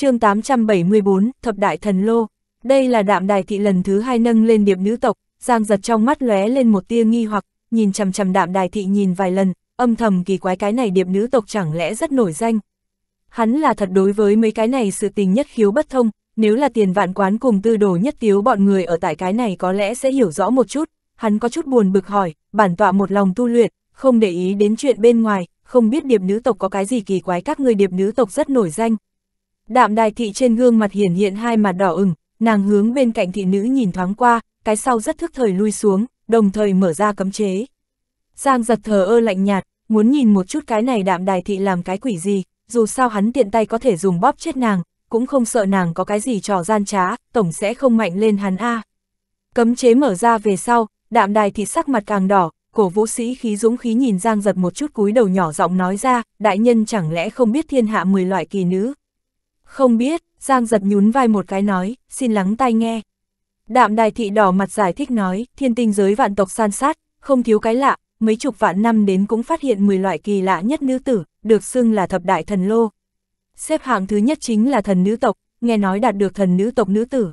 chương 874, Thập Đại Thần Lô. Đây là đạm đài thị lần thứ hai nâng lên điệp nữ tộc, Giang giật trong mắt lóe lên một tia nghi hoặc, nhìn chằm chằm đạm đài thị nhìn vài lần, âm thầm kỳ quái cái này điệp nữ tộc chẳng lẽ rất nổi danh. Hắn là thật đối với mấy cái này sự tình nhất khiếu bất thông, nếu là tiền vạn quán cùng tư đồ nhất tiếu bọn người ở tại cái này có lẽ sẽ hiểu rõ một chút, hắn có chút buồn bực hỏi, bản tọa một lòng tu luyện, không để ý đến chuyện bên ngoài, không biết điệp nữ tộc có cái gì kỳ quái các người điệp nữ tộc rất nổi danh, Đạm đài thị trên gương mặt hiển hiện hai mặt đỏ ửng, nàng hướng bên cạnh thị nữ nhìn thoáng qua, cái sau rất thức thời lui xuống, đồng thời mở ra cấm chế. Giang giật thờ ơ lạnh nhạt, muốn nhìn một chút cái này đạm đài thị làm cái quỷ gì, dù sao hắn tiện tay có thể dùng bóp chết nàng, cũng không sợ nàng có cái gì trò gian trá, tổng sẽ không mạnh lên hắn a. Cấm chế mở ra về sau, đạm đài thị sắc mặt càng đỏ, cổ vũ sĩ khí dũng khí nhìn Giang giật một chút cúi đầu nhỏ giọng nói ra, đại nhân chẳng lẽ không biết thiên hạ 10 loại kỳ nữ. Không biết, Giang giật nhún vai một cái nói, xin lắng tai nghe. Đạm đài thị đỏ mặt giải thích nói, thiên tinh giới vạn tộc san sát, không thiếu cái lạ, mấy chục vạn năm đến cũng phát hiện 10 loại kỳ lạ nhất nữ tử, được xưng là thập đại thần lô. Xếp hạng thứ nhất chính là thần nữ tộc, nghe nói đạt được thần nữ tộc nữ tử.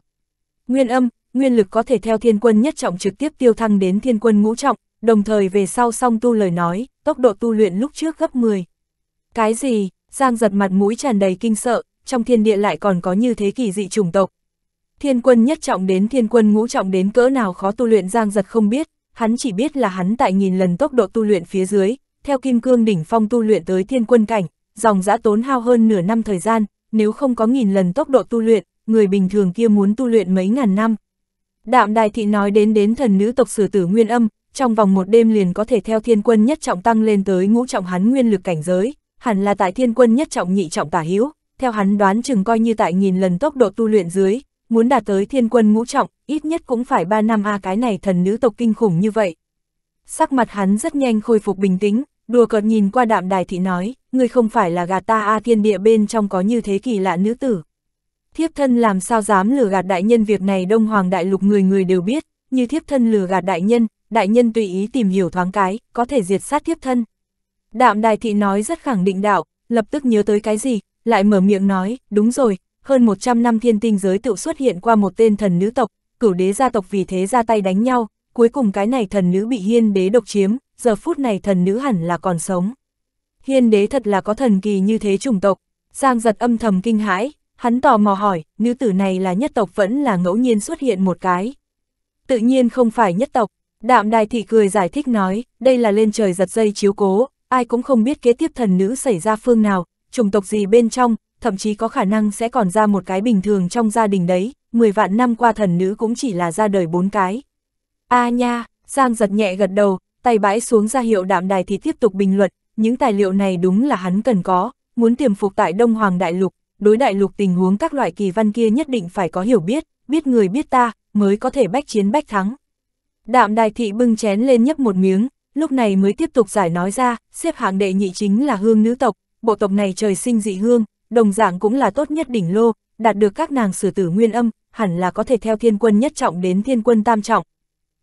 Nguyên âm, nguyên lực có thể theo thiên quân nhất trọng trực tiếp tiêu thăng đến thiên quân ngũ trọng, đồng thời về sau song tu lời nói, tốc độ tu luyện lúc trước gấp 10. Cái gì? Giang giật mặt mũi tràn đầy kinh sợ, trong thiên địa lại còn có như thế kỳ dị chủng tộc. Thiên quân nhất trọng đến thiên quân ngũ trọng đến cỡ nào khó tu luyện giang giật không biết, hắn chỉ biết là hắn tại nghìn lần tốc độ tu luyện phía dưới, theo kim cương đỉnh phong tu luyện tới thiên quân cảnh, dòng dã tốn hao hơn nửa năm thời gian, nếu không có nghìn lần tốc độ tu luyện, người bình thường kia muốn tu luyện mấy ngàn năm. Đạm Đài Thị nói đến đến thần nữ tộc sử tử Nguyên Âm, trong vòng một đêm liền có thể theo thiên quân nhất trọng tăng lên tới ngũ trọng hắn nguyên lực cảnh giới, hẳn là tại thiên quân nhất trọng nhị trọng tả hữu theo hắn đoán chừng coi như tại nghìn lần tốc độ tu luyện dưới, muốn đạt tới thiên quân ngũ trọng, ít nhất cũng phải 3 năm a cái này thần nữ tộc kinh khủng như vậy. Sắc mặt hắn rất nhanh khôi phục bình tĩnh, đùa cợt nhìn qua đạm đài thị nói, ngươi không phải là gạt ta a thiên địa bên trong có như thế kỳ lạ nữ tử. Thiếp thân làm sao dám lừa gạt đại nhân việc này đông hoàng đại lục người người đều biết, như thiếp thân lừa gạt đại nhân, đại nhân tùy ý tìm hiểu thoáng cái, có thể diệt sát thiếp thân. Đạm đài thị nói rất khẳng định đạo, lập tức nhớ tới cái gì, lại mở miệng nói, đúng rồi, hơn 100 năm thiên tinh giới tự xuất hiện qua một tên thần nữ tộc, cửu đế gia tộc vì thế ra tay đánh nhau, cuối cùng cái này thần nữ bị hiên đế độc chiếm, giờ phút này thần nữ hẳn là còn sống. Hiên đế thật là có thần kỳ như thế chủng tộc, Giang giật âm thầm kinh hãi, hắn tò mò hỏi, nữ tử này là nhất tộc vẫn là ngẫu nhiên xuất hiện một cái. Tự nhiên không phải nhất tộc, đạm đài thị cười giải thích nói, đây là lên trời giật dây chiếu cố, ai cũng không biết kế tiếp thần nữ xảy ra phương nào, chủng tộc gì bên trong, thậm chí có khả năng sẽ còn ra một cái bình thường trong gia đình đấy, 10 vạn năm qua thần nữ cũng chỉ là ra đời bốn cái. A à nha, Giang giật nhẹ gật đầu, tay bãi xuống ra hiệu đạm đài thì tiếp tục bình luận, những tài liệu này đúng là hắn cần có, muốn tiềm phục tại Đông Hoàng Đại Lục, đối đại lục tình huống các loại kỳ văn kia nhất định phải có hiểu biết, biết người biết ta, mới có thể bách chiến bách thắng. Đạm đài thị bưng chén lên nhấp một miếng, lúc này mới tiếp tục giải nói ra, xếp hạng đệ nhị chính là hương nữ tộc, bộ tộc này trời sinh dị hương, đồng dạng cũng là tốt nhất đỉnh lô, đạt được các nàng sử tử nguyên âm, hẳn là có thể theo thiên quân nhất trọng đến thiên quân tam trọng.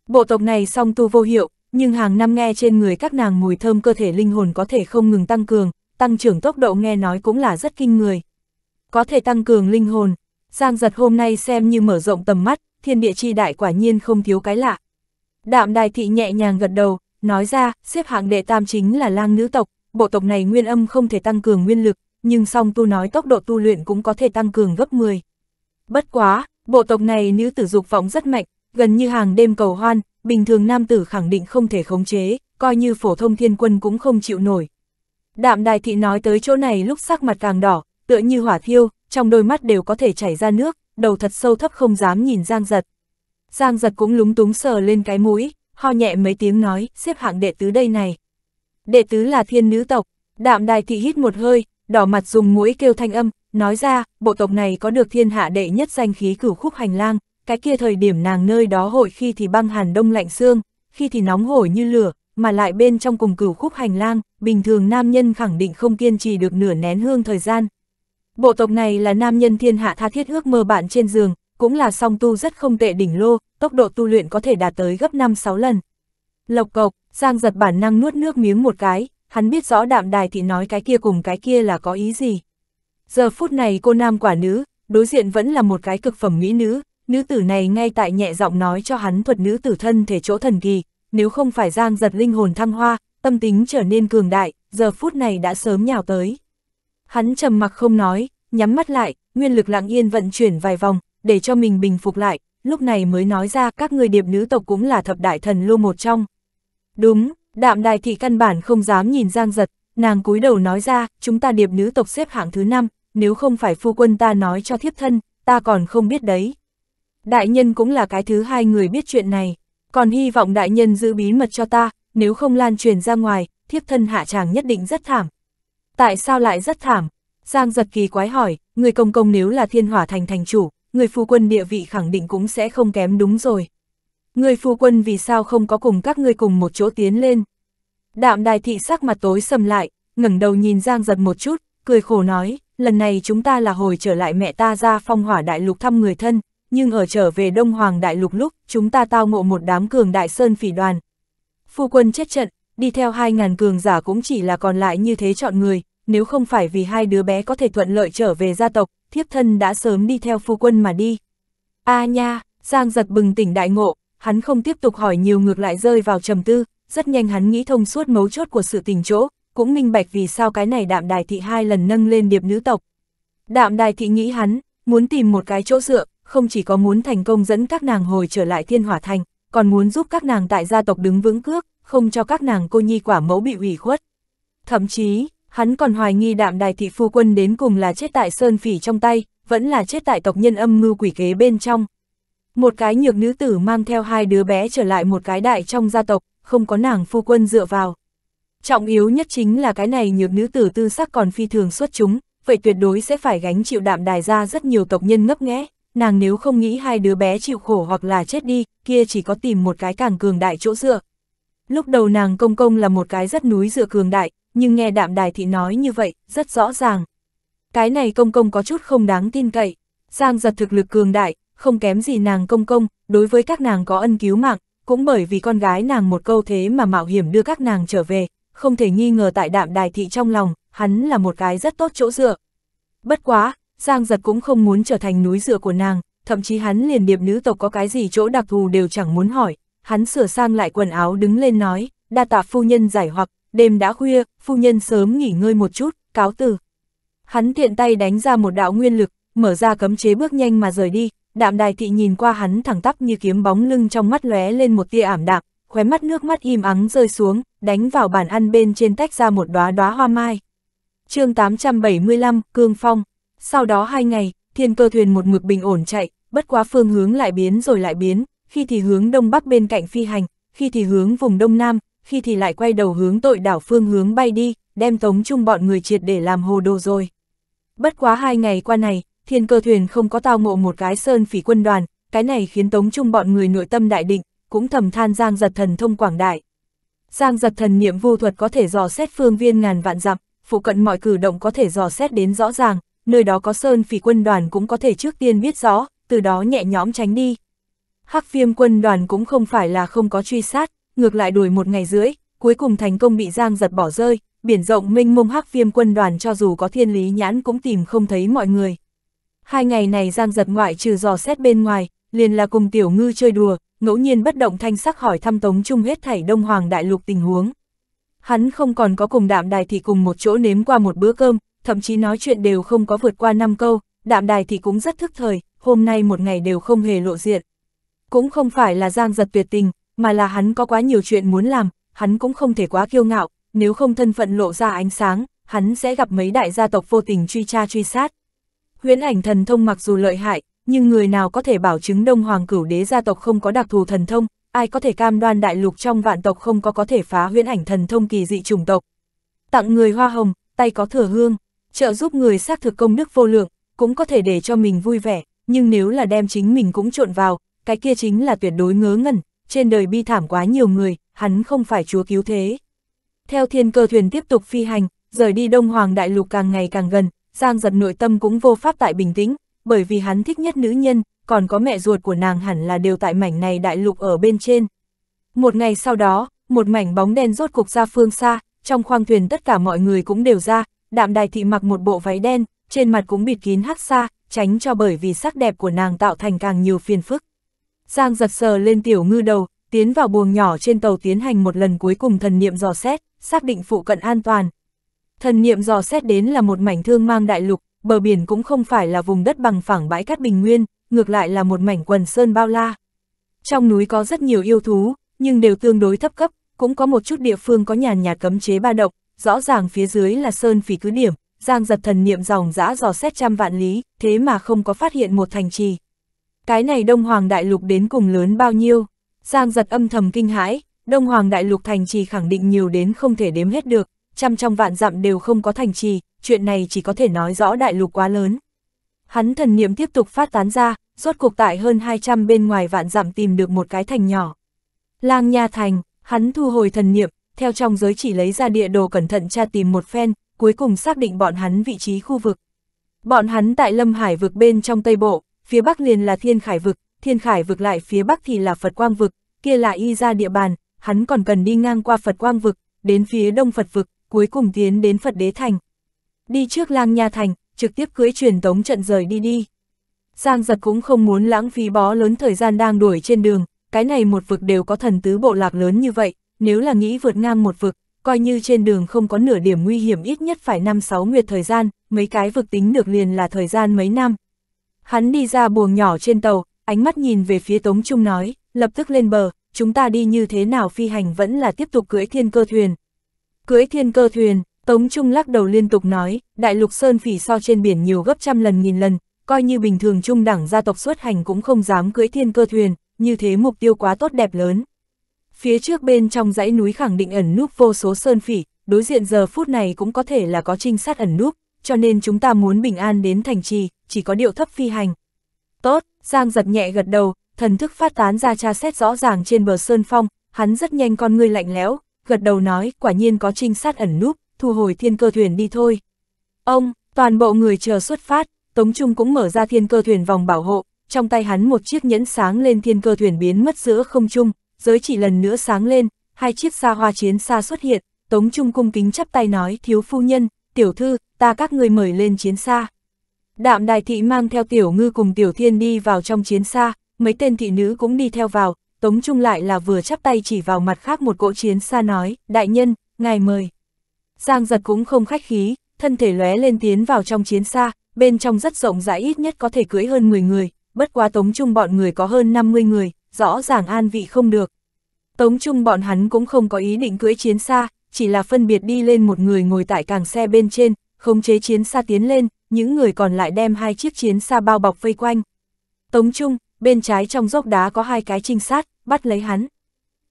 Bộ tộc này song tu vô hiệu, nhưng hàng năm nghe trên người các nàng mùi thơm cơ thể linh hồn có thể không ngừng tăng cường, tăng trưởng tốc độ nghe nói cũng là rất kinh người. Có thể tăng cường linh hồn, Giang giật hôm nay xem như mở rộng tầm mắt, thiên địa chi đại quả nhiên không thiếu cái lạ. Đạm đài thị nhẹ nhàng gật đầu, nói ra, xếp hạng đệ tam chính là lang nữ tộc, bộ tộc này nguyên âm không thể tăng cường nguyên lực, nhưng song tu nói tốc độ tu luyện cũng có thể tăng cường gấp 10. Bất quá, bộ tộc này nữ tử dục vọng rất mạnh, gần như hàng đêm cầu hoan, bình thường nam tử khẳng định không thể khống chế, coi như phổ thông thiên quân cũng không chịu nổi. Đạm đài thị nói tới chỗ này lúc sắc mặt càng đỏ, tựa như hỏa thiêu, trong đôi mắt đều có thể chảy ra nước, đầu thật sâu thấp không dám nhìn Giang Giật. Giang Giật cũng lúng túng sờ lên cái mũi, ho nhẹ mấy tiếng nói, xếp hạng đệ tứ đây này đệ tứ là thiên nữ tộc, đạm đài thị hít một hơi, đỏ mặt dùng mũi kêu thanh âm, nói ra, bộ tộc này có được thiên hạ đệ nhất danh khí cửu khúc hành lang, cái kia thời điểm nàng nơi đó hội khi thì băng hàn đông lạnh xương, khi thì nóng hổi như lửa, mà lại bên trong cùng cửu khúc hành lang, bình thường nam nhân khẳng định không kiên trì được nửa nén hương thời gian. Bộ tộc này là nam nhân thiên hạ tha thiết ước mơ bạn trên giường, cũng là song tu rất không tệ đỉnh lô, tốc độ tu luyện có thể đạt tới gấp 5-6 lần, Lộc cộc, Giang giật bản năng nuốt nước miếng một cái, hắn biết rõ đạm đài thị nói cái kia cùng cái kia là có ý gì. Giờ phút này cô nam quả nữ, đối diện vẫn là một cái cực phẩm mỹ nữ, nữ tử này ngay tại nhẹ giọng nói cho hắn thuật nữ tử thân thể chỗ thần kỳ, nếu không phải Giang giật linh hồn thăng hoa, tâm tính trở nên cường đại, giờ phút này đã sớm nhào tới. Hắn trầm mặc không nói, nhắm mắt lại, nguyên lực lặng yên vận chuyển vài vòng, để cho mình bình phục lại, lúc này mới nói ra các người điệp nữ tộc cũng là thập đại thần lô một trong, Đúng, đạm đài thị căn bản không dám nhìn Giang Giật, nàng cúi đầu nói ra, chúng ta điệp nữ tộc xếp hạng thứ năm nếu không phải phu quân ta nói cho thiếp thân, ta còn không biết đấy. Đại nhân cũng là cái thứ hai người biết chuyện này, còn hy vọng đại nhân giữ bí mật cho ta, nếu không lan truyền ra ngoài, thiếp thân hạ chàng nhất định rất thảm. Tại sao lại rất thảm? Giang giật kỳ quái hỏi, người công công nếu là thiên hỏa thành thành chủ, người phu quân địa vị khẳng định cũng sẽ không kém đúng rồi. Người phu quân vì sao không có cùng các ngươi cùng một chỗ tiến lên? Đạm đài thị sắc mặt tối sầm lại, ngẩng đầu nhìn Giang giật một chút, cười khổ nói, lần này chúng ta là hồi trở lại mẹ ta ra phong hỏa đại lục thăm người thân, nhưng ở trở về Đông Hoàng đại lục lúc, chúng ta tao ngộ một đám cường đại sơn phỉ đoàn. Phu quân chết trận, đi theo hai ngàn cường giả cũng chỉ là còn lại như thế chọn người, nếu không phải vì hai đứa bé có thể thuận lợi trở về gia tộc, thiếp thân đã sớm đi theo phu quân mà đi. A nha, Giang giật bừng tỉnh đại ngộ, hắn không tiếp tục hỏi nhiều ngược lại rơi vào trầm tư, rất nhanh hắn nghĩ thông suốt mấu chốt của sự tình chỗ, cũng minh bạch vì sao cái này đạm đài thị hai lần nâng lên điệp nữ tộc. Đạm đài thị nghĩ hắn, muốn tìm một cái chỗ dựa, không chỉ có muốn thành công dẫn các nàng hồi trở lại thiên hỏa thành, còn muốn giúp các nàng tại gia tộc đứng vững cước, không cho các nàng cô nhi quả mẫu bị ủy khuất. Thậm chí, hắn còn hoài nghi đạm đài thị phu quân đến cùng là chết tại sơn phỉ trong tay, vẫn là chết tại tộc nhân âm mưu quỷ kế bên trong. Một cái nhược nữ tử mang theo hai đứa bé trở lại một cái đại trong gia tộc, không có nàng phu quân dựa vào. Trọng yếu nhất chính là cái này nhược nữ tử tư sắc còn phi thường xuất chúng, vậy tuyệt đối sẽ phải gánh chịu đạm đài ra rất nhiều tộc nhân ngấp nghé. Nàng nếu không nghĩ hai đứa bé chịu khổ hoặc là chết đi, kia chỉ có tìm một cái càng cường đại chỗ dựa. Lúc đầu nàng công công là một cái rất núi dựa cường đại, nhưng nghe đạm đài thị nói như vậy, rất rõ ràng. Cái này công công có chút không đáng tin cậy. Giang giật thực lực cường đại, không kém gì nàng công công, đối với các nàng có ân cứu mạng, cũng bởi vì con gái nàng một câu thế mà mạo hiểm đưa các nàng trở về, không thể nghi ngờ tại đạm đài thị trong lòng, hắn là một cái rất tốt chỗ dựa. Bất quá, Giang Giật cũng không muốn trở thành núi dựa của nàng, thậm chí hắn liền điệp nữ tộc có cái gì chỗ đặc thù đều chẳng muốn hỏi, hắn sửa sang lại quần áo đứng lên nói, đa tạ phu nhân giải hoặc, đêm đã khuya, phu nhân sớm nghỉ ngơi một chút, cáo từ. Hắn tiện tay đánh ra một đạo nguyên lực, mở ra cấm chế bước nhanh mà rời đi, đạm đài thị nhìn qua hắn thẳng tắp như kiếm bóng lưng trong mắt lóe lên một tia ảm đạm, khóe mắt nước mắt im ắng rơi xuống, đánh vào bàn ăn bên trên tách ra một đóa đóa hoa mai. chương 875, Cương Phong. Sau đó hai ngày, thiên cơ thuyền một mực bình ổn chạy, bất quá phương hướng lại biến rồi lại biến, khi thì hướng đông bắc bên cạnh phi hành, khi thì hướng vùng đông nam, khi thì lại quay đầu hướng tội đảo phương hướng bay đi, đem tống chung bọn người triệt để làm hồ đồ rồi. Bất quá hai ngày qua này, thiên cơ thuyền không có tao ngộ một cái sơn phỉ quân đoàn, cái này khiến Tống Trung bọn người nội tâm đại định, cũng thầm than Giang Giật Thần thông quảng đại. Giang Giật Thần niệm vu thuật có thể dò xét phương viên ngàn vạn dặm, phụ cận mọi cử động có thể dò xét đến rõ ràng, nơi đó có sơn phỉ quân đoàn cũng có thể trước tiên biết rõ, từ đó nhẹ nhõm tránh đi. Hắc viêm quân đoàn cũng không phải là không có truy sát, ngược lại đuổi một ngày rưỡi, cuối cùng thành công bị Giang Giật bỏ rơi, biển rộng minh mông hắc viêm quân đoàn cho dù có thiên lý nhãn cũng tìm không thấy mọi người hai ngày này Giang giật ngoại trừ dò xét bên ngoài, liền là cùng tiểu ngư chơi đùa, ngẫu nhiên bất động thanh sắc hỏi thăm Tống Trung hết thảy Đông Hoàng Đại Lục tình huống. Hắn không còn có cùng đạm đài thì cùng một chỗ nếm qua một bữa cơm, thậm chí nói chuyện đều không có vượt qua năm câu, đạm đài thì cũng rất thức thời, hôm nay một ngày đều không hề lộ diện. Cũng không phải là Giang giật tuyệt tình, mà là hắn có quá nhiều chuyện muốn làm, hắn cũng không thể quá kiêu ngạo, nếu không thân phận lộ ra ánh sáng, hắn sẽ gặp mấy đại gia tộc vô tình truy tra truy sát. Huyễn ảnh thần thông mặc dù lợi hại, nhưng người nào có thể bảo chứng Đông Hoàng cửu đế gia tộc không có đặc thù thần thông, ai có thể cam đoan đại lục trong vạn tộc không có có thể phá huyễn ảnh thần thông kỳ dị chủng tộc. Tặng người hoa hồng, tay có thừa hương, trợ giúp người xác thực công đức vô lượng, cũng có thể để cho mình vui vẻ, nhưng nếu là đem chính mình cũng trộn vào, cái kia chính là tuyệt đối ngớ ngẩn, trên đời bi thảm quá nhiều người, hắn không phải chúa cứu thế. Theo thiên cơ thuyền tiếp tục phi hành, rời đi Đông Hoàng Đại Lục càng ngày càng gần, Giang giật nội tâm cũng vô pháp tại bình tĩnh, bởi vì hắn thích nhất nữ nhân, còn có mẹ ruột của nàng hẳn là đều tại mảnh này đại lục ở bên trên. Một ngày sau đó, một mảnh bóng đen rốt cục ra phương xa, trong khoang thuyền tất cả mọi người cũng đều ra, đạm đài thị mặc một bộ váy đen, trên mặt cũng bịt kín hắc xa, tránh cho bởi vì sắc đẹp của nàng tạo thành càng nhiều phiền phức. Giang giật sờ lên tiểu ngư đầu, tiến vào buồng nhỏ trên tàu tiến hành một lần cuối cùng thần niệm dò xét, xác định phụ cận an toàn, Thần niệm dò xét đến là một mảnh thương mang đại lục, bờ biển cũng không phải là vùng đất bằng phẳng bãi cát bình nguyên, ngược lại là một mảnh quần sơn bao la. Trong núi có rất nhiều yêu thú, nhưng đều tương đối thấp cấp, cũng có một chút địa phương có nhàn nhạt cấm chế ba độc, rõ ràng phía dưới là sơn phỉ cứ điểm, Giang giật thần niệm dòng dã dò xét trăm vạn lý, thế mà không có phát hiện một thành trì. Cái này Đông Hoàng Đại Lục đến cùng lớn bao nhiêu? Giang giật âm thầm kinh hãi, Đông Hoàng Đại Lục thành trì khẳng định nhiều đến không thể đếm hết được, trăm trong vạn dặm đều không có thành trì, chuyện này chỉ có thể nói rõ đại lục quá lớn. Hắn thần niệm tiếp tục phát tán ra, rốt cuộc tại hơn 200 bên ngoài vạn dặm tìm được một cái thành nhỏ. Lang Nha Thành, hắn thu hồi thần niệm, theo trong giới chỉ lấy ra địa đồ cẩn thận tra tìm một phen, cuối cùng xác định bọn hắn vị trí khu vực. Bọn hắn tại Lâm Hải vực bên trong Tây Bộ, phía Bắc liền là Thiên Khải vực, Thiên Khải vực lại phía Bắc thì là Phật Quang vực, kia là Y gia địa bàn, hắn còn cần đi ngang qua Phật Quang vực, đến phía Đông Phật vực, cuối cùng tiến đến Phật Đế Thành. Đi trước lang nha thành, trực tiếp cưới truyền tống trận rời đi đi. Giang giật cũng không muốn lãng phí bó lớn thời gian đang đuổi trên đường, cái này một vực đều có thần tứ bộ lạc lớn như vậy, nếu là nghĩ vượt ngang một vực, coi như trên đường không có nửa điểm nguy hiểm ít nhất phải 5-6 nguyệt thời gian, mấy cái vực tính được liền là thời gian mấy năm. Hắn đi ra buồng nhỏ trên tàu, ánh mắt nhìn về phía Tống Trung nói, lập tức lên bờ, chúng ta đi như thế nào phi hành vẫn là tiếp tục cưỡi thiên cơ thuyền, Cưới thiên cơ thuyền, Tống Trung lắc đầu liên tục nói, đại lục sơn phỉ so trên biển nhiều gấp trăm lần nghìn lần, coi như bình thường trung đẳng gia tộc xuất hành cũng không dám cưới thiên cơ thuyền, như thế mục tiêu quá tốt đẹp lớn. Phía trước bên trong dãy núi khẳng định ẩn núp vô số sơn phỉ, đối diện giờ phút này cũng có thể là có trinh sát ẩn núp, cho nên chúng ta muốn bình an đến thành trì, chỉ có điệu thấp phi hành. Tốt, Giang giật nhẹ gật đầu, thần thức phát tán ra tra xét rõ ràng trên bờ sơn phong, hắn rất nhanh con ngươi lạnh lẽo, gật đầu nói, quả nhiên có trinh sát ẩn núp, thu hồi thiên cơ thuyền đi thôi. Ông, toàn bộ người chờ xuất phát, Tống Trung cũng mở ra thiên cơ thuyền vòng bảo hộ, trong tay hắn một chiếc nhẫn sáng lên thiên cơ thuyền biến mất giữa không trung, giới chỉ lần nữa sáng lên, hai chiếc xa hoa chiến xa xuất hiện, Tống Trung cung kính chắp tay nói thiếu phu nhân, tiểu thư, ta các người mời lên chiến xa. Đạm đài thị mang theo tiểu ngư cùng tiểu thiên đi vào trong chiến xa, mấy tên thị nữ cũng đi theo vào, Tống Trung lại là vừa chắp tay chỉ vào mặt khác một cỗ chiến xa nói, đại nhân, ngài mời. Giang giật cũng không khách khí, thân thể lóe lên tiến vào trong chiến xa, bên trong rất rộng rãi ít nhất có thể cưỡi hơn 10 người, bất quá Tống Trung bọn người có hơn 50 người, rõ ràng an vị không được. Tống Trung bọn hắn cũng không có ý định cưỡi chiến xa, chỉ là phân biệt đi lên một người ngồi tại càng xe bên trên, khống chế chiến xa tiến lên, những người còn lại đem hai chiếc chiến xa bao bọc vây quanh. Tống Trung, bên trái trong dốc đá có hai cái trinh sát, bắt lấy hắn.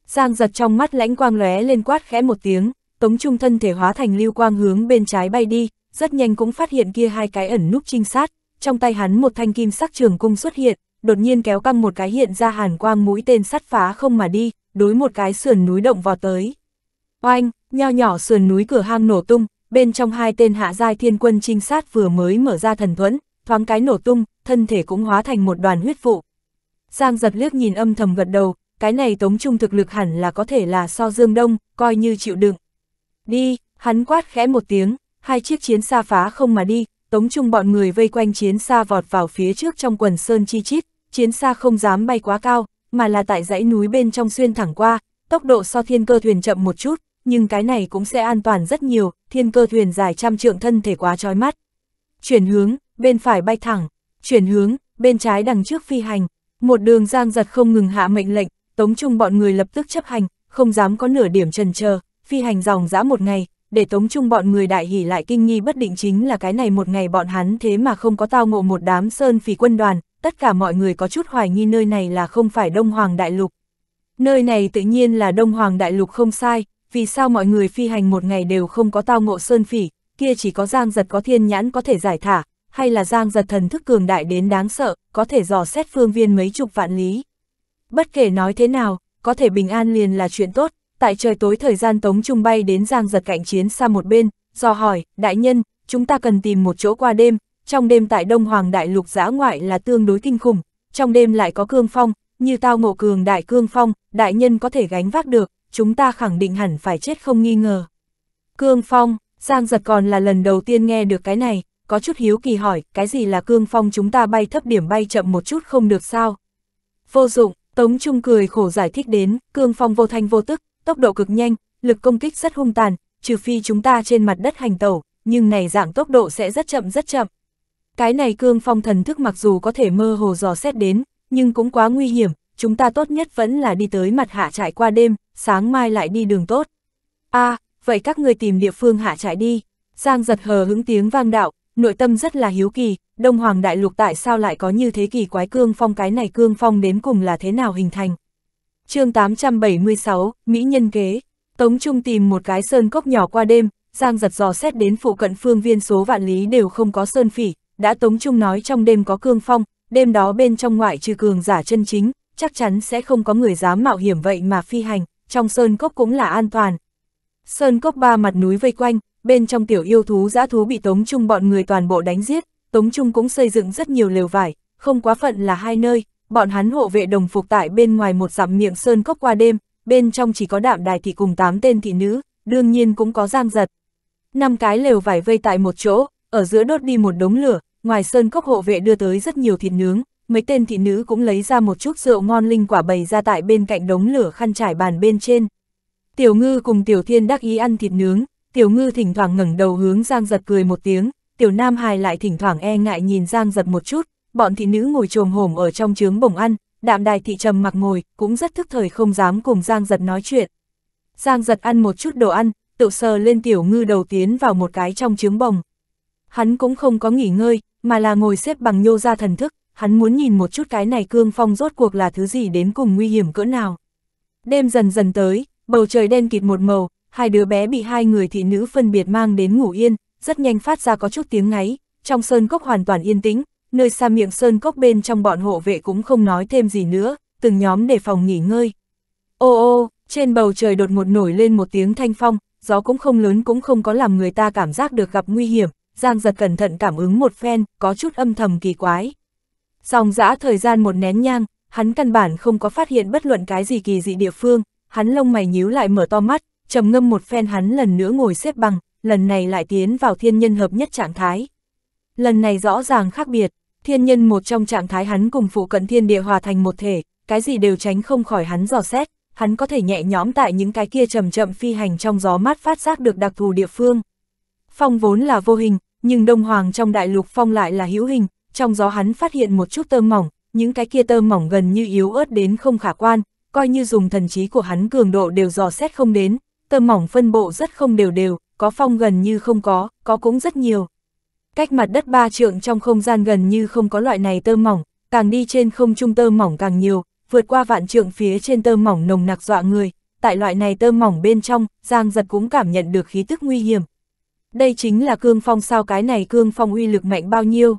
Giang giật trong mắt lãnh quang lóe lên quát khẽ một tiếng, Tống Trung thân thể hóa thành lưu quang hướng bên trái bay đi, rất nhanh cũng phát hiện kia hai cái ẩn núp trinh sát, trong tay hắn một thanh kim sắc trường cung xuất hiện, đột nhiên kéo căng một cái hiện ra hàn quang mũi tên sắt phá không mà đi, đối một cái sườn núi động vào tới. Oanh, nho nhỏ sườn núi cửa hang nổ tung, bên trong hai tên hạ giai thiên quân trinh sát vừa mới mở ra thần thuẫn, thoáng cái nổ tung, thân thể cũng hóa thành một đoàn huyết vụ. Giang giật liếc nhìn âm thầm gật đầu, cái này Tống Trung thực lực hẳn là có thể là so Dương Đông, coi như chịu đựng. Đi, hắn quát khẽ một tiếng, hai chiếc chiến xa phá không mà đi, Tống Trung bọn người vây quanh chiến xa vọt vào phía trước trong quần sơn chi chít, chiến xa không dám bay quá cao, mà là tại dãy núi bên trong xuyên thẳng qua, tốc độ so thiên cơ thuyền chậm một chút, nhưng cái này cũng sẽ an toàn rất nhiều, thiên cơ thuyền dài trăm trượng thân thể quá trói mắt. Chuyển hướng, bên phải bay thẳng, chuyển hướng, bên trái đằng trước phi hành, một đường giang giật không ngừng hạ mệnh lệnh, Tống Trung bọn người lập tức chấp hành, không dám có nửa điểm trần chờ phi hành dòng dã một ngày, để Tống Trung bọn người đại hỉ lại kinh nghi bất định chính là cái này một ngày bọn hắn thế mà không có tao ngộ một đám sơn phỉ quân đoàn, tất cả mọi người có chút hoài nghi nơi này là không phải Đông Hoàng Đại Lục. Nơi này tự nhiên là Đông Hoàng Đại Lục không sai, vì sao mọi người phi hành một ngày đều không có tao ngộ sơn phỉ, kia chỉ có giang giật có thiên nhãn có thể giải thả, hay là giang giật thần thức cường đại đến đáng sợ, có thể dò xét phương viên mấy chục vạn lý. Bất kể nói thế nào, có thể bình an liền là chuyện tốt, tại trời tối thời gian Tống Trung bay đến giang giật cạnh chiến xa một bên, do hỏi, đại nhân, chúng ta cần tìm một chỗ qua đêm, trong đêm tại Đông Hoàng Đại Lục giã ngoại là tương đối kinh khủng, trong đêm lại có cương phong, như tao ngộ cường đại cương phong, đại nhân có thể gánh vác được, chúng ta khẳng định hẳn phải chết không nghi ngờ. Cương phong, Giang giật còn là lần đầu tiên nghe được cái này, có chút hiếu kỳ hỏi, cái gì là cương phong chúng ta bay thấp điểm bay chậm một chút không được sao? Vô dụng, Tống Trung cười khổ giải thích đến, cương phong vô thanh vô tức, tốc độ cực nhanh, lực công kích rất hung tàn, trừ phi chúng ta trên mặt đất hành tẩu, nhưng này dạng tốc độ sẽ rất chậm rất chậm. Cái này cương phong thần thức mặc dù có thể mơ hồ dò xét đến, nhưng cũng quá nguy hiểm, chúng ta tốt nhất vẫn là đi tới mặt hạ trại qua đêm, sáng mai lại đi đường tốt. a à, vậy các người tìm địa phương hạ trại đi. Giang giật hờ hứng tiếng vang đạo, nội tâm rất là hiếu kỳ, Đông Hoàng Đại Lục tại sao lại có như thế kỳ quái cương phong cái này cương phong đến cùng là thế nào hình thành. chương 876, Mỹ Nhân Kế, Tống Trung tìm một cái sơn cốc nhỏ qua đêm, Giang giật giò xét đến phụ cận phương viên số vạn lý đều không có sơn phỉ, đã Tống Trung nói trong đêm có cương phong, đêm đó bên trong ngoại trừ cường giả chân chính, chắc chắn sẽ không có người dám mạo hiểm vậy mà phi hành, trong sơn cốc cũng là an toàn. Sơn cốc ba mặt núi vây quanh, bên trong tiểu yêu thú giã thú bị Tống Trung bọn người toàn bộ đánh giết, Tống Trung cũng xây dựng rất nhiều lều vải, không quá phận là hai nơi, bọn hắn hộ vệ đồng phục tại bên ngoài một dặm miệng sơn cốc qua đêm, bên trong chỉ có đạm đài thị cùng tám tên thị nữ, đương nhiên cũng có giang giật. Năm cái lều vải vây tại một chỗ, ở giữa đốt đi một đống lửa, ngoài sơn cốc hộ vệ đưa tới rất nhiều thịt nướng, mấy tên thị nữ cũng lấy ra một chút rượu ngon linh quả bày ra tại bên cạnh đống lửa khăn trải bàn bên trên. Tiểu ngư cùng tiểu thiên đắc ý ăn thịt nướng, Tiểu ngư thỉnh thoảng ngẩng đầu hướng Giang giật cười một tiếng, tiểu nam hài lại thỉnh thoảng e ngại nhìn Giang giật một chút, bọn thị nữ ngồi trồm hổm ở trong trướng bổng ăn, đạm đài thị trầm mặc ngồi, cũng rất thức thời không dám cùng Giang giật nói chuyện. Giang giật ăn một chút đồ ăn, tự sờ lên tiểu ngư đầu tiến vào một cái trong trướng bồng. Hắn cũng không có nghỉ ngơi, mà là ngồi xếp bằng nhô ra thần thức, hắn muốn nhìn một chút cái này cương phong rốt cuộc là thứ gì đến cùng nguy hiểm cỡ nào. Đêm dần dần tới, bầu trời đen kịt một màu, hai đứa bé bị hai người thị nữ phân biệt mang đến ngủ yên, rất nhanh phát ra có chút tiếng ngáy, trong sơn cốc hoàn toàn yên tĩnh, nơi xa miệng sơn cốc bên trong bọn hộ vệ cũng không nói thêm gì nữa, từng nhóm để phòng nghỉ ngơi. Ô ô, trên bầu trời đột ngột nổi lên một tiếng thanh phong, gió cũng không lớn cũng không có làm người ta cảm giác được gặp nguy hiểm, Giang giật cẩn thận cảm ứng một phen, có chút âm thầm kỳ quái. Dòng dã thời gian một nén nhang, hắn căn bản không có phát hiện bất luận cái gì kỳ dị địa phương, hắn lông mày nhíu lại mở to mắt, trầm ngâm một phen hắn lần nữa ngồi xếp bằng, lần này lại tiến vào thiên nhân hợp nhất trạng thái. Lần này rõ ràng khác biệt, thiên nhân một trong trạng thái hắn cùng phụ cận thiên địa hòa thành một thể, cái gì đều tránh không khỏi hắn dò xét, hắn có thể nhẹ nhõm tại những cái kia chậm chậm phi hành trong gió mát phát giác được đặc thù địa phương. Phong vốn là vô hình, nhưng đông hoàng trong đại lục phong lại là hữu hình, trong gió hắn phát hiện một chút tơ mỏng, những cái kia tơ mỏng gần như yếu ớt đến không khả quan, coi như dùng thần trí của hắn cường độ đều dò xét không đến, tờ mỏng phân bộ rất không đều đều, có phong gần như không có, có cũng rất nhiều. Cách mặt đất ba trượng trong không gian gần như không có loại này tơ mỏng, càng đi trên không trung tơ mỏng càng nhiều, vượt qua vạn trượng phía trên tơ mỏng nồng nặc dọa người, tại loại này tơ mỏng bên trong, Giang Giật cũng cảm nhận được khí tức nguy hiểm. Đây chính là cương phong sao cái này cương phong uy lực mạnh bao nhiêu.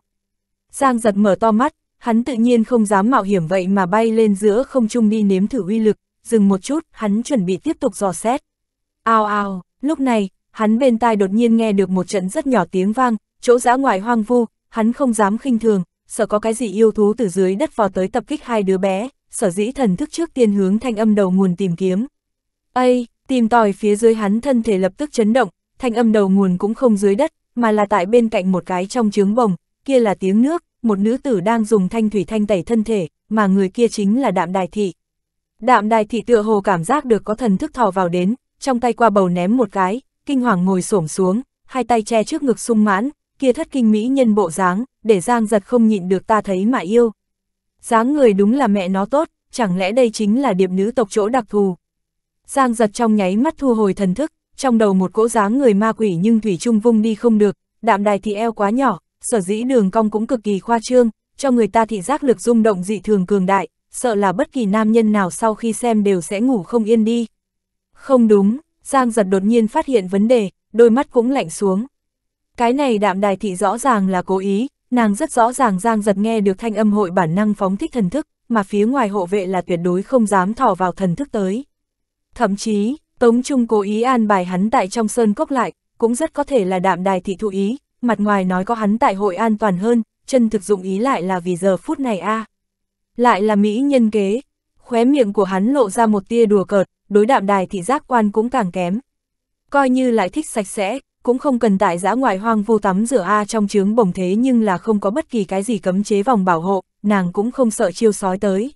Giang Giật mở to mắt, hắn tự nhiên không dám mạo hiểm vậy mà bay lên giữa không trung đi nếm thử uy lực, dừng một chút, hắn chuẩn bị tiếp tục dò xét. Ao ao, lúc này, hắn bên tai đột nhiên nghe được một trận rất nhỏ tiếng vang, chỗ dã ngoài hoang vu, hắn không dám khinh thường, sợ có cái gì yêu thú từ dưới đất vào tới tập kích hai đứa bé, sở dĩ thần thức trước tiên hướng thanh âm đầu nguồn tìm kiếm. Ây, tìm tòi phía dưới hắn thân thể lập tức chấn động, thanh âm đầu nguồn cũng không dưới đất, mà là tại bên cạnh một cái trong trướng bồng, kia là tiếng nước, một nữ tử đang dùng thanh thủy thanh tẩy thân thể, mà người kia chính là đạm đài thị. Đạm đài thị tựa hồ cảm giác được có thần thức thò vào đến, trong tay qua bầu ném một cái, kinh hoàng ngồi xổm xuống, hai tay che trước ngực sung mãn, kia thất kinh mỹ nhân bộ dáng, để Giang giật không nhịn được ta thấy mà yêu. Dáng người đúng là mẹ nó tốt, chẳng lẽ đây chính là điệp nữ tộc chỗ đặc thù. Giang giật trong nháy mắt thu hồi thần thức, trong đầu một cỗ dáng người ma quỷ nhưng Thủy Trung vung đi không được, đạm đài thì eo quá nhỏ, sở dĩ đường cong cũng cực kỳ khoa trương, cho người ta thị giác lực rung động dị thường cường đại, sợ là bất kỳ nam nhân nào sau khi xem đều sẽ ngủ không yên đi. Không đúng, Giang giật đột nhiên phát hiện vấn đề, đôi mắt cũng lạnh xuống. Cái này đạm đài thị rõ ràng là cố ý, nàng rất rõ ràng Giang giật nghe được thanh âm hội bản năng phóng thích thần thức, mà phía ngoài hộ vệ là tuyệt đối không dám thỏ vào thần thức tới. Thậm chí, Tống Trung cố ý an bài hắn tại trong sơn cốc lại, cũng rất có thể là đạm đài thị thụ ý, mặt ngoài nói có hắn tại hội an toàn hơn, chân thực dụng ý lại là vì giờ phút này a Lại là Mỹ nhân kế, khóe miệng của hắn lộ ra một tia đùa cợt, đối đạm đài thị giác quan cũng càng kém. Coi như lại thích sạch sẽ, cũng không cần tại giã ngoại hoang vô tắm rửa A trong trướng bồng thế nhưng là không có bất kỳ cái gì cấm chế vòng bảo hộ, nàng cũng không sợ chiêu sói tới.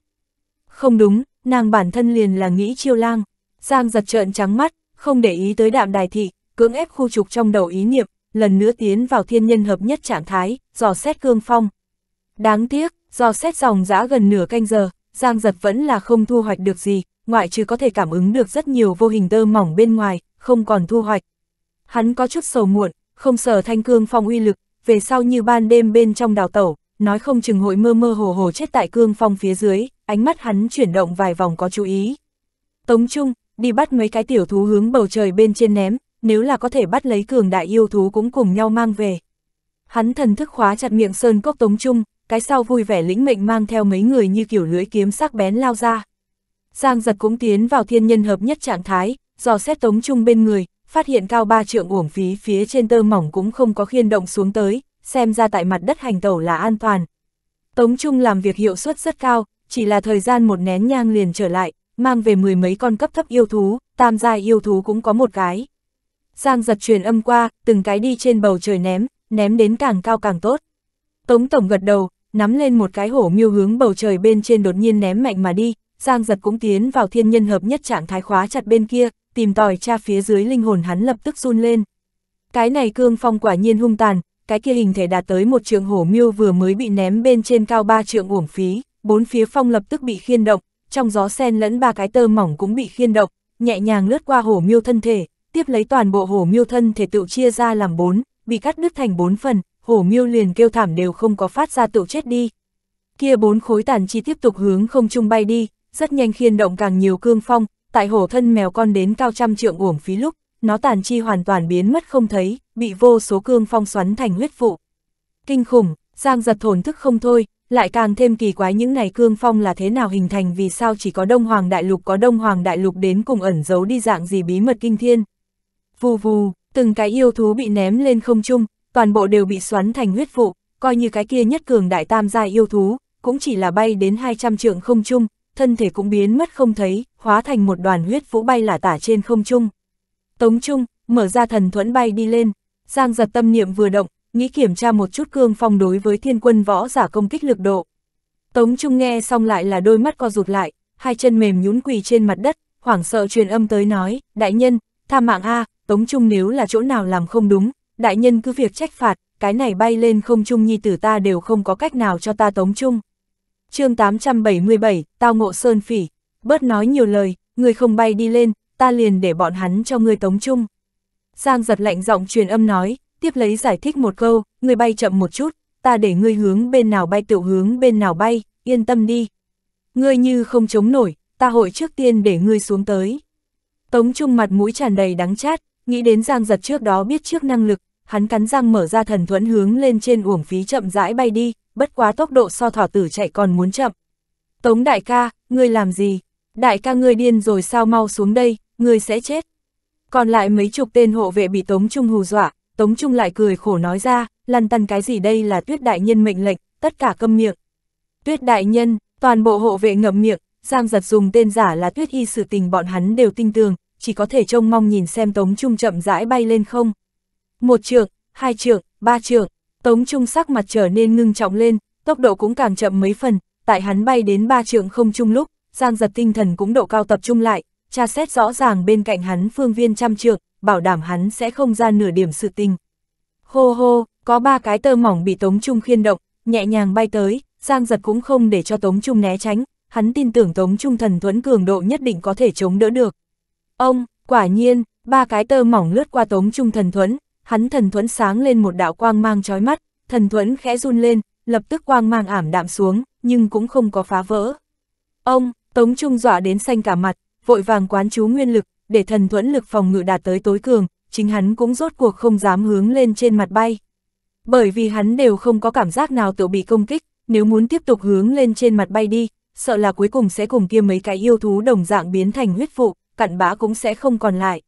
Không đúng, nàng bản thân liền là nghĩ chiêu lang. Giang giật trợn trắng mắt, không để ý tới đạm đài thị, cưỡng ép khu trục trong đầu ý niệm, lần nữa tiến vào thiên nhân hợp nhất trạng thái, dò xét cương phong. Đáng tiếc, dò xét dòng giã gần nửa canh giờ, Giang giật vẫn là không thu hoạch được gì, ngoại trừ có thể cảm ứng được rất nhiều vô hình tơ mỏng bên ngoài, không còn thu hoạch. Hắn có chút sầu muộn, không sở thanh cương phong uy lực, về sau như ban đêm bên trong đào tẩu, nói không chừng hội mơ mơ hồ hồ chết tại cương phong phía dưới, ánh mắt hắn chuyển động vài vòng có chú ý. Tống Trung, đi bắt mấy cái tiểu thú hướng bầu trời bên trên ném, nếu là có thể bắt lấy cường đại yêu thú cũng cùng nhau mang về. Hắn thần thức khóa chặt miệng sơn cốc Tống Trung, cái sau vui vẻ lĩnh mệnh mang theo mấy người như kiểu lưỡi kiếm sắc bén lao ra. Giang giật cũng tiến vào thiên nhân hợp nhất trạng thái, dò xét tống trung bên người, phát hiện cao ba trượng uổng phí phía trên tơ mỏng cũng không có khiên động xuống tới, xem ra tại mặt đất hành tẩu là an toàn. Tống trung làm việc hiệu suất rất cao, chỉ là thời gian một nén nhang liền trở lại, mang về mười mấy con cấp thấp yêu thú, tam gia yêu thú cũng có một cái. Giang giật truyền âm qua, từng cái đi trên bầu trời ném, ném đến càng cao càng tốt. Tống tổng gật đầu, nắm lên một cái hổ miêu hướng bầu trời bên trên đột nhiên ném mạnh mà đi, Giang giật cũng tiến vào thiên nhân hợp nhất trạng thái khóa chặt bên kia, tìm tòi tra phía dưới linh hồn hắn lập tức run lên. Cái này cương phong quả nhiên hung tàn, cái kia hình thể đạt tới một trường hổ miêu vừa mới bị ném bên trên cao ba trượng uổng phí, bốn phía phong lập tức bị khiên động, trong gió sen lẫn ba cái tơ mỏng cũng bị khiên động, nhẹ nhàng lướt qua hổ miêu thân thể, tiếp lấy toàn bộ hổ miêu thân thể tự chia ra làm bốn, bị cắt đứt thành bốn phần, hổ miêu liền kêu thảm đều không có phát ra tựu chết đi. Kia bốn khối tàn chi tiếp tục hướng không trung bay đi, rất nhanh khiên động càng nhiều cương phong, tại hổ thân mèo con đến cao trăm trượng uổng phí lúc, nó tàn chi hoàn toàn biến mất không thấy, bị vô số cương phong xoắn thành huyết vụ. Kinh khủng, Giang giật thổn thức không thôi, lại càng thêm kỳ quái những này cương phong là thế nào hình thành vì sao chỉ có Đông Hoàng Đại Lục có Đông Hoàng Đại Lục đến cùng ẩn giấu đi dạng gì bí mật kinh thiên. Vù vù, từng cái yêu thú bị ném lên không trung, toàn bộ đều bị xoắn thành huyết vụ, coi như cái kia nhất cường đại tam gia yêu thú, cũng chỉ là bay đến 200 trượng không trung, thân thể cũng biến mất không thấy, hóa thành một đoàn huyết vũ bay lả tả trên không trung. Tống Trung, mở ra thần thuẫn bay đi lên, Giang giật tâm niệm vừa động, nghĩ kiểm tra một chút cương phong đối với thiên quân võ giả công kích lực độ. Tống Trung nghe xong lại là đôi mắt co rụt lại, hai chân mềm nhún quỳ trên mặt đất, hoảng sợ truyền âm tới nói, đại nhân, tha mạng a Tống Trung nếu là chỗ nào làm không đúng, đại nhân cứ việc trách phạt, cái này bay lên không chung nhi tử ta đều không có cách nào cho ta tống chung. chương 877, tao ngộ sơn phỉ, bớt nói nhiều lời, người không bay đi lên, ta liền để bọn hắn cho người tống chung. Giang giật lạnh giọng truyền âm nói, tiếp lấy giải thích một câu, người bay chậm một chút, ta để ngươi hướng bên nào bay tự hướng bên nào bay, yên tâm đi. Ngươi như không chống nổi, ta hội trước tiên để ngươi xuống tới. Tống Trung mặt mũi tràn đầy đắng chát, nghĩ đến Giang Giật trước đó biết trước năng lực, hắn cắn răng mở ra thần thuẫn hướng lên trên uổng phí chậm rãi bay đi, bất quá tốc độ so thỏ tử chạy còn muốn chậm. Tống đại ca, ngươi làm gì? Đại ca ngươi điên rồi sao mau xuống đây, ngươi sẽ chết. Còn lại mấy chục tên hộ vệ bị Tống Trung hù dọa, Tống Trung lại cười khổ nói ra, lăn tăn cái gì đây là tuyết đại nhân mệnh lệnh, tất cả câm miệng. Tuyết đại nhân, toàn bộ hộ vệ ngậm miệng, giam giật dùng tên giả là tuyết y sự tình bọn hắn đều tin tường, chỉ có thể trông mong nhìn xem Tống Trung chậm rãi bay lên không một trượng, hai trượng, ba trượng, Tống Trung sắc mặt trở nên ngưng trọng lên, tốc độ cũng càng chậm mấy phần, tại hắn bay đến ba trượng không chung lúc, Giang giật tinh thần cũng độ cao tập trung lại, tra xét rõ ràng bên cạnh hắn phương viên trăm trượng, bảo đảm hắn sẽ không ra nửa điểm sự tình. Hô hô, có ba cái tơ mỏng bị Tống Trung khiên động, nhẹ nhàng bay tới, Giang giật cũng không để cho Tống Trung né tránh, hắn tin tưởng Tống Trung thần thuẫn cường độ nhất định có thể chống đỡ được. Ông, quả nhiên, ba cái tơ mỏng lướt qua Tống Trung thần thuẫn, hắn thần thuẫn sáng lên một đạo quang mang chói mắt, thần thuẫn khẽ run lên, lập tức quang mang ảm đạm xuống, nhưng cũng không có phá vỡ. Ông, Tống Trung dọa đến xanh cả mặt, vội vàng quán chú nguyên lực, để thần thuẫn lực phòng ngự đạt tới tối cường, chính hắn cũng rốt cuộc không dám hướng lên trên mặt bay. Bởi vì hắn đều không có cảm giác nào tự bị công kích, nếu muốn tiếp tục hướng lên trên mặt bay đi, sợ là cuối cùng sẽ cùng kia mấy cái yêu thú đồng dạng biến thành huyết vụ, cặn bã cũng sẽ không còn lại.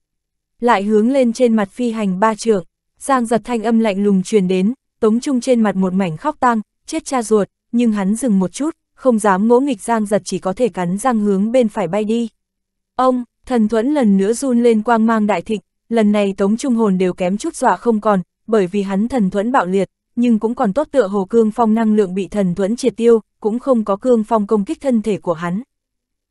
Lại hướng lên trên mặt phi hành ba trường, Giang giật thanh âm lạnh lùng truyền đến, Tống Trung trên mặt một mảnh khóc tang, chết cha ruột, nhưng hắn dừng một chút, không dám ngỗ nghịch Giang giật chỉ có thể cắn răng hướng bên phải bay đi. Ông, thần thuẫn lần nữa run lên quang mang đại thịnh, lần này Tống Trung hồn đều kém chút dọa không còn, bởi vì hắn thần thuẫn bạo liệt, nhưng cũng còn tốt tựa hồ cương phong năng lượng bị thần thuẫn triệt tiêu, cũng không có cương phong công kích thân thể của hắn.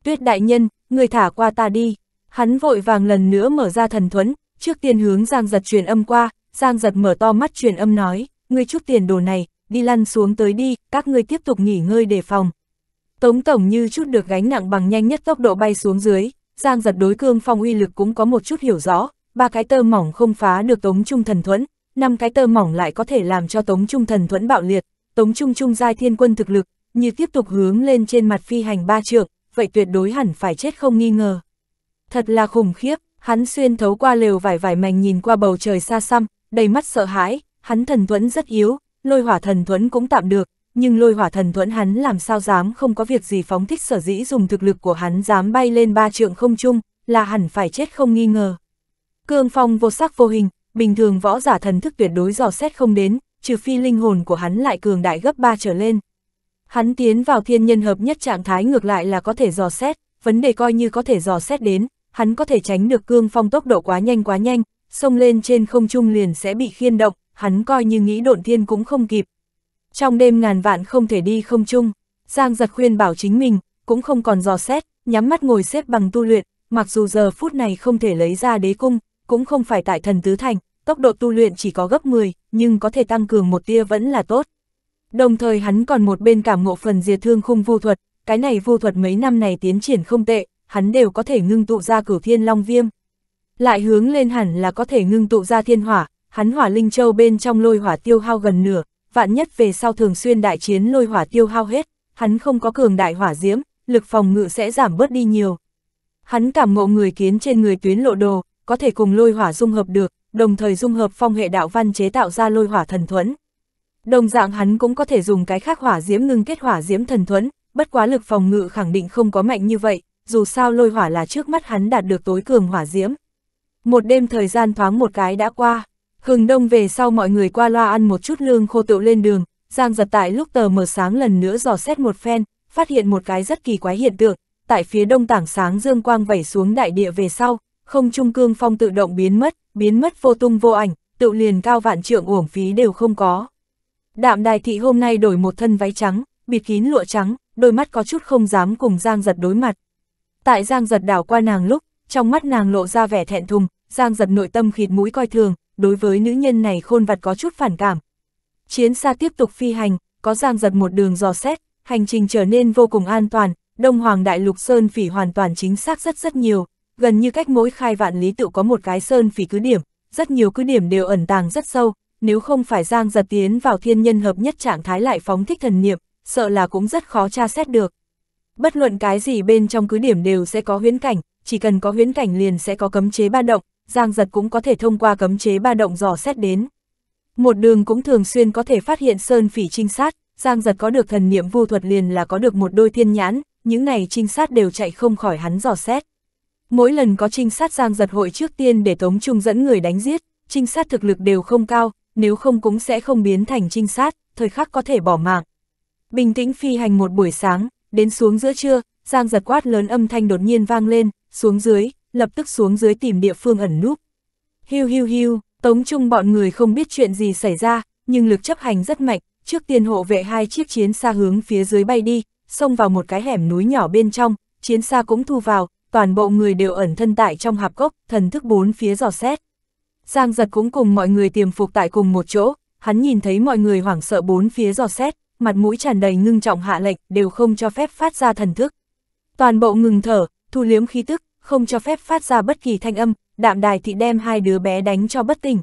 Tuyết đại nhân, người thả qua ta đi. Hắn vội vàng lần nữa mở ra thần thuẫn, trước tiên hướng Giang giật truyền âm qua, Giang giật mở to mắt truyền âm nói, ngươi chút tiền đồ này, đi lăn xuống tới đi, các ngươi tiếp tục nghỉ ngơi đề phòng. Tống tổng như chút được gánh nặng bằng nhanh nhất tốc độ bay xuống dưới, Giang giật đối cương phong uy lực cũng có một chút hiểu rõ, ba cái tơ mỏng không phá được tống trung thần thuẫn, năm cái tơ mỏng lại có thể làm cho tống trung thần thuẫn bạo liệt, tống trung trung giai thiên quân thực lực, như tiếp tục hướng lên trên mặt phi hành ba trượng, vậy tuyệt đối hẳn phải chết không nghi ngờ. Thật là khủng khiếp, hắn xuyên thấu qua lều vải vải mảnh nhìn qua bầu trời xa xăm, đầy mắt sợ hãi, hắn thần thuẫn rất yếu, lôi hỏa thần thuẫn cũng tạm được, nhưng lôi hỏa thần thuẫn hắn làm sao dám không có việc gì phóng thích sở dĩ dùng thực lực của hắn dám bay lên ba trượng không chung, là hẳn phải chết không nghi ngờ. Cương phong vô sắc vô hình, bình thường võ giả thần thức tuyệt đối dò xét không đến, trừ phi linh hồn của hắn lại cường đại gấp ba trở lên. Hắn tiến vào thiên nhân hợp nhất trạng thái ngược lại là có thể dò xét, vấn đề coi như có thể dò xét đến, hắn có thể tránh được cương phong tốc độ quá nhanh quá nhanh, xông lên trên không trung liền sẽ bị khiên động, hắn coi như nghĩ độn thiên cũng không kịp. Trong đêm ngàn vạn không thể đi không trung, Giang giật khuyên bảo chính mình, cũng không còn dò xét, nhắm mắt ngồi xếp bằng tu luyện, mặc dù giờ phút này không thể lấy ra đế cung, cũng không phải tại thần tứ thành, tốc độ tu luyện chỉ có gấp 10, nhưng có thể tăng cường một tia vẫn là tốt. Đồng thời hắn còn một bên cảm ngộ phần diệt thương khung vu thuật, cái này vu thuật mấy năm này tiến triển không tệ, hắn đều có thể ngưng tụ ra cửu thiên long viêm, lại hướng lên hẳn là có thể ngưng tụ ra thiên hỏa, hắn hỏa linh châu bên trong lôi hỏa tiêu hao gần nửa, vạn nhất về sau thường xuyên đại chiến lôi hỏa tiêu hao hết, hắn không có cường đại hỏa diễm, lực phòng ngự sẽ giảm bớt đi nhiều. Hắn cảm ngộ người kiến trên người tuyến lộ đồ, có thể cùng lôi hỏa dung hợp được, đồng thời dung hợp phong hệ đạo văn chế tạo ra lôi hỏa thần thuẫn. Đồng dạng hắn cũng có thể dùng cái khác hỏa diễm ngưng kết hỏa diễm thần thuẫn, bất quá lực phòng ngự khẳng định không có mạnh như vậy, dù sao lôi hỏa là trước mắt hắn đạt được tối cường hỏa diễm, một đêm thời gian thoáng một cái đã qua, hừng đông về sau mọi người qua loa ăn một chút lương khô tựu lên đường, Giang giật tại lúc tờ mở sáng lần nữa dò xét một phen, phát hiện một cái rất kỳ quái hiện tượng, tại phía đông tảng sáng dương quang vẩy xuống đại địa về sau, không trung cương phong tự động biến mất, biến mất vô tung vô ảnh, tự liền cao vạn trượng uổng phí đều không có. Đạm đài thị hôm nay đổi một thân váy trắng, bịt kín lụa trắng, đôi mắt có chút không dám cùng Giang giật đối mặt. Tại Giang giật đảo qua nàng lúc, trong mắt nàng lộ ra vẻ thẹn thùng, Giang giật nội tâm khịt mũi coi thường, đối với nữ nhân này khôn vặt có chút phản cảm. Chiến xa tiếp tục phi hành, có Giang giật một đường dò xét, hành trình trở nên vô cùng an toàn, Đông Hoàng Đại Lục Sơn Phỉ hoàn toàn chính xác rất rất nhiều, gần như cách mỗi khai vạn lý tự có một cái Sơn Phỉ cứ điểm, rất nhiều cứ điểm đều ẩn tàng rất sâu, nếu không phải Giang giật tiến vào thiên nhân hợp nhất trạng thái lại phóng thích thần niệm, sợ là cũng rất khó tra xét được. Bất luận cái gì bên trong cứ điểm đều sẽ có huyễn cảnh, chỉ cần có huyễn cảnh liền sẽ có cấm chế ba động, Giang Giật cũng có thể thông qua cấm chế ba động dò xét đến. Một đường cũng thường xuyên có thể phát hiện sơn phỉ trinh sát, Giang Giật có được thần niệm vu thuật liền là có được một đôi thiên nhãn, những này trinh sát đều chạy không khỏi hắn dò xét. Mỗi lần có trinh sát Giang Giật hội trước tiên để Tống Trung dẫn người đánh giết, trinh sát thực lực đều không cao, nếu không cũng sẽ không biến thành trinh sát, thời khắc có thể bỏ mạng. Bình tĩnh phi hành một buổi sáng, đến xuống giữa trưa, Giang giật quát lớn âm thanh đột nhiên vang lên, xuống dưới, lập tức xuống dưới tìm địa phương ẩn núp. Hiu hiu hiu, Tống Trung bọn người không biết chuyện gì xảy ra, nhưng lực chấp hành rất mạnh, trước tiên hộ vệ hai chiếc chiến xa hướng phía dưới bay đi, xông vào một cái hẻm núi nhỏ bên trong, chiến xa cũng thu vào, toàn bộ người đều ẩn thân tại trong hạp cốc, thần thức bốn phía dò xét. Giang giật cũng cùng mọi người tiềm phục tại cùng một chỗ, hắn nhìn thấy mọi người hoảng sợ bốn phía dò xét, mặt mũi tràn đầy ngưng trọng hạ lệch, đều không cho phép phát ra thần thức. Toàn bộ ngừng thở, thu liếm khí tức, không cho phép phát ra bất kỳ thanh âm, đạm đài thị đem hai đứa bé đánh cho bất tỉnh.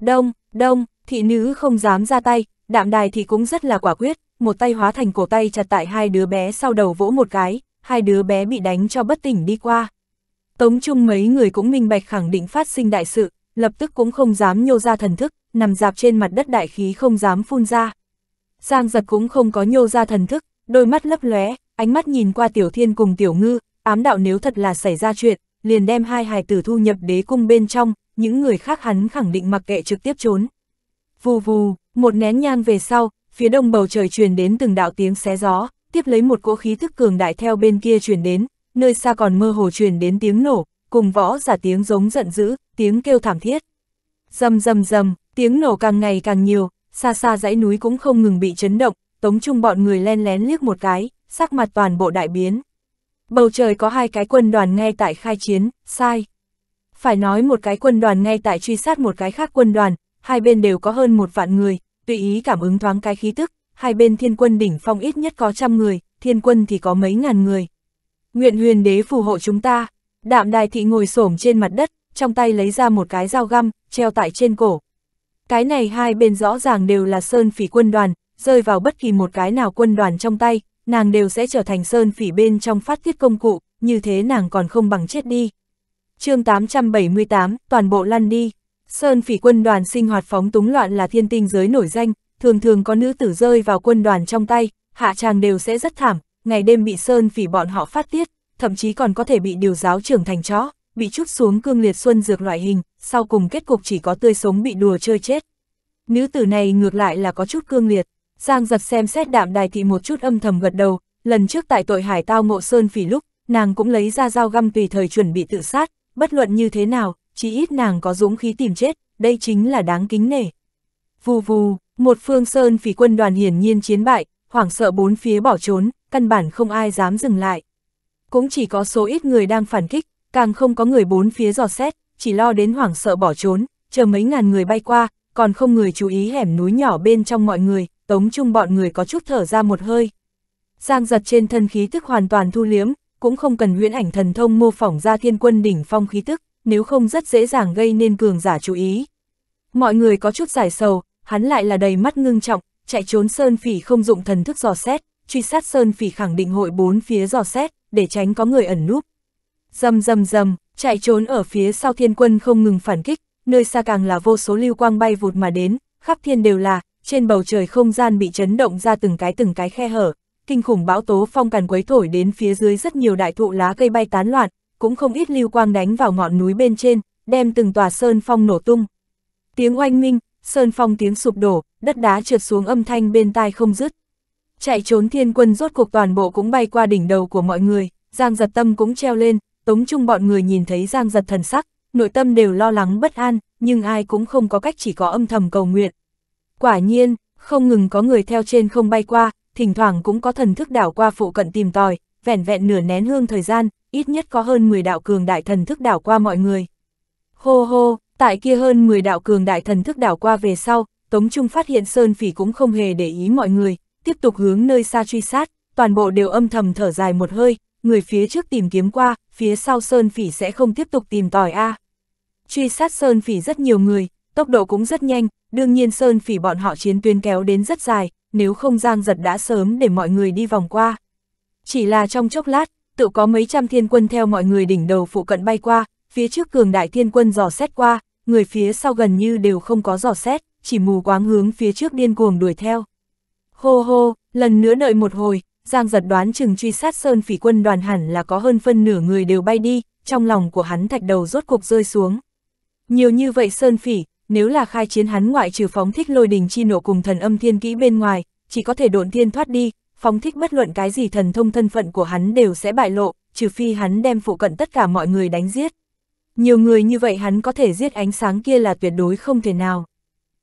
Đông, đông, thị nữ không dám ra tay, đạm đài thị cũng rất là quả quyết, một tay hóa thành cổ tay chặt tại hai đứa bé sau đầu vỗ một cái, hai đứa bé bị đánh cho bất tỉnh đi qua. Tống chung mấy người cũng minh bạch khẳng định phát sinh đại sự, lập tức cũng không dám nhô ra thần thức, nằm dạp trên mặt đất đại khí không dám phun ra. Giang giật cũng không có nhô ra thần thức, đôi mắt lấp lóe, ánh mắt nhìn qua Tiểu Thiên cùng Tiểu Ngư, ám đạo nếu thật là xảy ra chuyện, liền đem hai hài tử thu nhập đế cung bên trong, những người khác hắn khẳng định mặc kệ trực tiếp trốn. Vù vù, một nén nhang về sau, phía đông bầu trời truyền đến từng đạo tiếng xé gió, tiếp lấy một cỗ khí thức cường đại theo bên kia truyền đến, nơi xa còn mơ hồ truyền đến tiếng nổ, cùng võ giả tiếng giống giận dữ, tiếng kêu thảm thiết. Rầm rầm rầm, tiếng nổ càng ngày càng nhiều, xa xa dãy núi cũng không ngừng bị chấn động, Tống Trung bọn người len lén liếc một cái, sắc mặt toàn bộ đại biến. Bầu trời có hai cái quân đoàn ngay tại khai chiến, sai. Phải nói một cái quân đoàn ngay tại truy sát một cái khác quân đoàn, hai bên đều có hơn một vạn người, tùy ý cảm ứng thoáng cái khí tức, hai bên thiên quân đỉnh phong ít nhất có trăm người, thiên quân thì có mấy ngàn người. Nguyện huyền đế phù hộ chúng ta, đạm đài thị ngồi xổm trên mặt đất, trong tay lấy ra một cái dao găm, treo tại trên cổ. Cái này hai bên rõ ràng đều là sơn phỉ quân đoàn, rơi vào bất kỳ một cái nào quân đoàn trong tay, nàng đều sẽ trở thành sơn phỉ bên trong phát tiết công cụ, như thế nàng còn không bằng chết đi. chương 878, toàn bộ lăn đi. Sơn phỉ quân đoàn sinh hoạt phóng túng loạn là thiên tinh giới nổi danh, thường thường có nữ tử rơi vào quân đoàn trong tay, hạ tràng đều sẽ rất thảm, ngày đêm bị sơn phỉ bọn họ phát tiết, thậm chí còn có thể bị điều giáo trưởng thành chó, bị chút xuống cương liệt xuân dược loại hình, sau cùng kết cục chỉ có tươi sống bị đùa chơi chết. Nữ tử này ngược lại là có chút cương liệt, Giang giật xem xét đạm đài thị một chút âm thầm gật đầu, lần trước tại tội hải tao ngộ sơn phỉ lúc, nàng cũng lấy ra dao găm tùy thời chuẩn bị tự sát, bất luận như thế nào, chỉ ít nàng có dũng khí tìm chết, đây chính là đáng kính nể. Vù vù, một phương sơn phỉ quân đoàn hiển nhiên chiến bại, hoảng sợ bốn phía bỏ trốn, căn bản không ai dám dừng lại. Cũng chỉ có số ít người đang phản kích, càng không có người bốn phía dò xét, chỉ lo đến hoảng sợ bỏ trốn, chờ mấy ngàn người bay qua, còn không người chú ý hẻm núi nhỏ bên trong mọi người, Tống Trung bọn người có chút thở ra một hơi. Giang giật trên thân khí tức hoàn toàn thu liếm, cũng không cần huyễn ảnh thần thông mô phỏng ra thiên quân đỉnh phong khí tức, nếu không rất dễ dàng gây nên cường giả chú ý. Mọi người có chút giải sầu, hắn lại là đầy mắt ngưng trọng, chạy trốn Sơn Phỉ không dụng thần thức dò xét, truy sát Sơn Phỉ khẳng định hội bốn phía dò xét, để tránh có người ẩn núp. Dầm dầm dầm, chạy trốn ở phía sau thiên quân không ngừng phản kích, nơi xa càng là vô số lưu quang bay vụt mà đến, khắp thiên đều là, trên bầu trời không gian bị chấn động ra từng cái từng cái khe hở, kinh khủng bão tố phong càn quấy thổi đến phía dưới rất nhiều đại thụ lá cây bay tán loạn, cũng không ít lưu quang đánh vào ngọn núi bên trên, đem từng tòa sơn phong nổ tung. Tiếng oanh minh, sơn phong tiếng sụp đổ, đất đá trượt xuống âm thanh bên tai không dứt. Chạy trốn thiên quân rốt cuộc toàn bộ cũng bay qua đỉnh đầu của mọi người, Giang giật tâm cũng treo lên, tống chung bọn người nhìn thấy Giang giật thần sắc, nội tâm đều lo lắng bất an, nhưng ai cũng không có cách chỉ có âm thầm cầu nguyện, Quả nhiên, không ngừng có người theo trên không bay qua, thỉnh thoảng cũng có thần thức đảo qua phụ cận tìm tòi, vẻn vẹn nửa nén hương thời gian, ít nhất có hơn 10 đạo cường đại thần thức đảo qua mọi người. Hô hô, tại kia hơn 10 đạo cường đại thần thức đảo qua về sau, Tống Trung phát hiện Sơn Phỉ cũng không hề để ý mọi người, tiếp tục hướng nơi xa truy sát, toàn bộ đều âm thầm thở dài một hơi, người phía trước tìm kiếm qua, phía sau Sơn Phỉ sẽ không tiếp tục tìm tòi a. Truy sát Sơn Phỉ rất nhiều người, tốc độ cũng rất nhanh, đương nhiên Sơn Phỉ bọn họ chiến tuyến kéo đến rất dài, nếu không Giang Giật đã sớm để mọi người đi vòng qua. Chỉ là trong chốc lát, tự có mấy trăm thiên quân theo mọi người đỉnh đầu phụ cận bay qua, phía trước cường đại thiên quân dò xét qua, người phía sau gần như đều không có dò xét, chỉ mù quáng hướng phía trước điên cuồng đuổi theo. Hô hô, lần nữa đợi một hồi, Giang giật đoán chừng truy sát Sơn Phỉ quân đoàn hẳn là có hơn phân nửa người đều bay đi, trong lòng của hắn thạch đầu rốt cuộc rơi xuống. Nhiều như vậy Sơn Phỉ, nếu là khai chiến hắn ngoại trừ phóng thích lôi đình chi nổ cùng thần âm thiên kỹ bên ngoài, chỉ có thể độn thiên thoát đi, phóng thích bất luận cái gì thần thông thân phận của hắn đều sẽ bại lộ, trừ phi hắn đem phụ cận tất cả mọi người đánh giết. Nhiều người như vậy hắn có thể giết ánh sáng kia là tuyệt đối không thể nào.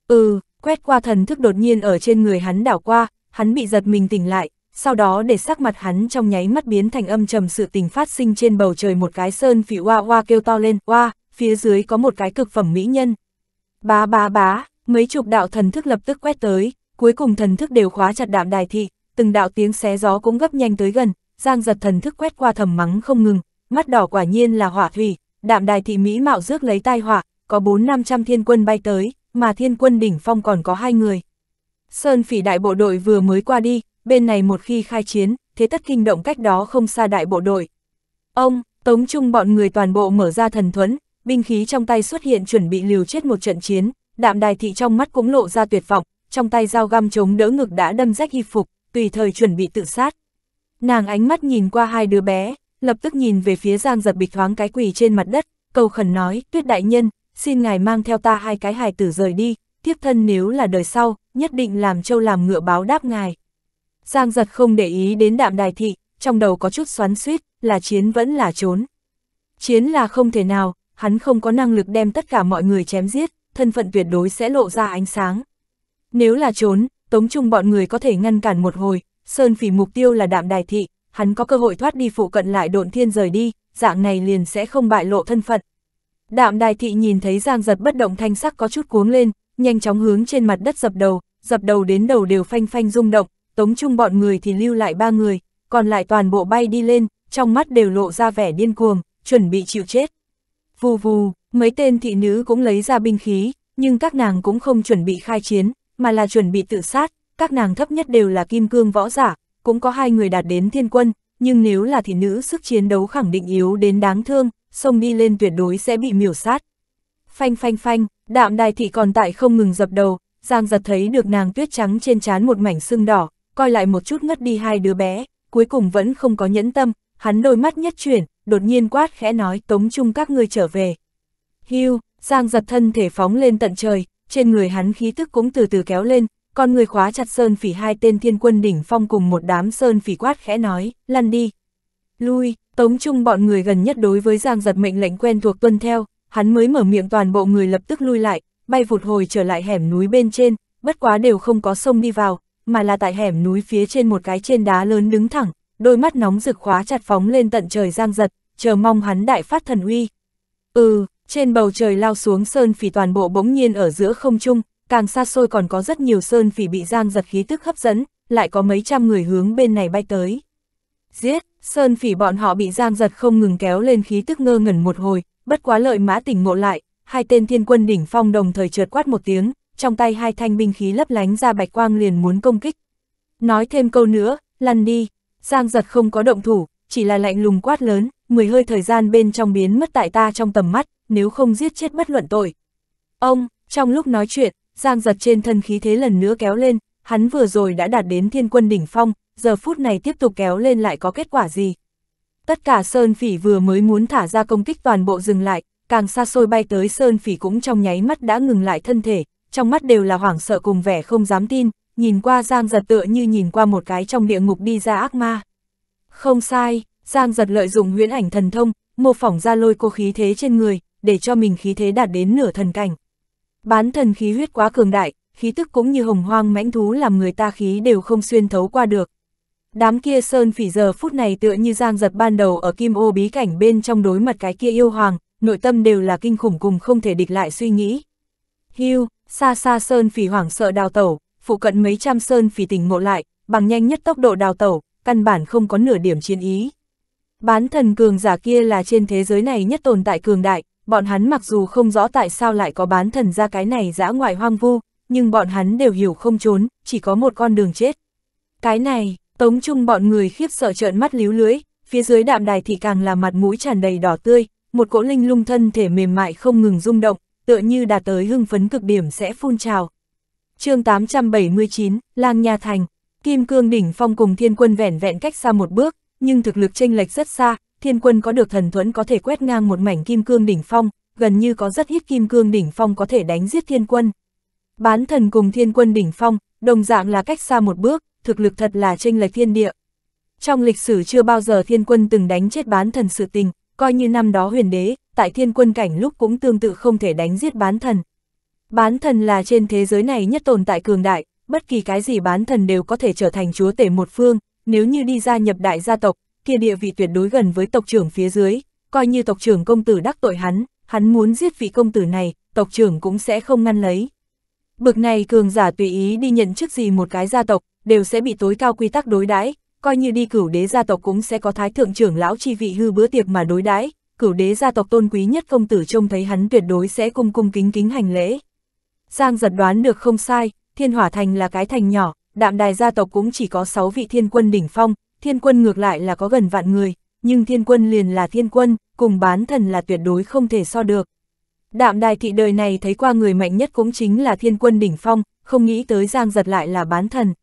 Ừ, quét qua thần thức đột nhiên ở trên người hắn đảo qua, hắn bị giật mình tỉnh lại, sau đó để sắc mặt hắn trong nháy mắt biến thành âm trầm sự tình phát sinh trên bầu trời một cái sơn phỉ hoa hoa kêu to lên, hoa, phía dưới có một cái cực phẩm mỹ nhân. Bá bá bá, mấy chục đạo thần thức lập tức quét tới, cuối cùng thần thức đều khóa chặt đạm đài thị, từng đạo tiếng xé gió cũng gấp nhanh tới gần, Giang giật thần thức quét qua thầm mắng không ngừng, mắt đỏ quả nhiên là hỏa thủy, đạm đài thị Mỹ mạo rước lấy tai hỏa, có bốn năm trăm thiên quân bay tới, mà thiên quân đỉnh phong còn có hai người. Sơn phỉ đại bộ đội vừa mới qua đi, bên này một khi khai chiến, thế tất kinh động cách đó không xa đại bộ đội. Ông, Tống Trung bọn người toàn bộ mở ra thần thuẫn, binh khí trong tay xuất hiện chuẩn bị liều chết một trận chiến, đạm đài thị trong mắt cũng lộ ra tuyệt vọng, trong tay dao găm chống đỡ ngực đã đâm rách y phục, tùy thời chuẩn bị tự sát. Nàng ánh mắt nhìn qua hai đứa bé, lập tức nhìn về phía Giang giật bịch thoáng cái quỳ trên mặt đất, cầu khẩn nói, tuyết đại nhân, xin ngài mang theo ta hai cái hài tử rời đi, tiếp thân nếu là đời sau, nhất định làm châu làm ngựa báo đáp ngài. Giang giật không để ý đến đạm đài thị, trong đầu có chút xoắn suýt, là chiến vẫn là trốn. Chiến là không thể nào, hắn không có năng lực đem tất cả mọi người chém giết, thân phận tuyệt đối sẽ lộ ra ánh sáng. Nếu là trốn, Tống Trung bọn người có thể ngăn cản một hồi, Sơn Phỉ mục tiêu là đạm đài thị, hắn có cơ hội thoát đi phụ cận lại độn thiên rời đi, dạng này liền sẽ không bại lộ thân phận. Đạm đài thị nhìn thấy giang giật bất động thanh sắc có chút cuống lên, nhanh chóng hướng trên mặt đất dập đầu, dập đầu đến đầu đều phanh phanh rung động, Tống Trung bọn người thì lưu lại ba người, còn lại toàn bộ bay đi lên, trong mắt đều lộ ra vẻ điên cuồng, chuẩn bị chịu chết. Vù vù, mấy tên thị nữ cũng lấy ra binh khí, nhưng các nàng cũng không chuẩn bị khai chiến, mà là chuẩn bị tự sát, các nàng thấp nhất đều là kim cương võ giả, cũng có hai người đạt đến thiên quân, nhưng nếu là thị nữ sức chiến đấu khẳng định yếu đến đáng thương, xông đi lên tuyệt đối sẽ bị miểu sát. Phanh phanh phanh, đạm đài thị còn tại không ngừng dập đầu, Giang giật thấy được nàng tuyết trắng trên trán một mảnh xương đỏ, coi lại một chút ngất đi hai đứa bé, cuối cùng vẫn không có nhẫn tâm, hắn đôi mắt nhất chuyển, đột nhiên quát khẽ nói tống chung các ngươi trở về. Hưu, Giang giật thân thể phóng lên tận trời, trên người hắn khí tức cũng từ từ kéo lên, con người khóa chặt sơn phỉ hai tên thiên quân đỉnh phong cùng một đám sơn phỉ quát khẽ nói, lăn đi. Lui, tống chung bọn người gần nhất đối với Giang giật mệnh lệnh quen thuộc tuân theo, hắn mới mở miệng toàn bộ người lập tức lui lại, bay vụt hồi trở lại hẻm núi bên trên, bất quá đều không có sông đi vào, mà là tại hẻm núi phía trên một cái trên đá lớn đứng thẳng, đôi mắt nóng rực khóa chặt phóng lên tận trời giang giật, chờ mong hắn đại phát thần uy. Ừ, trên bầu trời lao xuống sơn phỉ toàn bộ bỗng nhiên ở giữa không trung, càng xa xôi còn có rất nhiều sơn phỉ bị giang giật khí tức hấp dẫn, lại có mấy trăm người hướng bên này bay tới. Giết, sơn phỉ bọn họ bị giang giật không ngừng kéo lên khí tức ngơ ngẩn một hồi, bất quá lợi mã tỉnh ngộ lại, hai tên thiên quân đỉnh phong đồng thời trượt quát một tiếng, trong tay hai thanh binh khí lấp lánh ra bạch quang liền muốn công kích. Nói thêm câu nữa, lăn đi, Giang giật không có động thủ, chỉ là lạnh lùng quát lớn, mười hơi thời gian bên trong biến mất tại ta trong tầm mắt, nếu không giết chết bất luận tội. Ông, trong lúc nói chuyện, Giang giật trên thân khí thế lần nữa kéo lên, hắn vừa rồi đã đạt đến thiên quân đỉnh phong, giờ phút này tiếp tục kéo lên lại có kết quả gì. Tất cả sơn phỉ vừa mới muốn thả ra công kích toàn bộ dừng lại, càng xa xôi bay tới sơn phỉ cũng trong nháy mắt đã ngừng lại thân thể, trong mắt đều là hoảng sợ cùng vẻ không dám tin, nhìn qua Giang giật tựa như nhìn qua một cái trong địa ngục đi ra ác ma. Không sai, Giang giật lợi dụng huyễn ảnh thần thông, mô phỏng ra lôi cô khí thế trên người, để cho mình khí thế đạt đến nửa thần cảnh. Bán thần khí huyết quá cường đại, khí tức cũng như hồng hoang mãnh thú làm người ta khí đều không xuyên thấu qua được. Đám kia sơn phỉ giờ phút này tựa như giang giật ban đầu ở kim ô bí cảnh bên trong đối mặt cái kia yêu hoàng, nội tâm đều là kinh khủng cùng không thể địch lại suy nghĩ. Hưu, xa xa sơn phỉ hoảng sợ đào tẩu, phụ cận mấy trăm sơn phỉ tỉnh ngộ lại, bằng nhanh nhất tốc độ đào tẩu, căn bản không có nửa điểm chiến ý. Bán thần cường giả kia là trên thế giới này nhất tồn tại cường đại, bọn hắn mặc dù không rõ tại sao lại có bán thần ra cái này dã ngoại hoang vu, nhưng bọn hắn đều hiểu không trốn, chỉ có một con đường chết. Cái này, tống chung bọn người khiếp sợ trợn mắt líu lưới, phía dưới đạm đài thì càng là mặt mũi tràn đầy đỏ tươi, một cỗ linh lung thân thể mềm mại không ngừng rung động, tựa như đạt tới hưng phấn cực điểm sẽ phun trào, chương 879, Lang Nha Thành, Kim Cương Đỉnh Phong cùng thiên quân vẻn vẹn cách xa một bước, nhưng thực lực chênh lệch rất xa, thiên quân có được thần thuẫn có thể quét ngang một mảnh Kim Cương Đỉnh Phong, gần như có rất ít Kim Cương Đỉnh Phong có thể đánh giết thiên quân. Bán thần cùng thiên quân Đỉnh Phong, đồng dạng là cách xa một bước, thực lực thật là chênh lệch thiên địa. Trong lịch sử chưa bao giờ thiên quân từng đánh chết bán thần sự tình, coi như năm đó huyền đế, tại thiên quân cảnh lúc cũng tương tự không thể đánh giết bán thần, Bán thần là trên thế giới này nhất tồn tại cường đại, bất kỳ cái gì bán thần đều có thể trở thành chúa tể một phương, nếu như đi ra nhập đại gia tộc, kia địa vị tuyệt đối gần với tộc trưởng phía dưới, coi như tộc trưởng công tử đắc tội hắn, hắn muốn giết vị công tử này, tộc trưởng cũng sẽ không ngăn lấy. Bực này cường giả tùy ý đi nhận chức gì một cái gia tộc, đều sẽ bị tối cao quy tắc đối đãi, coi như đi cửu đế gia tộc cũng sẽ có thái thượng trưởng lão chi vị hư bữa tiệc mà đối đãi, cửu đế gia tộc tôn quý nhất công tử trông thấy hắn tuyệt đối sẽ cung cung kính kính hành lễ. Giang giật đoán được không sai, thiên hỏa thành là cái thành nhỏ, đạm đài gia tộc cũng chỉ có 6 vị thiên quân đỉnh phong, thiên quân ngược lại là có gần vạn người, nhưng thiên quân liền là thiên quân, cùng bán thần là tuyệt đối không thể so được. Đạm đài thị đời này thấy qua người mạnh nhất cũng chính là thiên quân đỉnh phong, không nghĩ tới giang giật lại là bán thần.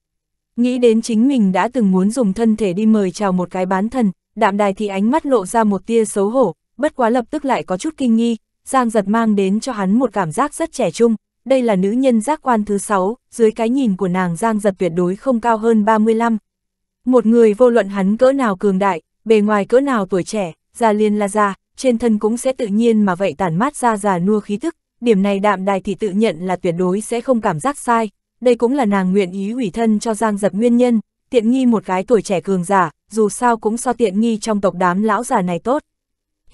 Nghĩ đến chính mình đã từng muốn dùng thân thể đi mời chào một cái bán thần, đạm đài thị ánh mắt lộ ra một tia xấu hổ, bất quá lập tức lại có chút kinh nghi, giang giật mang đến cho hắn một cảm giác rất trẻ trung, đây là nữ nhân giác quan thứ sáu dưới cái nhìn của nàng Giang Giật tuyệt đối không cao hơn 35. Một người vô luận hắn cỡ nào cường đại, bề ngoài cỡ nào tuổi trẻ, da liên là da, trên thân cũng sẽ tự nhiên mà vậy tản mát ra già nua khí thức, điểm này đạm đài thì tự nhận là tuyệt đối sẽ không cảm giác sai, đây cũng là nàng nguyện ý ủy thân cho Giang Giật nguyên nhân, tiện nghi một gái tuổi trẻ cường giả, dù sao cũng so tiện nghi trong tộc đám lão già này tốt.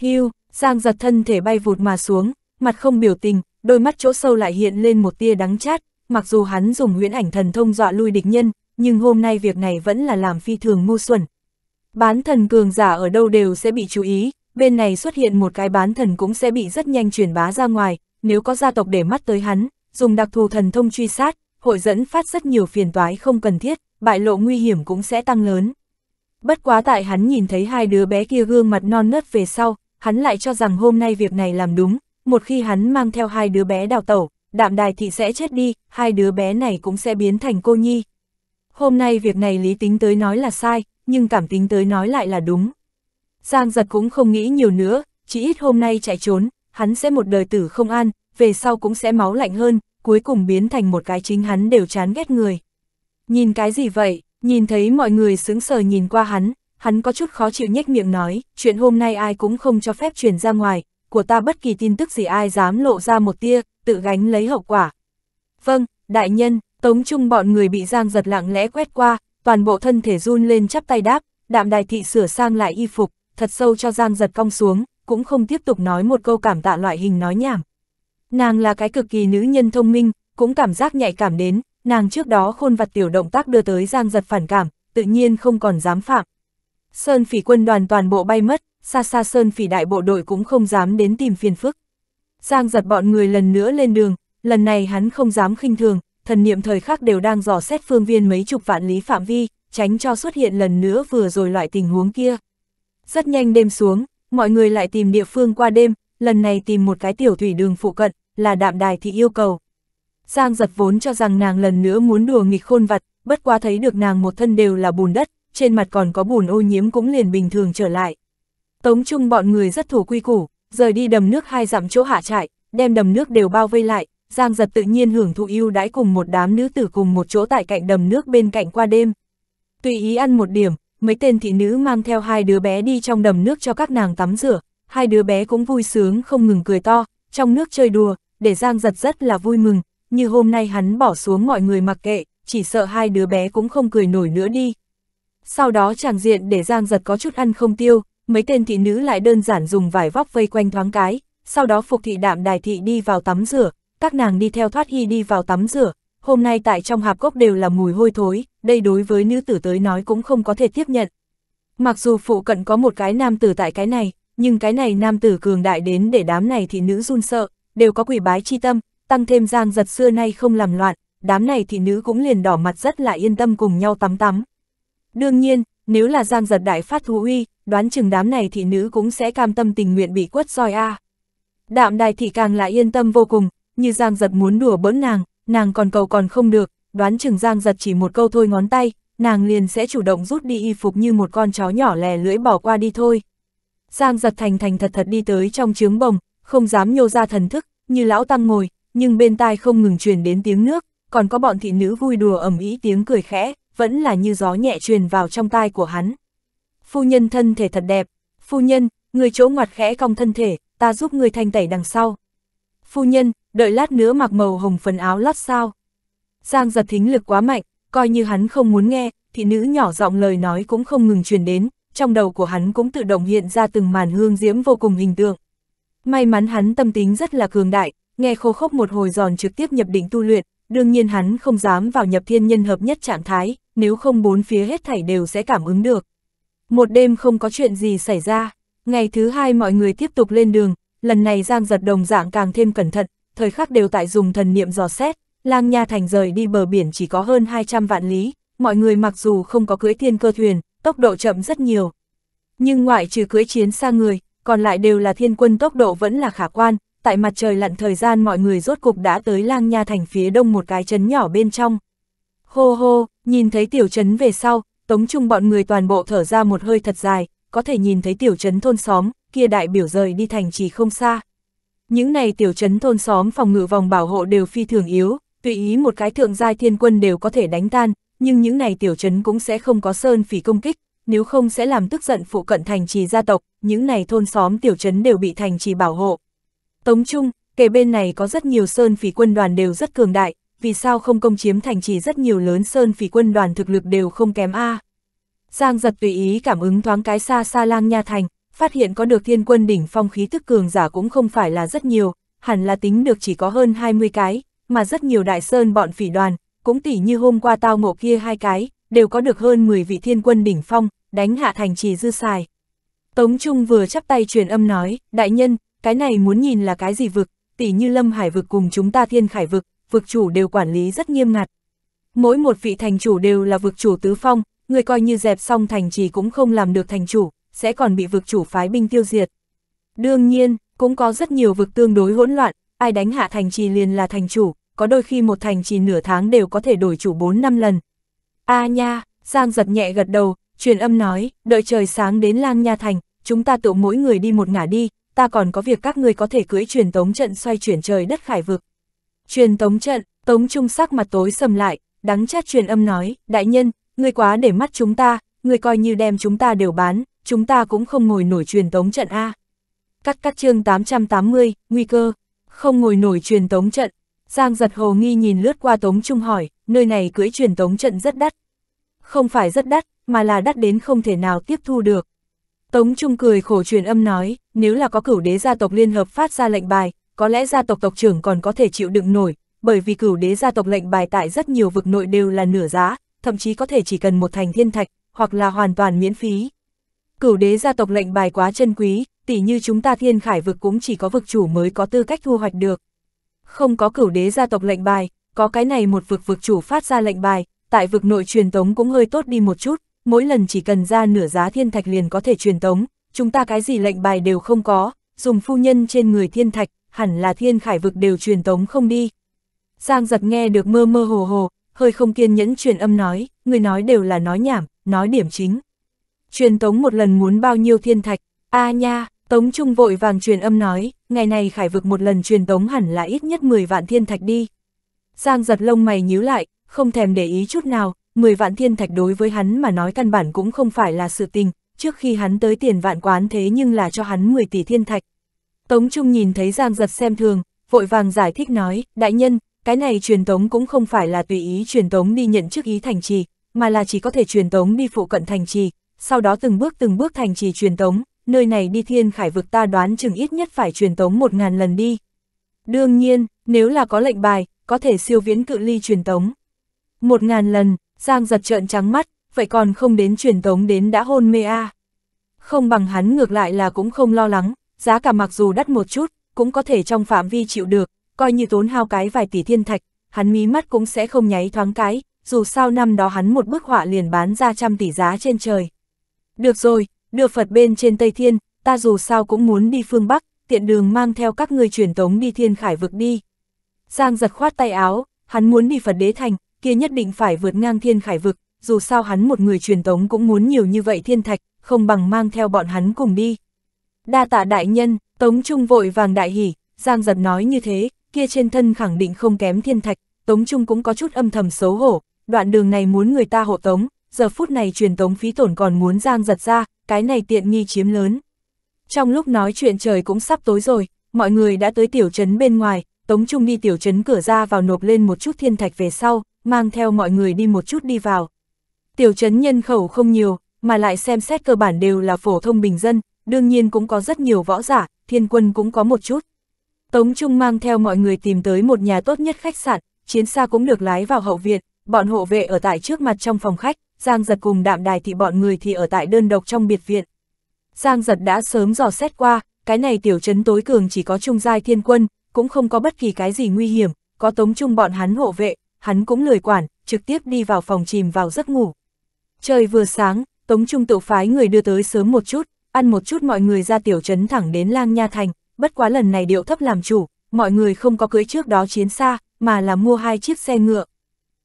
Hưu, Giang Giật thân thể bay vụt mà xuống, mặt không biểu tình, đôi mắt chỗ sâu lại hiện lên một tia đắng chát, mặc dù hắn dùng huyễn ảnh thần thông dọa lui địch nhân, nhưng hôm nay việc này vẫn là làm phi thường ngu xuẩn. Bán thần cường giả ở đâu đều sẽ bị chú ý, bên này xuất hiện một cái bán thần cũng sẽ bị rất nhanh truyền bá ra ngoài, nếu có gia tộc để mắt tới hắn, dùng đặc thù thần thông truy sát, hội dẫn phát rất nhiều phiền toái không cần thiết, bại lộ nguy hiểm cũng sẽ tăng lớn. Bất quá tại hắn nhìn thấy hai đứa bé kia gương mặt non nớt về sau, hắn lại cho rằng hôm nay việc này làm đúng, một khi hắn mang theo hai đứa bé đào tẩu, đạm đài thì sẽ chết đi, hai đứa bé này cũng sẽ biến thành cô nhi. Hôm nay việc này lý tính tới nói là sai, nhưng cảm tính tới nói lại là đúng. Giang giật cũng không nghĩ nhiều nữa, chỉ ít hôm nay chạy trốn, hắn sẽ một đời tử không an, về sau cũng sẽ máu lạnh hơn, cuối cùng biến thành một cái chính hắn đều chán ghét người. Nhìn cái gì vậy, nhìn thấy mọi người sững sờ nhìn qua hắn, hắn có chút khó chịu nhếch miệng nói, chuyện hôm nay ai cũng không cho phép truyền ra ngoài, của ta bất kỳ tin tức gì ai dám lộ ra một tia, tự gánh lấy hậu quả. Vâng, đại nhân, tống trung bọn người bị giang giật lặng lẽ quét qua, toàn bộ thân thể run lên chắp tay đáp, đạm đài thị sửa sang lại y phục, thật sâu cho giang giật cong xuống, cũng không tiếp tục nói một câu cảm tạ loại hình nói nhảm. Nàng là cái cực kỳ nữ nhân thông minh, cũng cảm giác nhạy cảm đến, nàng trước đó khôn vặt tiểu động tác đưa tới giang giật phản cảm, tự nhiên không còn dám phạm, Sơn phỉ quân đoàn toàn bộ bay mất, xa xa sơn phỉ đại bộ đội cũng không dám đến tìm phiền phức. Giang giật bọn người lần nữa lên đường, lần này hắn không dám khinh thường, thần niệm thời khắc đều đang dò xét phương viên mấy chục vạn lý phạm vi, tránh cho xuất hiện lần nữa vừa rồi loại tình huống kia. Rất nhanh đêm xuống, mọi người lại tìm địa phương qua đêm, lần này tìm một cái tiểu thủy đường phụ cận, là đạm đài thị yêu cầu. Giang giật vốn cho rằng nàng lần nữa muốn đùa nghịch khôn vật, bất quá thấy được nàng một thân đều là bùn đất, trên mặt còn có bùn ô nhiễm cũng liền bình thường trở lại. Tống Trung bọn người rất thủ quy củ, rời đi đầm nước hai dặm chỗ hạ trại, đem đầm nước đều bao vây lại, Giang Giật tự nhiên hưởng thụ ưu đãi cùng một đám nữ tử cùng một chỗ tại cạnh đầm nước bên cạnh qua đêm. Tùy ý ăn một điểm, mấy tên thị nữ mang theo hai đứa bé đi trong đầm nước cho các nàng tắm rửa, hai đứa bé cũng vui sướng không ngừng cười to, trong nước chơi đùa, để Giang Giật rất là vui mừng, như hôm nay hắn bỏ xuống mọi người mặc kệ, chỉ sợ hai đứa bé cũng không cười nổi nữa đi. Sau đó chàng diện để Giang giật có chút ăn không tiêu, mấy tên thị nữ lại đơn giản dùng vải vóc vây quanh thoáng cái, sau đó phục thị đạm đài thị đi vào tắm rửa, các nàng đi theo thoát hy đi vào tắm rửa, hôm nay tại trong hạp cốc đều là mùi hôi thối, đây đối với nữ tử tới nói cũng không có thể tiếp nhận. Mặc dù phụ cận có một cái nam tử tại cái này, nhưng cái này nam tử cường đại đến để đám này thị nữ run sợ, đều có quỷ bái chi tâm, tăng thêm giang giật xưa nay không làm loạn, đám này thị nữ cũng liền đỏ mặt rất là yên tâm cùng nhau tắm tắm. Đương nhiên, nếu là Giang Giật Đại phát thú uy, đoán chừng đám này thị nữ cũng sẽ cam tâm tình nguyện bị quất roi a. À. Đạm đài thị càng lại yên tâm vô cùng, như Giang Giật muốn đùa bỡn nàng, nàng còn cầu còn không được, đoán chừng Giang Giật chỉ một câu thôi ngón tay, nàng liền sẽ chủ động rút đi y phục như một con chó nhỏ lè lưỡi bỏ qua đi thôi. Giang Giật thành thành thật thật đi tới trong chướng bồng, không dám nhô ra thần thức, như lão tăng ngồi, nhưng bên tai không ngừng truyền đến tiếng nước, còn có bọn thị nữ vui đùa ẩm ý tiếng cười khẽ, vẫn là như gió nhẹ truyền vào trong tai của hắn. Phu nhân thân thể thật đẹp, phu nhân, người chỗ ngoặt khẽ cong thân thể, ta giúp người thanh tẩy đằng sau. Phu nhân, đợi lát nữa mặc màu hồng phần áo lót sao. Giang giật thính lực quá mạnh, coi như hắn không muốn nghe, thị nữ nhỏ giọng lời nói cũng không ngừng truyền đến, trong đầu của hắn cũng tự động hiện ra từng màn hương diễm vô cùng hình tượng. May mắn hắn tâm tính rất là cường đại, nghe khô khốc một hồi giòn trực tiếp nhập định tu luyện, đương nhiên hắn không dám vào nhập thiên nhân hợp nhất trạng thái, nếu không bốn phía hết thảy đều sẽ cảm ứng được. Một đêm không có chuyện gì xảy ra, ngày thứ hai mọi người tiếp tục lên đường, lần này Giang giật đồng dạng càng thêm cẩn thận, thời khắc đều tại dùng thần niệm dò xét, lang nha thành rời đi bờ biển chỉ có hơn 200 vạn lý, mọi người mặc dù không có cưới thiên cơ thuyền, tốc độ chậm rất nhiều. Nhưng ngoại trừ cưới chiến xa người, còn lại đều là thiên quân tốc độ vẫn là khả quan, tại mặt trời lặn thời gian mọi người rốt cục đã tới lang nha thành phía đông một cái trấn nhỏ bên trong. Hô hô, nhìn thấy tiểu trấn về sau, tống trung bọn người toàn bộ thở ra một hơi thật dài, có thể nhìn thấy tiểu trấn thôn xóm, kia đại biểu rời đi thành chỉ không xa. Những này tiểu trấn thôn xóm phòng ngự vòng bảo hộ đều phi thường yếu, tùy ý một cái thượng giai thiên quân đều có thể đánh tan, nhưng những này tiểu trấn cũng sẽ không có sơn phỉ công kích, nếu không sẽ làm tức giận phụ cận thành trì gia tộc, những này thôn xóm tiểu trấn đều bị thành trì bảo hộ, Tống Trung, kề bên này có rất nhiều sơn phỉ quân đoàn đều rất cường đại, vì sao không công chiếm thành trì rất nhiều lớn sơn phỉ quân đoàn thực lực đều không kém A. Giang giật tùy ý cảm ứng thoáng cái xa xa lang nha thành, phát hiện có được thiên quân đỉnh phong khí tức cường giả cũng không phải là rất nhiều, hẳn là tính được chỉ có hơn 20 cái, mà rất nhiều đại sơn bọn phỉ đoàn, cũng tỉ như hôm qua tao ngộ kia hai cái, đều có được hơn 10 vị thiên quân đỉnh phong, đánh hạ thành trì dư xài. Tống Trung vừa chắp tay truyền âm nói, đại nhân, cái này muốn nhìn là cái gì vực, tỉ như Lâm Hải vực cùng chúng ta Thiên Khải vực, vực chủ đều quản lý rất nghiêm ngặt. Mỗi một vị thành chủ đều là vực chủ tứ phong, người coi như dẹp xong thành trì cũng không làm được thành chủ, sẽ còn bị vực chủ phái binh tiêu diệt. Đương nhiên, cũng có rất nhiều vực tương đối hỗn loạn, ai đánh hạ thành trì liền là thành chủ, có đôi khi một thành trì nửa tháng đều có thể đổi chủ 4 năm lần. A à nha, Giang giật nhẹ gật đầu, truyền âm nói, đợi trời sáng đến lang nha thành, chúng ta tụ mỗi người đi một ngả đi, ta còn có việc các ngươi có thể cưỡi truyền tống trận xoay chuyển trời đất khải vực. Truyền tống trận, tống trung sắc mặt tối sầm lại, đắng chát truyền âm nói, đại nhân, ngươi quá để mắt chúng ta, ngươi coi như đem chúng ta đều bán, chúng ta cũng không ngồi nổi truyền tống trận A. Cắt cắt chương 880, nguy cơ, không ngồi nổi truyền tống trận. Giang giật hồ nghi nhìn lướt qua tống trung hỏi, nơi này cưỡi truyền tống trận rất đắt. Không phải rất đắt, mà là đắt đến không thể nào tiếp thu được. Tống Trung cười khổ truyền âm nói, nếu là có cửu đế gia tộc liên hợp phát ra lệnh bài, có lẽ gia tộc tộc trưởng còn có thể chịu đựng nổi, bởi vì cửu đế gia tộc lệnh bài tại rất nhiều vực nội đều là nửa giá, thậm chí có thể chỉ cần một thành thiên thạch, hoặc là hoàn toàn miễn phí. Cửu đế gia tộc lệnh bài quá chân quý, tỉ như chúng ta thiên khải vực cũng chỉ có vực chủ mới có tư cách thu hoạch được. Không có cửu đế gia tộc lệnh bài, có cái này một vực vực chủ phát ra lệnh bài, tại vực nội truyền tống cũng hơi tốt đi một chút, mỗi lần chỉ cần ra nửa giá thiên thạch liền có thể truyền tống, chúng ta cái gì lệnh bài đều không có, dùng phu nhân trên người thiên thạch, hẳn là thiên khải vực đều truyền tống không đi. Giang giật nghe được mơ mơ hồ hồ, hơi không kiên nhẫn truyền âm nói, người nói đều là nói nhảm, nói điểm chính. Truyền tống một lần muốn bao nhiêu thiên thạch, a à nha, tống trung vội vàng truyền âm nói, ngày này khải vực một lần truyền tống hẳn là ít nhất 10 vạn thiên thạch đi. Giang giật lông mày nhíu lại, không thèm để ý chút nào, 10 vạn thiên thạch đối với hắn mà nói căn bản cũng không phải là sự tình, trước khi hắn tới tiền vạn quán thế nhưng là cho hắn 10 tỷ thiên thạch. Tống Trung nhìn thấy Giang Giật xem thường, vội vàng giải thích nói, đại nhân, cái này truyền tống cũng không phải là tùy ý truyền tống đi nhận chức ý thành trì, mà là chỉ có thể truyền tống đi phụ cận thành trì, sau đó từng bước từng bước thành trì truyền tống, nơi này đi thiên khải vực ta đoán chừng ít nhất phải truyền tống một ngàn lần đi. Đương nhiên, nếu là có lệnh bài, có thể siêu viễn cự ly truyền tống. Một ngàn lần, Giang giật trợn trắng mắt, vậy còn không đến truyền tống đến đã hôn mê a à. Không bằng hắn ngược lại là cũng không lo lắng, giá cả mặc dù đắt một chút, cũng có thể trong phạm vi chịu được, coi như tốn hao cái vài tỷ thiên thạch, hắn mí mắt cũng sẽ không nháy thoáng cái, dù sao năm đó hắn một bức họa liền bán ra trăm tỷ giá trên trời. Được rồi, đưa Phật bên trên Tây Thiên, ta dù sao cũng muốn đi phương Bắc, tiện đường mang theo các người truyền tống đi thiên khải vực đi. Giang giật khoát tay áo, hắn muốn đi Phật đế thành, kia nhất định phải vượt ngang thiên khải vực, dù sao hắn một người truyền tống cũng muốn nhiều như vậy thiên thạch, không bằng mang theo bọn hắn cùng đi. Đa tạ đại nhân, Tống Trung vội vàng đại hỉ, Giang giật nói như thế, kia trên thân khẳng định không kém thiên thạch, Tống Trung cũng có chút âm thầm xấu hổ, đoạn đường này muốn người ta hộ tống, giờ phút này truyền tống phí tổn còn muốn Giang giật ra, cái này tiện nghi chiếm lớn. Trong lúc nói chuyện trời cũng sắp tối rồi, mọi người đã tới tiểu trấn bên ngoài, Tống Trung đi tiểu trấn cửa ra vào nộp lên một chút thiên thạch về sau, mang theo mọi người đi một chút đi vào. Tiểu trấn nhân khẩu không nhiều, mà lại xem xét cơ bản đều là phổ thông bình dân, đương nhiên cũng có rất nhiều võ giả, thiên quân cũng có một chút. Tống Trung mang theo mọi người tìm tới một nhà tốt nhất khách sạn, chiến xa cũng được lái vào hậu viện, bọn hộ vệ ở tại trước mặt trong phòng khách, Giang Giật cùng đạm đài thì bọn người thì ở tại đơn độc trong biệt viện. Giang Giật đã sớm dò xét qua, cái này tiểu trấn tối cường chỉ có trung giai thiên quân, cũng không có bất kỳ cái gì nguy hiểm, có tống trung bọn hắn hộ vệ, hắn cũng lười quản, trực tiếp đi vào phòng chìm vào giấc ngủ. Trời vừa sáng, Tống Trung tự phái người đưa tới sớm một chút, ăn một chút mọi người ra tiểu trấn thẳng đến lang nha thành, bất quá lần này điệu thấp làm chủ, mọi người không có cưới trước đó chiến xa, mà là mua hai chiếc xe ngựa.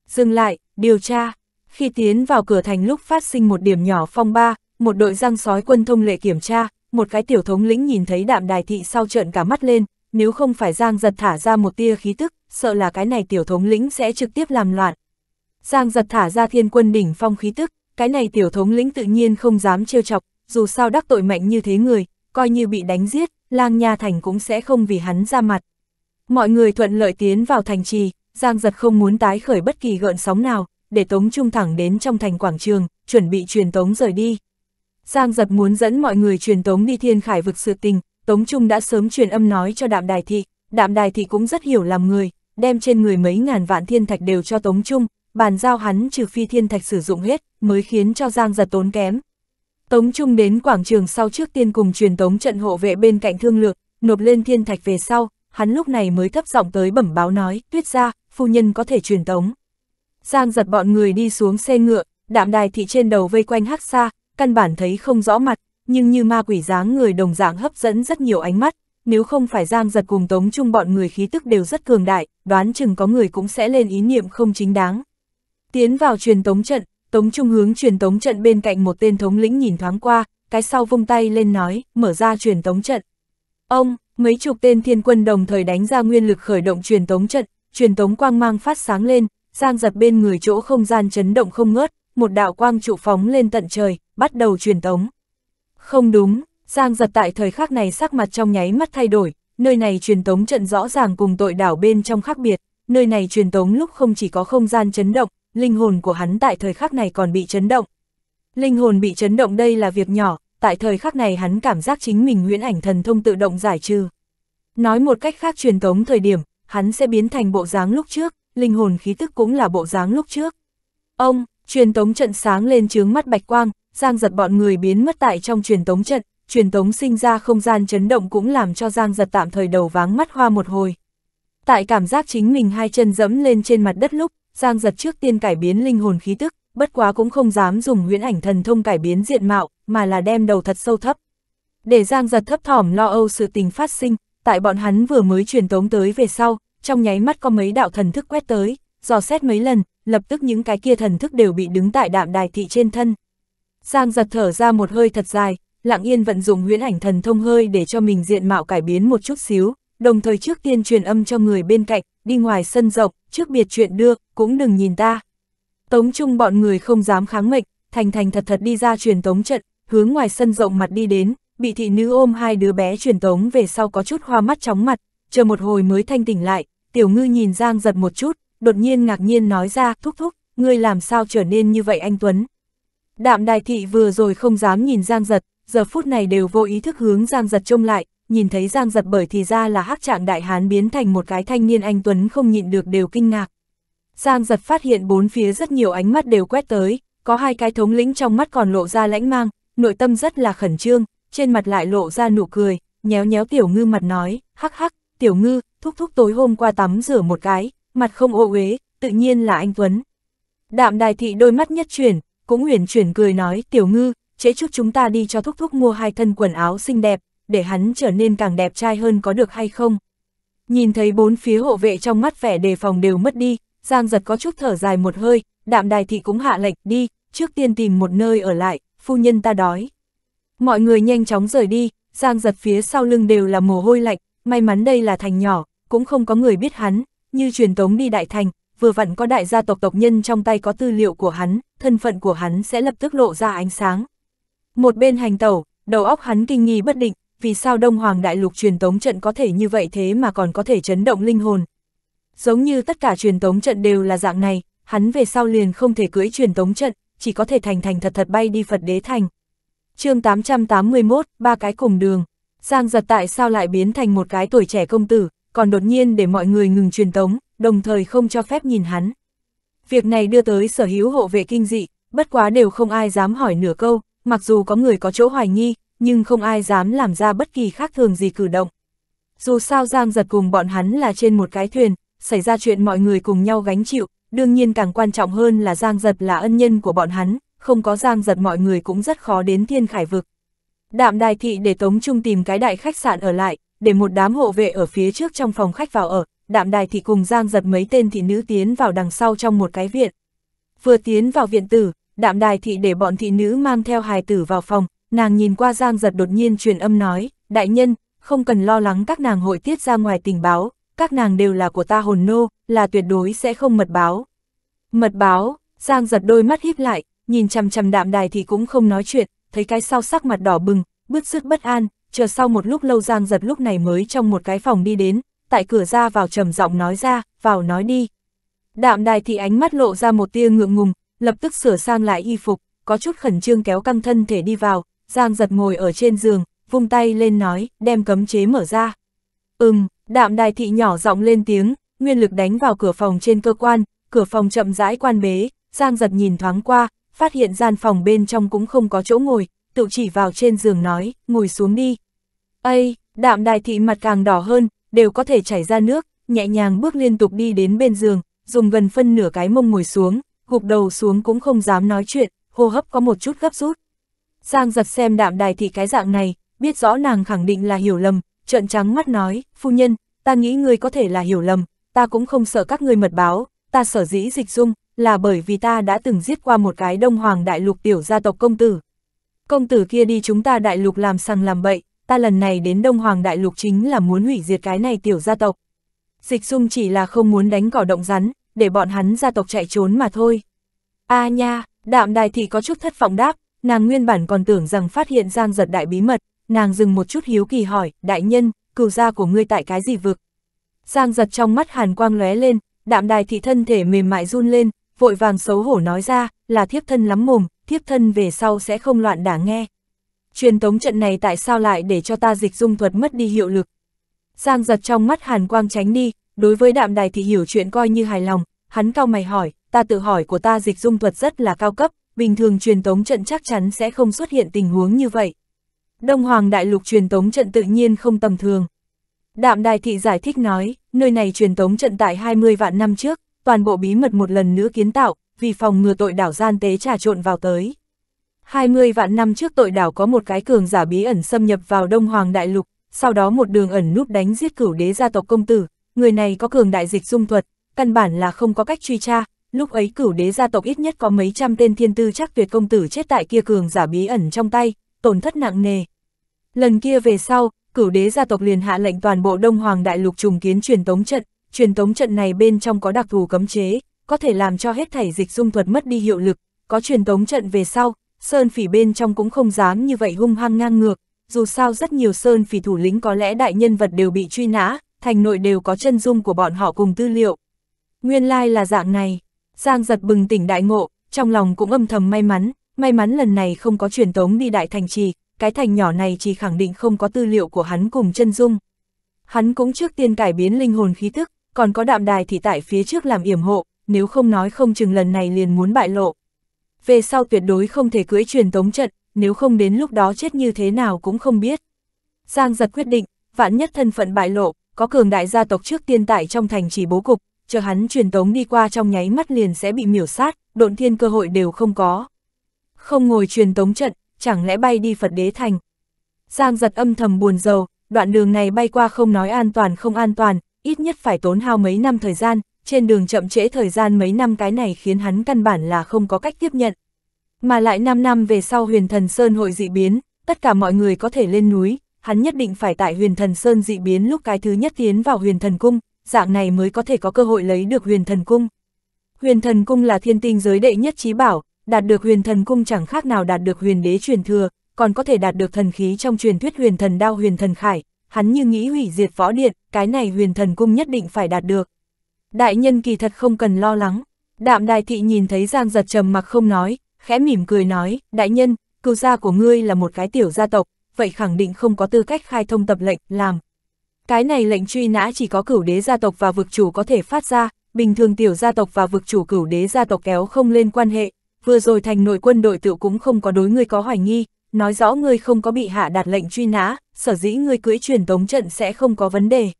Dừng lại, điều tra, khi tiến vào cửa thành lúc phát sinh một điểm nhỏ phong ba, một đội răng sói quân thông lệ kiểm tra, một cái tiểu thống lĩnh nhìn thấy đạm đài thị sau trợn cả mắt lên, nếu không phải Giang giật thả ra một tia khí tức, sợ là cái này tiểu thống lĩnh sẽ trực tiếp làm loạn. Giang giật thả ra thiên quân đỉnh phong khí tức, cái này tiểu thống lĩnh tự nhiên không dám trêu chọc, dù sao đắc tội mạnh như thế người, coi như bị đánh giết, lang nha thành cũng sẽ không vì hắn ra mặt. Mọi người thuận lợi tiến vào thành trì, Giang giật không muốn tái khởi bất kỳ gợn sóng nào, để Tống Trung thẳng đến trong thành quảng trường, chuẩn bị truyền Tống rời đi. Giang giật muốn dẫn mọi người truyền Tống đi thiên khải vực sự tình, Tống Trung đã sớm truyền âm nói cho đạm đài thị, đạm đài thị cũng rất hiểu làm người, đem trên người mấy ngàn vạn thiên thạch đều cho Tống Trung, bàn giao hắn trừ phi thiên thạch sử dụng hết, mới khiến cho Giang giật tốn kém. Tống Trung đến quảng trường sau trước tiên cùng truyền tống trận hộ vệ bên cạnh thương lược, nộp lên thiên thạch về sau, hắn lúc này mới thấp giọng tới bẩm báo nói, tuyết ra, phu nhân có thể truyền tống. Giang giật bọn người đi xuống xe ngựa, đạm đài thị trên đầu vây quanh hắc xa, căn bản thấy không rõ mặt, nhưng như ma quỷ dáng người đồng dạng hấp dẫn rất nhiều ánh mắt, nếu không phải Giang giật cùng Tống Trung bọn người khí tức đều rất cường đại, đoán chừng có người cũng sẽ lên ý niệm không chính đáng. Tiến vào truyền tống trận, Tống Trung hướng truyền tống trận bên cạnh một tên thống lĩnh nhìn thoáng qua, cái sau vung tay lên nói, mở ra truyền tống trận. Ông, mấy chục tên thiên quân đồng thời đánh ra nguyên lực khởi động truyền tống trận, truyền tống quang mang phát sáng lên, Giang giật bên người chỗ không gian chấn động không ngớt, một đạo quang trụ phóng lên tận trời, bắt đầu truyền tống. Không đúng, Giang giật tại thời khắc này sắc mặt trong nháy mắt thay đổi, nơi này truyền tống trận rõ ràng cùng tội đảo bên trong khác biệt, nơi này truyền tống lúc không chỉ có không gian chấn động, linh hồn của hắn tại thời khắc này còn bị chấn động. Linh hồn bị chấn động đây là việc nhỏ, tại thời khắc này hắn cảm giác chính mình huyễn ảnh thần thông tự động giải trừ. Nói một cách khác truyền tống thời điểm, hắn sẽ biến thành bộ dáng lúc trước, linh hồn khí tức cũng là bộ dáng lúc trước. Ông, truyền tống trận sáng lên trướng mắt bạch quang, Giang giật bọn người biến mất tại trong truyền tống trận, truyền tống sinh ra không gian chấn động cũng làm cho Giang giật tạm thời đầu váng mắt hoa một hồi. Tại cảm giác chính mình hai chân dẫm lên trên mặt đất lúc, Giang giật trước tiên cải biến linh hồn khí tức, bất quá cũng không dám dùng huyễn ảnh thần thông cải biến diện mạo, mà là đem đầu thật sâu thấp. Để Giang giật thấp thỏm lo âu sự tình phát sinh, tại bọn hắn vừa mới truyền tống tới về sau, trong nháy mắt có mấy đạo thần thức quét tới, dò xét mấy lần, lập tức những cái kia thần thức đều bị đứng tại đạm đài thị trên thân. Giang giật thở ra một hơi thật dài, lặng yên vận dụng huyễn ảnh thần thông hơi để cho mình diện mạo cải biến một chút xíu, đồng thời trước tiên truyền âm cho người bên cạnh, đi ngoài sân rộng, trước biệt chuyện đưa, cũng đừng nhìn ta. Tống chung bọn người không dám kháng mệnh, thành thành thật thật đi ra truyền tống trận, hướng ngoài sân rộng mặt đi đến, bị thị nữ ôm hai đứa bé truyền tống về sau có chút hoa mắt chóng mặt, chờ một hồi mới thanh tỉnh lại, tiểu ngư nhìn Giang giật một chút, đột nhiên ngạc nhiên nói ra, thúc thúc, ngươi làm sao trở nên như vậy anh Tuấn. Đạm đài thị vừa rồi không dám nhìn Giang Giật, giờ phút này đều vô ý thức hướng Giang Giật trông lại, nhìn thấy Giang Giật bởi thì ra là hắc trạng đại hán biến thành một cái thanh niên anh Tuấn không nhịn được đều kinh ngạc. Giang Giật phát hiện bốn phía rất nhiều ánh mắt đều quét tới, có hai cái thống lĩnh trong mắt còn lộ ra lãnh mang, nội tâm rất là khẩn trương, trên mặt lại lộ ra nụ cười, nhéo nhéo tiểu ngư mặt nói, hắc hắc, tiểu ngư, thúc thúc tối hôm qua tắm rửa một cái, mặt không ô uế, tự nhiên là anh Tuấn. Đạm đài thị đôi mắt nhất chuyển, cũng huyền chuyển cười nói tiểu ngư, chế chút chúng ta đi cho thúc thúc mua hai thân quần áo xinh đẹp, để hắn trở nên càng đẹp trai hơn có được hay không. Nhìn thấy bốn phía hộ vệ trong mắt vẻ đề phòng đều mất đi, Giang giật có chút thở dài một hơi, đạm đài thị cũng hạ lệch đi, trước tiên tìm một nơi ở lại, phu nhân ta đói. Mọi người nhanh chóng rời đi, Giang giật phía sau lưng đều là mồ hôi lạnh, may mắn đây là thành nhỏ, cũng không có người biết hắn, như truyền tống đi đại thành, vừa vặn có đại gia tộc tộc nhân trong tay có tư liệu của hắn, thân phận của hắn sẽ lập tức lộ ra ánh sáng. Một bên hành tẩu, đầu óc hắn kinh nghi bất định, vì sao Đông Hoàng Đại Lục truyền tống trận có thể như vậy thế mà còn có thể chấn động linh hồn. Giống như tất cả truyền tống trận đều là dạng này, hắn về sau liền không thể cưỡi truyền tống trận, chỉ có thể thành thành thật thật bay đi Phật Đế Thành. chương 881, ba cái cùng đường. Giang giật tại sao lại biến thành một cái tuổi trẻ công tử, còn đột nhiên để mọi người ngừng truyền tống, đồng thời không cho phép nhìn hắn. Việc này đưa tới sở hữu hộ vệ kinh dị, bất quá đều không ai dám hỏi nửa câu, mặc dù có người có chỗ hoài nghi, nhưng không ai dám làm ra bất kỳ khác thường gì cử động. Dù sao Giang giật cùng bọn hắn là trên một cái thuyền, xảy ra chuyện mọi người cùng nhau gánh chịu, đương nhiên càng quan trọng hơn là Giang giật là ân nhân của bọn hắn, không có Giang giật mọi người cũng rất khó đến thiên khải vực. Đạm đài thị để Tống Trung tìm cái đại khách sạn ở lại, để một đám hộ vệ ở phía trước trong phòng khách vào ở, đạm đài thì cùng giang giật mấy tên thị nữ tiến vào đằng sau trong một cái viện. Vừa tiến vào viện tử, đạm đài thị để bọn thị nữ mang theo hài tử vào phòng, nàng nhìn qua giang giật đột nhiên truyền âm nói, đại nhân, không cần lo lắng các nàng hội tiết ra ngoài tình báo, các nàng đều là của ta hồn nô, là tuyệt đối sẽ không mật báo. Mật báo, giang giật đôi mắt híp lại, nhìn chằm chằm đạm đài thị cũng không nói chuyện, thấy cái sau sắc mặt đỏ bừng, bứt sức bất an, chờ sau một lúc lâu Giang giật lúc này mới trong một cái phòng đi đến, tại cửa ra vào trầm giọng nói ra, vào nói đi. Đạm đài thị ánh mắt lộ ra một tia ngượng ngùng, lập tức sửa sang lại y phục, có chút khẩn trương kéo căng thân thể đi vào, Giang giật ngồi ở trên giường, vung tay lên nói, đem cấm chế mở ra. Ừm, đạm đài thị nhỏ giọng lên tiếng, nguyên lực đánh vào cửa phòng trên cơ quan, cửa phòng chậm rãi quan bế, Giang giật nhìn thoáng qua, phát hiện gian phòng bên trong cũng không có chỗ ngồi, tự chỉ vào trên giường nói, ngồi xuống đi. Ây, đạm đài thị mặt càng đỏ hơn, đều có thể chảy ra nước, nhẹ nhàng bước liên tục đi đến bên giường, dùng gần phân nửa cái mông ngồi xuống, gục đầu xuống cũng không dám nói chuyện, hô hấp có một chút gấp rút. Sang giật xem đạm đài thị cái dạng này, biết rõ nàng khẳng định là hiểu lầm, trợn trắng mắt nói, phu nhân, ta nghĩ người có thể là hiểu lầm, ta cũng không sợ các ngươi mật báo, ta sở dĩ dịch dung, là bởi vì ta đã từng giết qua một cái đông hoàng đại lục tiểu gia tộc công tử. Công tử kia đi chúng ta đại lục làm sằng làm bậy, ta lần này đến Đông Hoàng Đại Lục chính là muốn hủy diệt cái này tiểu gia tộc. Dịch dung chỉ là không muốn đánh cỏ động rắn, để bọn hắn gia tộc chạy trốn mà thôi. a à nha, đạm đài thị có chút thất vọng đáp, nàng nguyên bản còn tưởng rằng phát hiện giang giật đại bí mật, nàng dừng một chút hiếu kỳ hỏi, đại nhân, cửu gia của ngươi tại cái gì vực? Giang giật trong mắt hàn quang lóe lên, đạm đài thị thân thể mềm mại run lên, vội vàng xấu hổ nói ra, là thiếp thân lắm mồm, thiếp thân về sau sẽ không loạn đả nghe truyền tống trận này tại sao lại để cho ta dịch dung thuật mất đi hiệu lực. Giang giật trong mắt hàn quang tránh đi, đối với đạm đài thì hiểu chuyện coi như hài lòng, hắn cao mày hỏi, ta tự hỏi của ta dịch dung thuật rất là cao cấp, bình thường truyền tống trận chắc chắn sẽ không xuất hiện tình huống như vậy. Đông Hoàng Đại Lục truyền tống trận tự nhiên không tầm thường. Đạm Đài Thị giải thích nói, nơi này truyền tống trận tại 20 vạn năm trước, toàn bộ bí mật một lần nữa kiến tạo, vì phòng ngừa tội đảo gian tế trà trộn vào tới. 20 vạn năm trước tội đảo có một cái cường giả bí ẩn xâm nhập vào Đông Hoàng Đại Lục, sau đó một đường ẩn núp đánh giết cửu đế gia tộc công tử, người này có cường đại dịch dung thuật, căn bản là không có cách truy tra, lúc ấy cửu đế gia tộc ít nhất có mấy trăm tên thiên tư chắc tuyệt công tử chết tại kia cường giả bí ẩn trong tay, tổn thất nặng nề. Lần kia về sau, cửu đế gia tộc liền hạ lệnh toàn bộ Đông Hoàng Đại Lục trùng kiến truyền tống trận, truyền tống trận này bên trong có đặc thù cấm chế, có thể làm cho hết thảy dịch dung thuật mất đi hiệu lực, có truyền tống trận về sau, Sơn phỉ bên trong cũng không dám như vậy hung hăng ngang ngược, dù sao rất nhiều sơn phỉ thủ lĩnh có lẽ đại nhân vật đều bị truy nã, thành nội đều có chân dung của bọn họ cùng tư liệu. Nguyên lai là dạng này, Giang giật bừng tỉnh đại ngộ, trong lòng cũng âm thầm may mắn, may mắn lần này không có truyền tống đi đại thành trì, cái thành nhỏ này chỉ khẳng định không có tư liệu của hắn cùng chân dung. Hắn cũng trước tiên cải biến linh hồn khí thức, còn có đạm đài thì tại phía trước làm yểm hộ, nếu không nói không chừng lần này liền muốn bại lộ về sau tuyệt đối không thể cưỡi truyền tống trận, nếu không đến lúc đó chết như thế nào cũng không biết. Giang giật quyết định, vạn nhất thân phận bại lộ, có cường đại gia tộc trước tiên tại trong thành chỉ bố cục, chờ hắn truyền tống đi qua trong nháy mắt liền sẽ bị miểu sát, độn thiên cơ hội đều không có. Không ngồi truyền tống trận, chẳng lẽ bay đi Phật đế thành. Giang giật âm thầm buồn rầu, đoạn đường này bay qua không nói an toàn không an toàn, ít nhất phải tốn hao mấy năm thời gian, trên đường chậm trễ thời gian mấy năm cái này khiến hắn căn bản là không có cách tiếp nhận. Mà lại 5 năm về sau huyền thần Sơn hội dị biến, tất cả mọi người có thể lên núi, hắn nhất định phải tại huyền thần Sơn dị biến lúc cái thứ nhất tiến vào huyền thần cung, dạng này mới có thể có cơ hội lấy được huyền thần cung. Huyền thần cung là thiên tinh giới đệ nhất trí bảo, đạt được huyền thần cung chẳng khác nào đạt được huyền đế truyền thừa, còn có thể đạt được thần khí trong truyền thuyết huyền thần đao huyền thần khải, hắn như nghĩ hủy diệt võ điện, cái này huyền thần cung nhất định phải đạt được đại nhân kỳ thật không cần lo lắng. Đạm đại thị nhìn thấy Giang giật trầm mặc không nói, khẽ mỉm cười nói, đại nhân, cừu gia của ngươi là một cái tiểu gia tộc, vậy khẳng định không có tư cách khai thông tập lệnh, làm. Cái này lệnh truy nã chỉ có cửu đế gia tộc và vực chủ có thể phát ra, bình thường tiểu gia tộc và vực chủ cửu đế gia tộc kéo không lên quan hệ, vừa rồi thành nội quân đội tự cũng không có đối ngươi có hoài nghi, nói rõ ngươi không có bị hạ đạt lệnh truy nã, sở dĩ ngươi cưỡi truyền tống trận sẽ không có vấn đề.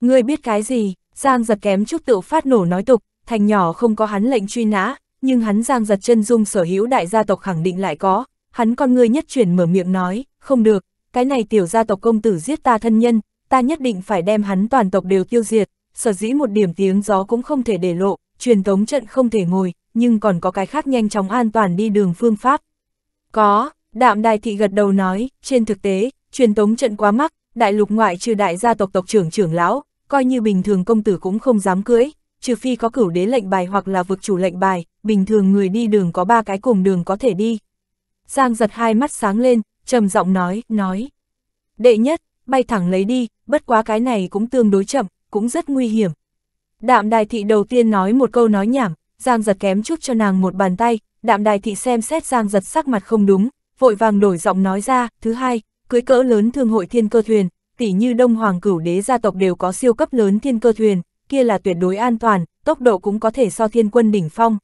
Ngươi biết cái gì, Giang giật kém chút tự phát nổ nói tục, thành nhỏ không có hắn lệnh truy nã, nhưng hắn Giang giật chân dung sở hữu đại gia tộc khẳng định lại có, hắn con ngươi nhất chuyển mở miệng nói, không được, cái này tiểu gia tộc công tử giết ta thân nhân, ta nhất định phải đem hắn toàn tộc đều tiêu diệt, sở dĩ một điểm tiếng gió cũng không thể để lộ, truyền tống trận không thể ngồi, nhưng còn có cái khác nhanh chóng an toàn đi đường phương pháp. Có, đạm đài thị gật đầu nói, trên thực tế, truyền tống trận quá mắc, đại lục ngoại trừ đại gia tộc tộc trưởng trưởng lão, coi như bình thường công tử cũng không dám cưỡi, trừ phi có cửu đế lệnh bài hoặc là vực chủ lệnh bài, bình thường người đi đường có ba cái cùng đường có thể đi. Giang giật hai mắt sáng lên, trầm giọng nói, nói. Đệ nhất, bay thẳng lấy đi, bất quá cái này cũng tương đối chậm, cũng rất nguy hiểm. Đạm đài thị đầu tiên nói một câu nói nhảm, Giang giật kém chút cho nàng một bàn tay, đạm đài thị xem xét Giang giật sắc mặt không đúng, vội vàng đổi giọng nói ra, thứ hai, cưới cỡ lớn thương hội thiên cơ thuyền, tỉ như Đông Hoàng cửu đế gia tộc đều có siêu cấp lớn thiên cơ thuyền, kia là tuyệt đối an toàn, tốc độ cũng có thể so thiên quân đỉnh phong.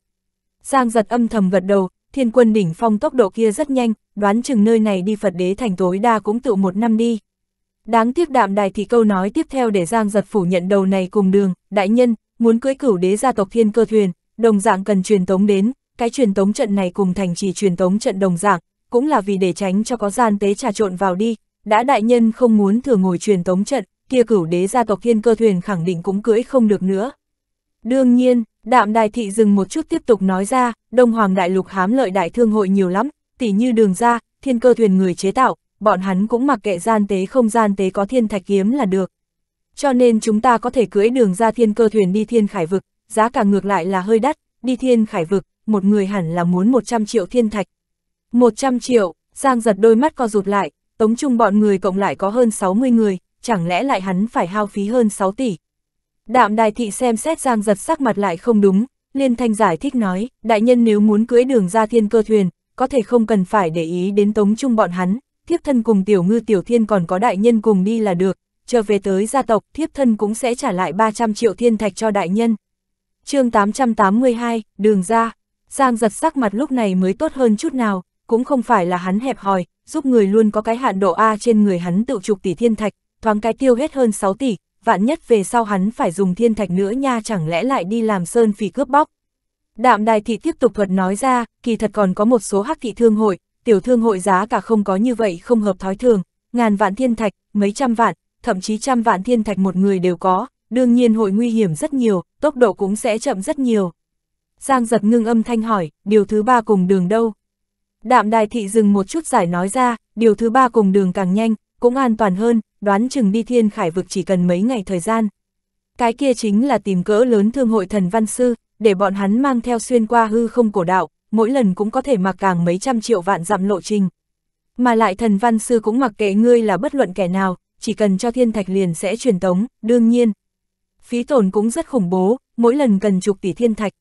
Giang giật âm thầm gật đầu, thiên quân đỉnh phong tốc độ kia rất nhanh, đoán chừng nơi này đi Phật đế thành tối đa cũng tự một năm đi. Đáng tiếc đạm đài thì câu nói tiếp theo để Giang giật phủ nhận đầu này cùng đường, đại nhân, muốn cưới cửu đế gia tộc thiên cơ thuyền, đồng dạng cần truyền tống đến, cái truyền tống trận này cùng thành trì truyền tống trận đồng dạng, cũng là vì để tránh cho có gian tế trà trộn vào đi, đã đại nhân không muốn thừa ngồi truyền tống trận, kia cửu đế gia tộc thiên cơ thuyền khẳng định cũng cưỡi không được nữa. Đương nhiên, đạm đài thị dừng một chút tiếp tục nói ra, Đông Hoàng Đại Lục hám lợi đại thương hội nhiều lắm, tỉ như đường ra, thiên cơ thuyền người chế tạo, bọn hắn cũng mặc kệ gian tế không gian tế có thiên thạch kiếm là được. Cho nên chúng ta có thể cưỡi đường ra thiên cơ thuyền đi thiên khải vực, giá cả ngược lại là hơi đắt, đi thiên khải vực, một người hẳn là muốn 100 triệu thiên thạch. 100 triệu, Giang giật đôi mắt co rụt lại, Tống Trung bọn người cộng lại có hơn 60 người, chẳng lẽ lại hắn phải hao phí hơn 6 tỷ. Đạm đài thị xem xét giang giật sắc mặt lại không đúng, liên thanh giải thích nói, đại nhân nếu muốn cưỡi đường ra thiên cơ thuyền, có thể không cần phải để ý đến Tống Trung bọn hắn, thiếp thân cùng tiểu ngư tiểu thiên còn có đại nhân cùng đi là được, trở về tới gia tộc thiếp thân cũng sẽ trả lại 300 triệu thiên thạch cho đại nhân. chương 882, đường ra, Giang giật sắc mặt lúc này mới tốt hơn chút nào, cũng không phải là hắn hẹp hòi, giúp người luôn có cái hạn độ A trên người hắn tự trục tỷ thiên thạch, thoáng cái tiêu hết hơn 6 tỷ, vạn nhất về sau hắn phải dùng thiên thạch nữa nha chẳng lẽ lại đi làm sơn phỉ cướp bóc. Đạm đài thị tiếp tục thuật nói ra, kỳ thật còn có một số hắc thị thương hội, tiểu thương hội giá cả không có như vậy không hợp thói thường, ngàn vạn thiên thạch, mấy trăm vạn, thậm chí trăm vạn thiên thạch một người đều có, đương nhiên hội nguy hiểm rất nhiều, tốc độ cũng sẽ chậm rất nhiều. Giang giật ngưng âm thanh hỏi, điều thứ ba cùng đường đâu? Đạm đài thị dừng một chút giải nói ra, điều thứ ba cùng đường càng nhanh, cũng an toàn hơn, đoán chừng đi thiên khải vực chỉ cần mấy ngày thời gian. Cái kia chính là tìm cỡ lớn thương hội thần văn sư, để bọn hắn mang theo xuyên qua hư không cổ đạo, mỗi lần cũng có thể mặc càng mấy trăm triệu vạn dặm lộ trình. Mà lại thần văn sư cũng mặc kệ ngươi là bất luận kẻ nào, chỉ cần cho thiên thạch liền sẽ truyền tống, đương nhiên. Phí tổn cũng rất khủng bố, mỗi lần cần chục tỷ thiên thạch.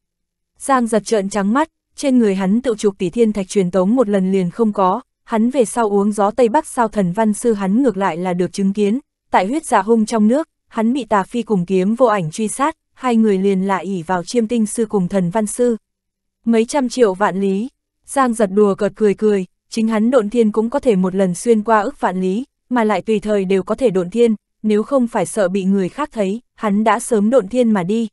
Giang giật trợn trắng mắt, trên người hắn tự trục tỷ thiên thạch truyền tống một lần liền không có, hắn về sau uống gió Tây Bắc sao thần văn sư hắn ngược lại là được chứng kiến, tại huyết dạ hung trong nước, hắn bị tà phi cùng kiếm vô ảnh truy sát, hai người liền lại ỉ vào chiêm tinh sư cùng thần văn sư. Mấy trăm triệu vạn lý, Giang giật đùa cợt cười cười, chính hắn độn thiên cũng có thể một lần xuyên qua ức vạn lý, mà lại tùy thời đều có thể độn thiên, nếu không phải sợ bị người khác thấy, hắn đã sớm độn thiên mà đi.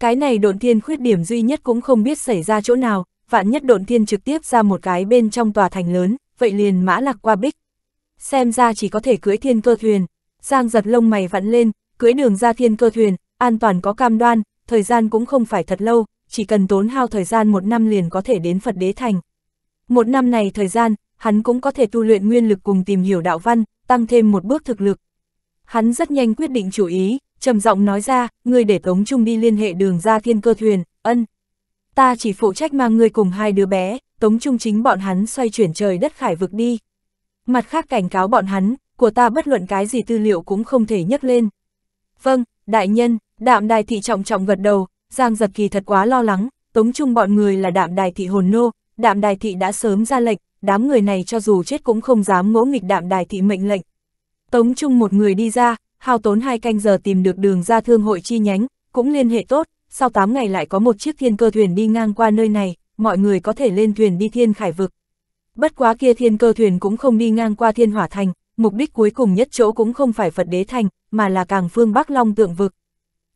Cái này độn thiên khuyết điểm duy nhất cũng không biết xảy ra chỗ nào, vạn nhất độn thiên trực tiếp ra một cái bên trong tòa thành lớn, vậy liền mã lạc qua bích. Xem ra chỉ có thể cưỡi thiên cơ thuyền, Giang giật lông mày vặn lên, cưỡi đường ra thiên cơ thuyền, an toàn có cam đoan, thời gian cũng không phải thật lâu, chỉ cần tốn hao thời gian một năm liền có thể đến Phật Đế Thành. Một năm này thời gian, hắn cũng có thể tu luyện nguyên lực cùng tìm hiểu đạo văn, tăng thêm một bước thực lực. Hắn rất nhanh quyết định chủ ý, trầm giọng nói ra, người để Tống Trung đi liên hệ đường ra thiên cơ thuyền, ân ta chỉ phụ trách mang ngươi cùng hai đứa bé, tống trung chính bọn hắn xoay chuyển trời đất khải vực đi. Mặt khác cảnh cáo bọn hắn, của ta bất luận cái gì tư liệu cũng không thể nhấc lên. Vâng, đại nhân, đạm đài thị trọng trọng gật đầu, Giang giật kỳ thật quá lo lắng, tống trung bọn người là đạm đài thị hồn nô, đạm đài thị đã sớm ra lệnh, đám người này cho dù chết cũng không dám ngỗ nghịch đạm đài thị mệnh lệnh. Tống trung một người đi ra, hao tốn hai canh giờ tìm được đường ra thương hội chi nhánh, cũng liên hệ tốt, sau 8 ngày lại có một chiếc thiên cơ thuyền đi ngang qua nơi này, mọi người có thể lên thuyền đi thiên khải vực. Bất quá kia thiên cơ thuyền cũng không đi ngang qua thiên hỏa thành, mục đích cuối cùng nhất chỗ cũng không phải Phật đế thành, mà là càng phương Bắc Long tượng vực.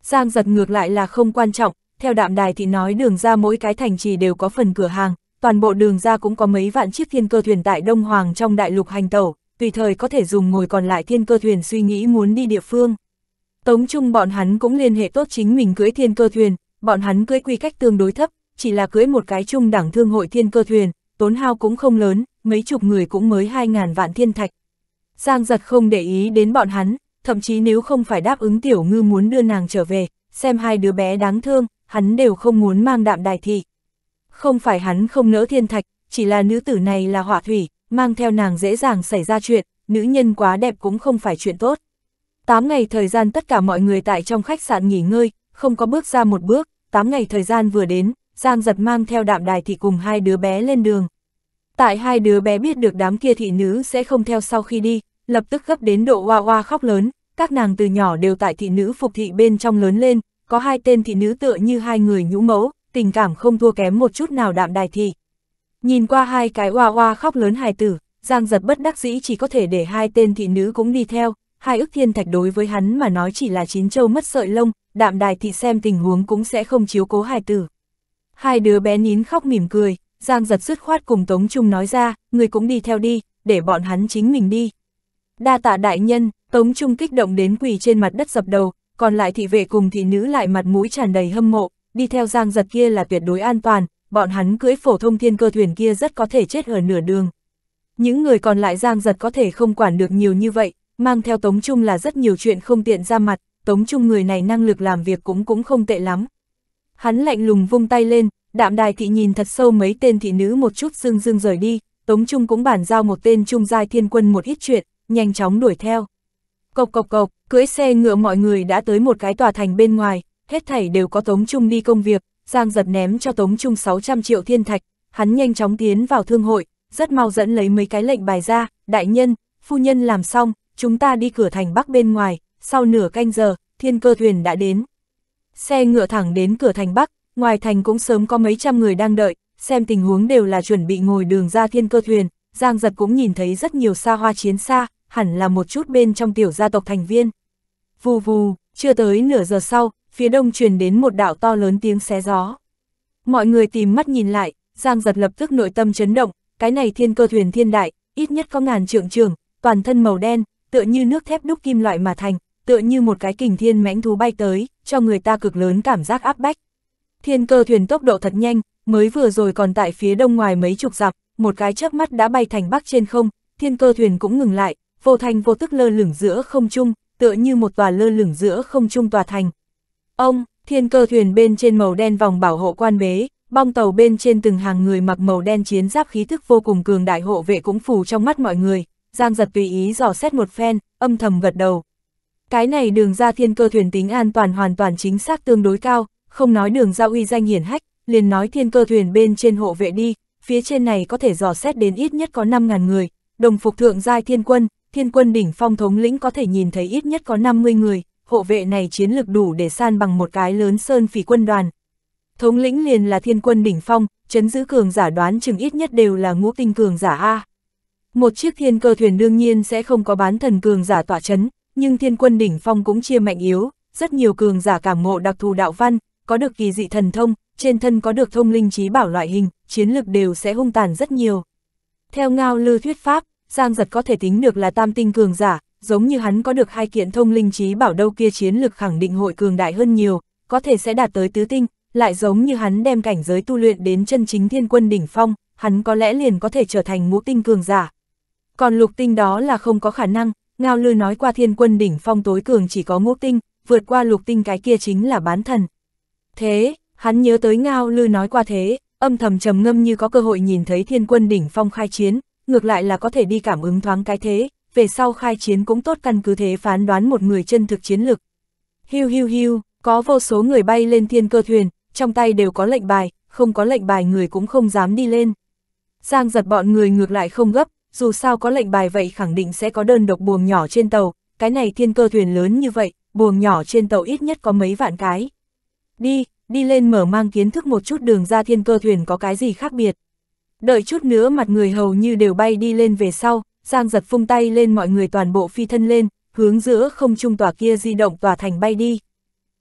Giang giật ngược lại là không quan trọng, theo đạm đài thì nói đường ra mỗi cái thành trì đều có phần cửa hàng, toàn bộ đường ra cũng có mấy vạn chiếc thiên cơ thuyền tại Đông Hoàng trong đại lục hành tẩu, tùy thời có thể dùng ngồi còn lại thiên cơ thuyền suy nghĩ muốn đi địa phương. Tống Trung bọn hắn cũng liên hệ tốt chính mình cưới thiên cơ thuyền, bọn hắn cưới quy cách tương đối thấp, chỉ là cưới một cái trung đẳng thương hội thiên cơ thuyền, tốn hao cũng không lớn, mấy chục người cũng mới 2.000 vạn thiên thạch. Giang giật không để ý đến bọn hắn, thậm chí nếu không phải đáp ứng tiểu ngư muốn đưa nàng trở về, xem hai đứa bé đáng thương, hắn đều không muốn mang đạm đài thị. Không phải hắn không nỡ thiên thạch, chỉ là nữ tử này là hỏa thủy, mang theo nàng dễ dàng xảy ra chuyện, nữ nhân quá đẹp cũng không phải chuyện tốt. 8 ngày thời gian tất cả mọi người tại trong khách sạn nghỉ ngơi, không có bước ra một bước, 8 ngày thời gian vừa đến, Giang giật mang theo đạm đài thì cùng hai đứa bé lên đường. Tại hai đứa bé biết được đám kia thị nữ sẽ không theo sau khi đi, lập tức gấp đến độ hoa hoa khóc lớn, các nàng từ nhỏ đều tại thị nữ phục thị bên trong lớn lên, có hai tên thị nữ tựa như hai người nhũ mẫu, tình cảm không thua kém một chút nào đạm đài thị. Nhìn qua hai cái hoa hoa khóc lớn hài tử, Giang giật bất đắc dĩ chỉ có thể để hai tên thị nữ cũng đi theo, hai ước thiên thạch đối với hắn mà nói chỉ là chín châu mất sợi lông, đạm đài thị xem tình huống cũng sẽ không chiếu cố hài tử. Hai đứa bé nín khóc mỉm cười, Giang giật dứt khoát cùng Tống Trung nói ra, người cũng đi theo đi, để bọn hắn chính mình đi. Đa tạ đại nhân, Tống Trung kích động đến quỳ trên mặt đất dập đầu, còn lại thị vệ cùng thị nữ lại mặt mũi tràn đầy hâm mộ, đi theo Giang giật kia là tuyệt đối an toàn, bọn hắn cưỡi phổ thông thiên cơ thuyền kia rất có thể chết ở nửa đường. Những người còn lại Giang giật có thể không quản được nhiều như vậy, Mang theo Tống Trung là rất nhiều chuyện không tiện ra mặt, Tống Trung người này năng lực làm việc cũng cũng không tệ lắm. Hắn lạnh lùng vung tay lên, đạm đài thị nhìn thật sâu mấy tên thị nữ một chút dưng dưng rời đi, Tống Trung cũng bản giao một tên Trung Giai Thiên Quân một ít chuyện, nhanh chóng đuổi theo. Cộc cộc cộc, cưỡi xe ngựa mọi người đã tới một cái tòa thành bên ngoài, hết thảy đều có Tống Trung đi công việc, Giang giật ném cho Tống Trung 600 triệu thiên thạch, hắn nhanh chóng tiến vào thương hội, rất mau dẫn lấy mấy cái lệnh bài ra, đại nhân, phu nhân làm xong, chúng ta đi cửa thành bắc bên ngoài, sau nửa canh giờ, thiên cơ thuyền đã đến. Xe ngựa thẳng đến cửa thành bắc, ngoài thành cũng sớm có mấy trăm người đang đợi, xem tình huống đều là chuẩn bị ngồi đường ra thiên cơ thuyền, Giang Giật cũng nhìn thấy rất nhiều xa hoa chiến xa, hẳn là một chút bên trong tiểu gia tộc thành viên. Vù vù, chưa tới nửa giờ sau, phía đông truyền đến một đạo to lớn tiếng xé gió. Mọi người tìm mắt nhìn lại, Giang Giật lập tức nội tâm chấn động, cái này thiên cơ thuyền thiên đại, ít nhất có ngàn trượng trường, toàn thân màu đen, tựa như nước thép đúc kim loại mà thành, tựa như một cái kình thiên mãnh thú bay tới, cho người ta cực lớn cảm giác áp bách. Thiên cơ thuyền tốc độ thật nhanh, mới vừa rồi còn tại phía đông ngoài mấy chục dặm, một cái chớp mắt đã bay thành bắc trên không, thiên cơ thuyền cũng ngừng lại, vô thành vô tức lơ lửng giữa không trung, tựa như một tòa lơ lửng giữa không trung tòa thành. Ông, thiên cơ thuyền bên trên màu đen vòng bảo hộ quan bế, bong tàu bên trên từng hàng người mặc màu đen chiến giáp khí thức vô cùng cường đại hộ vệ cũng phủ trong mắt mọi người, Giang giật tùy ý dò xét một phen, âm thầm gật đầu. Cái này đường ra thiên cơ thuyền tính an toàn hoàn toàn chính xác tương đối cao, không nói đường ra uy danh hiển hách, liền nói thiên cơ thuyền bên trên hộ vệ đi, phía trên này có thể dò xét đến ít nhất có 5.000 người, đồng phục thượng giai thiên quân, thiên quân đỉnh phong thống lĩnh có thể nhìn thấy ít nhất có 50 người, hộ vệ này chiến lực đủ để san bằng một cái lớn sơn phỉ quân đoàn. Thống lĩnh liền là thiên quân đỉnh phong, chấn giữ cường giả đoán chừng ít nhất đều là ngũ tinh cường giả A. Một chiếc thiên cơ thuyền đương nhiên sẽ không có bán thần cường giả tỏa chấn, nhưng thiên quân đỉnh phong cũng chia mạnh yếu, rất nhiều cường giả cảm ngộ đặc thù đạo văn, có được kỳ dị thần thông, trên thân có được thông linh trí bảo loại hình, chiến lực đều sẽ hung tàn rất nhiều. Theo ngao lư thuyết pháp, Giang Giật có thể tính được là tam tinh cường giả, giống như hắn có được hai kiện thông linh trí bảo đâu kia chiến lực khẳng định hội cường đại hơn nhiều, có thể sẽ đạt tới tứ tinh, lại giống như hắn đem cảnh giới tu luyện đến chân chính thiên quân đỉnh phong, hắn có lẽ liền có thể trở thành ngũ tinh cường giả. Còn lục tinh đó là không có khả năng, Ngao Lư nói qua thiên quân đỉnh phong tối cường chỉ có ngũ tinh, vượt qua lục tinh cái kia chính là bán thần. Thế, hắn nhớ tới Ngao Lư nói qua thế, âm thầm trầm ngâm như có cơ hội nhìn thấy thiên quân đỉnh phong khai chiến, ngược lại là có thể đi cảm ứng thoáng cái thế, về sau khai chiến cũng tốt căn cứ thế phán đoán một người chân thực chiến lực. Hiu hiu hiu, có vô số người bay lên thiên cơ thuyền, trong tay đều có lệnh bài, không có lệnh bài người cũng không dám đi lên. Giang giật bọn người ngược lại không gấp, dù sao có lệnh bài vậy khẳng định sẽ có đơn độc buồng nhỏ trên tàu, cái này thiên cơ thuyền lớn như vậy, buồng nhỏ trên tàu ít nhất có mấy vạn cái. Đi, đi lên mở mang kiến thức một chút đường ra thiên cơ thuyền có cái gì khác biệt. Đợi chút nữa mặt người hầu như đều bay đi lên về sau, Giang giật phung tay lên mọi người toàn bộ phi thân lên, hướng giữa không trung tòa kia di động tòa thành bay đi.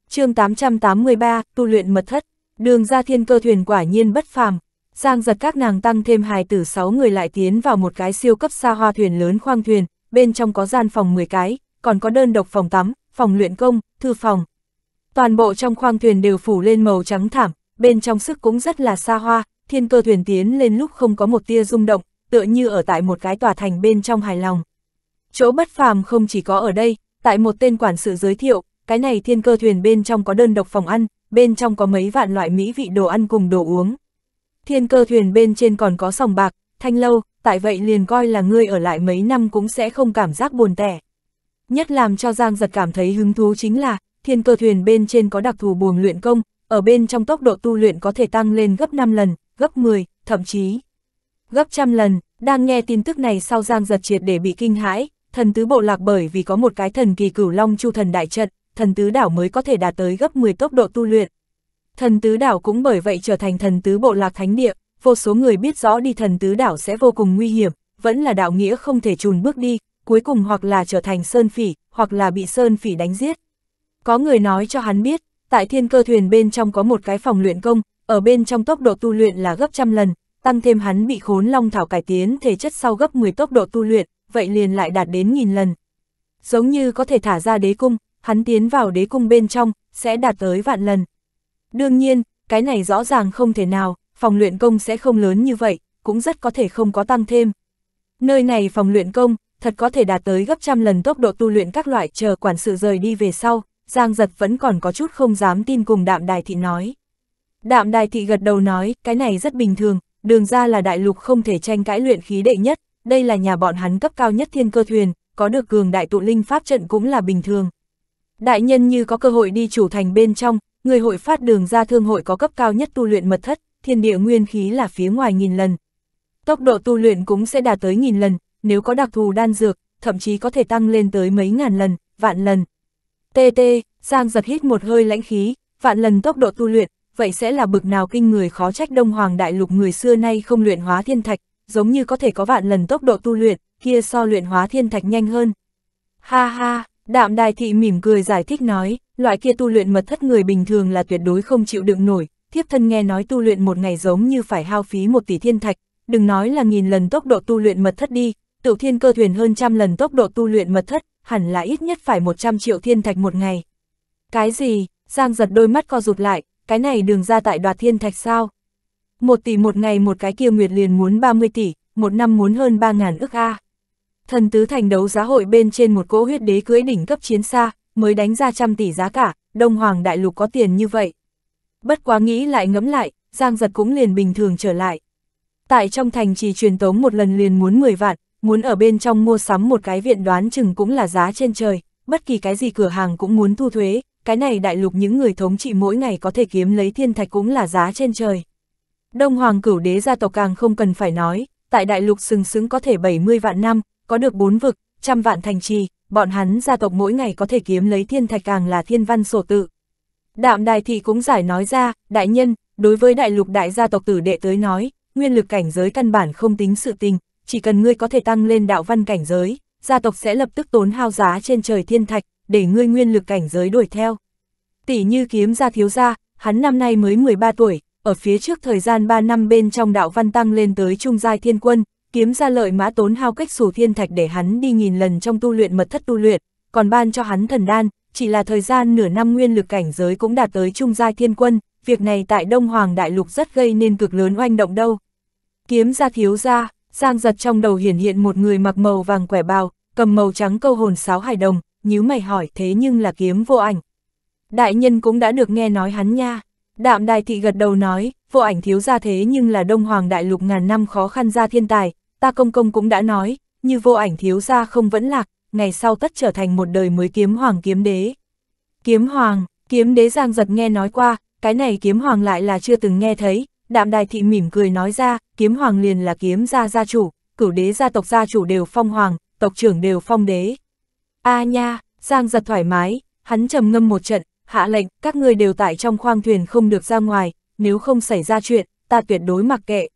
chương 883, tu luyện mật thất, đường ra thiên cơ thuyền quả nhiên bất phàm, Giang giật các nàng tăng thêm hài tử 6 người lại tiến vào một cái siêu cấp xa hoa thuyền lớn khoang thuyền, bên trong có gian phòng 10 cái, còn có đơn độc phòng tắm, phòng luyện công, thư phòng. Toàn bộ trong khoang thuyền đều phủ lên màu trắng thảm, bên trong sức cũng rất là xa hoa, thiên cơ thuyền tiến lên lúc không có một tia rung động, tựa như ở tại một cái tòa thành bên trong hài lòng. Chỗ bất phàm không chỉ có ở đây, tại một tên quản sự giới thiệu, cái này thiên cơ thuyền bên trong có đơn độc phòng ăn, bên trong có mấy vạn loại mỹ vị đồ ăn cùng đồ uống thiên cơ thuyền bên trên còn có sòng bạc, thanh lâu, tại vậy liền coi là ngươi ở lại mấy năm cũng sẽ không cảm giác buồn tẻ. Nhất làm cho Giang giật cảm thấy hứng thú chính là, thiên cơ thuyền bên trên có đặc thù buồng luyện công, ở bên trong tốc độ tu luyện có thể tăng lên gấp 5 lần, gấp 10, thậm chí gấp trăm lần, đang nghe tin tức này sau Giang giật triệt để bị kinh hãi, thần tứ bộ lạc bởi vì có một cái thần kỳ cửu long chu thần đại trận, thần tứ đảo mới có thể đạt tới gấp 10 tốc độ tu luyện. Thần tứ đảo cũng bởi vậy trở thành thần tứ bộ lạc thánh địa, vô số người biết rõ đi thần tứ đảo sẽ vô cùng nguy hiểm, vẫn là đạo nghĩa không thể chùn bước đi, cuối cùng hoặc là trở thành sơn phỉ, hoặc là bị sơn phỉ đánh giết. Có người nói cho hắn biết, tại thiên cơ thuyền bên trong có một cái phòng luyện công, ở bên trong tốc độ tu luyện là gấp trăm lần, tăng thêm hắn bị khốn long thảo cải tiến thể chất sau gấp 10 tốc độ tu luyện, vậy liền lại đạt đến nghìn lần. Giống như có thể thả ra đế cung, hắn tiến vào đế cung bên trong, sẽ đạt tới vạn lần. Đương nhiên, cái này rõ ràng không thể nào, phòng luyện công sẽ không lớn như vậy, cũng rất có thể không có tăng thêm. Nơi này phòng luyện công, thật có thể đạt tới gấp trăm lần tốc độ tu luyện các loại chờ quản sự rời đi về sau, Giang giật vẫn còn có chút không dám tin cùng đạm đài thị nói. Đạm đài thị gật đầu nói, cái này rất bình thường, đường ra là đại lục không thể tranh cãi luyện khí đệ nhất, đây là nhà bọn hắn cấp cao nhất thiên cơ thuyền, có được cường đại tụ linh pháp trận cũng là bình thường. Đại nhân như có cơ hội đi chủ thành bên trong, Người hội phát đường ra thương hội có cấp cao nhất tu luyện mật thất, thiên địa nguyên khí là phía ngoài nghìn lần. Tốc độ tu luyện cũng sẽ đạt tới nghìn lần, nếu có đặc thù đan dược, thậm chí có thể tăng lên tới mấy ngàn lần, vạn lần. TT, Giang giật hít một hơi lãnh khí, vạn lần tốc độ tu luyện, vậy sẽ là bực nào kinh người khó trách Đông Hoàng Đại Lục người xưa nay không luyện hóa thiên thạch, giống như có thể có vạn lần tốc độ tu luyện, kia so luyện hóa thiên thạch nhanh hơn. Ha ha, Đạm đài thị mỉm cười giải thích nói, loại kia tu luyện mật thất người bình thường là tuyệt đối không chịu đựng nổi, thiếp thân nghe nói tu luyện một ngày giống như phải hao phí một tỷ thiên thạch, đừng nói là nghìn lần tốc độ tu luyện mật thất đi, tiểu thiên cơ thuyền hơn trăm lần tốc độ tu luyện mật thất, hẳn là ít nhất phải 100 triệu thiên thạch một ngày. Cái gì? Giang giật đôi mắt co rụt lại, cái này đường ra tại đoạt thiên thạch sao? Một tỷ một ngày một cái kia nguyệt liền muốn 30 tỷ, một năm muốn hơn 3.000 ức a. À. Thần tứ thành đấu giá hội bên trên một cỗ huyết đế cưỡi đỉnh cấp chiến xa, mới đánh ra trăm tỷ giá cả, Đông Hoàng Đại Lục có tiền như vậy. Bất quá nghĩ lại ngẫm lại, Giang Giật cũng liền bình thường trở lại. Tại trong thành chỉ truyền tống một lần liền muốn 10 vạn, muốn ở bên trong mua sắm một cái viện đoán chừng cũng là giá trên trời, bất kỳ cái gì cửa hàng cũng muốn thu thuế, cái này đại lục những người thống trị mỗi ngày có thể kiếm lấy thiên thạch cũng là giá trên trời. Đông Hoàng cửu đế gia tộc càng không cần phải nói, tại đại lục sừng sững có thể 70 vạn năm, có được bốn vực, trăm vạn thành trì, bọn hắn gia tộc mỗi ngày có thể kiếm lấy thiên thạch càng là thiên văn sổ tự. Đạm đài thị cũng giải nói ra, đại nhân, đối với đại lục đại gia tộc tử đệ tới nói, nguyên lực cảnh giới căn bản không tính sự tình, chỉ cần ngươi có thể tăng lên đạo văn cảnh giới, gia tộc sẽ lập tức tốn hao giá trên trời thiên thạch, để ngươi nguyên lực cảnh giới đuổi theo. Tỷ như kiếm gia thiếu gia, hắn năm nay mới 13 tuổi, ở phía trước thời gian 3 năm bên trong đạo văn tăng lên tới trung giai thiên quân, kiếm ra lợi mã tốn hao cách sủ thiên thạch để hắn đi nghìn lần trong tu luyện mật thất tu luyện, còn ban cho hắn thần đan, chỉ là thời gian nửa năm nguyên lực cảnh giới cũng đạt tới trung giai thiên quân, việc này tại Đông Hoàng Đại Lục rất gây nên cực lớn oanh động đâu. Kiếm ra thiếu ra, giang giật trong đầu hiển hiện một người mặc màu vàng quẻ bào, cầm màu trắng câu hồn sáo hải đồng, nhíu mày hỏi thế nhưng là kiếm vô ảnh. Đại nhân cũng đã được nghe nói hắn nha. Đạm đài thị gật đầu nói, vô ảnh thiếu ra thế nhưng là Đông Hoàng Đại Lục ngàn năm khó khăn ra thiên tài, ta công công cũng đã nói, như vô ảnh thiếu gia không vẫn lạc, ngày sau tất trở thành một đời mới kiếm hoàng kiếm đế. Kiếm hoàng, kiếm đế giang giật nghe nói qua, cái này kiếm hoàng lại là chưa từng nghe thấy, đạm đài thị mỉm cười nói ra, kiếm hoàng liền là kiếm gia gia chủ, cửu đế gia tộc gia chủ đều phong hoàng, tộc trưởng đều phong đế. A à nha, giang giật thoải mái, hắn trầm ngâm một trận, hạ lệnh, các người đều tại trong khoang thuyền không được ra ngoài, nếu không xảy ra chuyện, ta tuyệt đối mặc kệ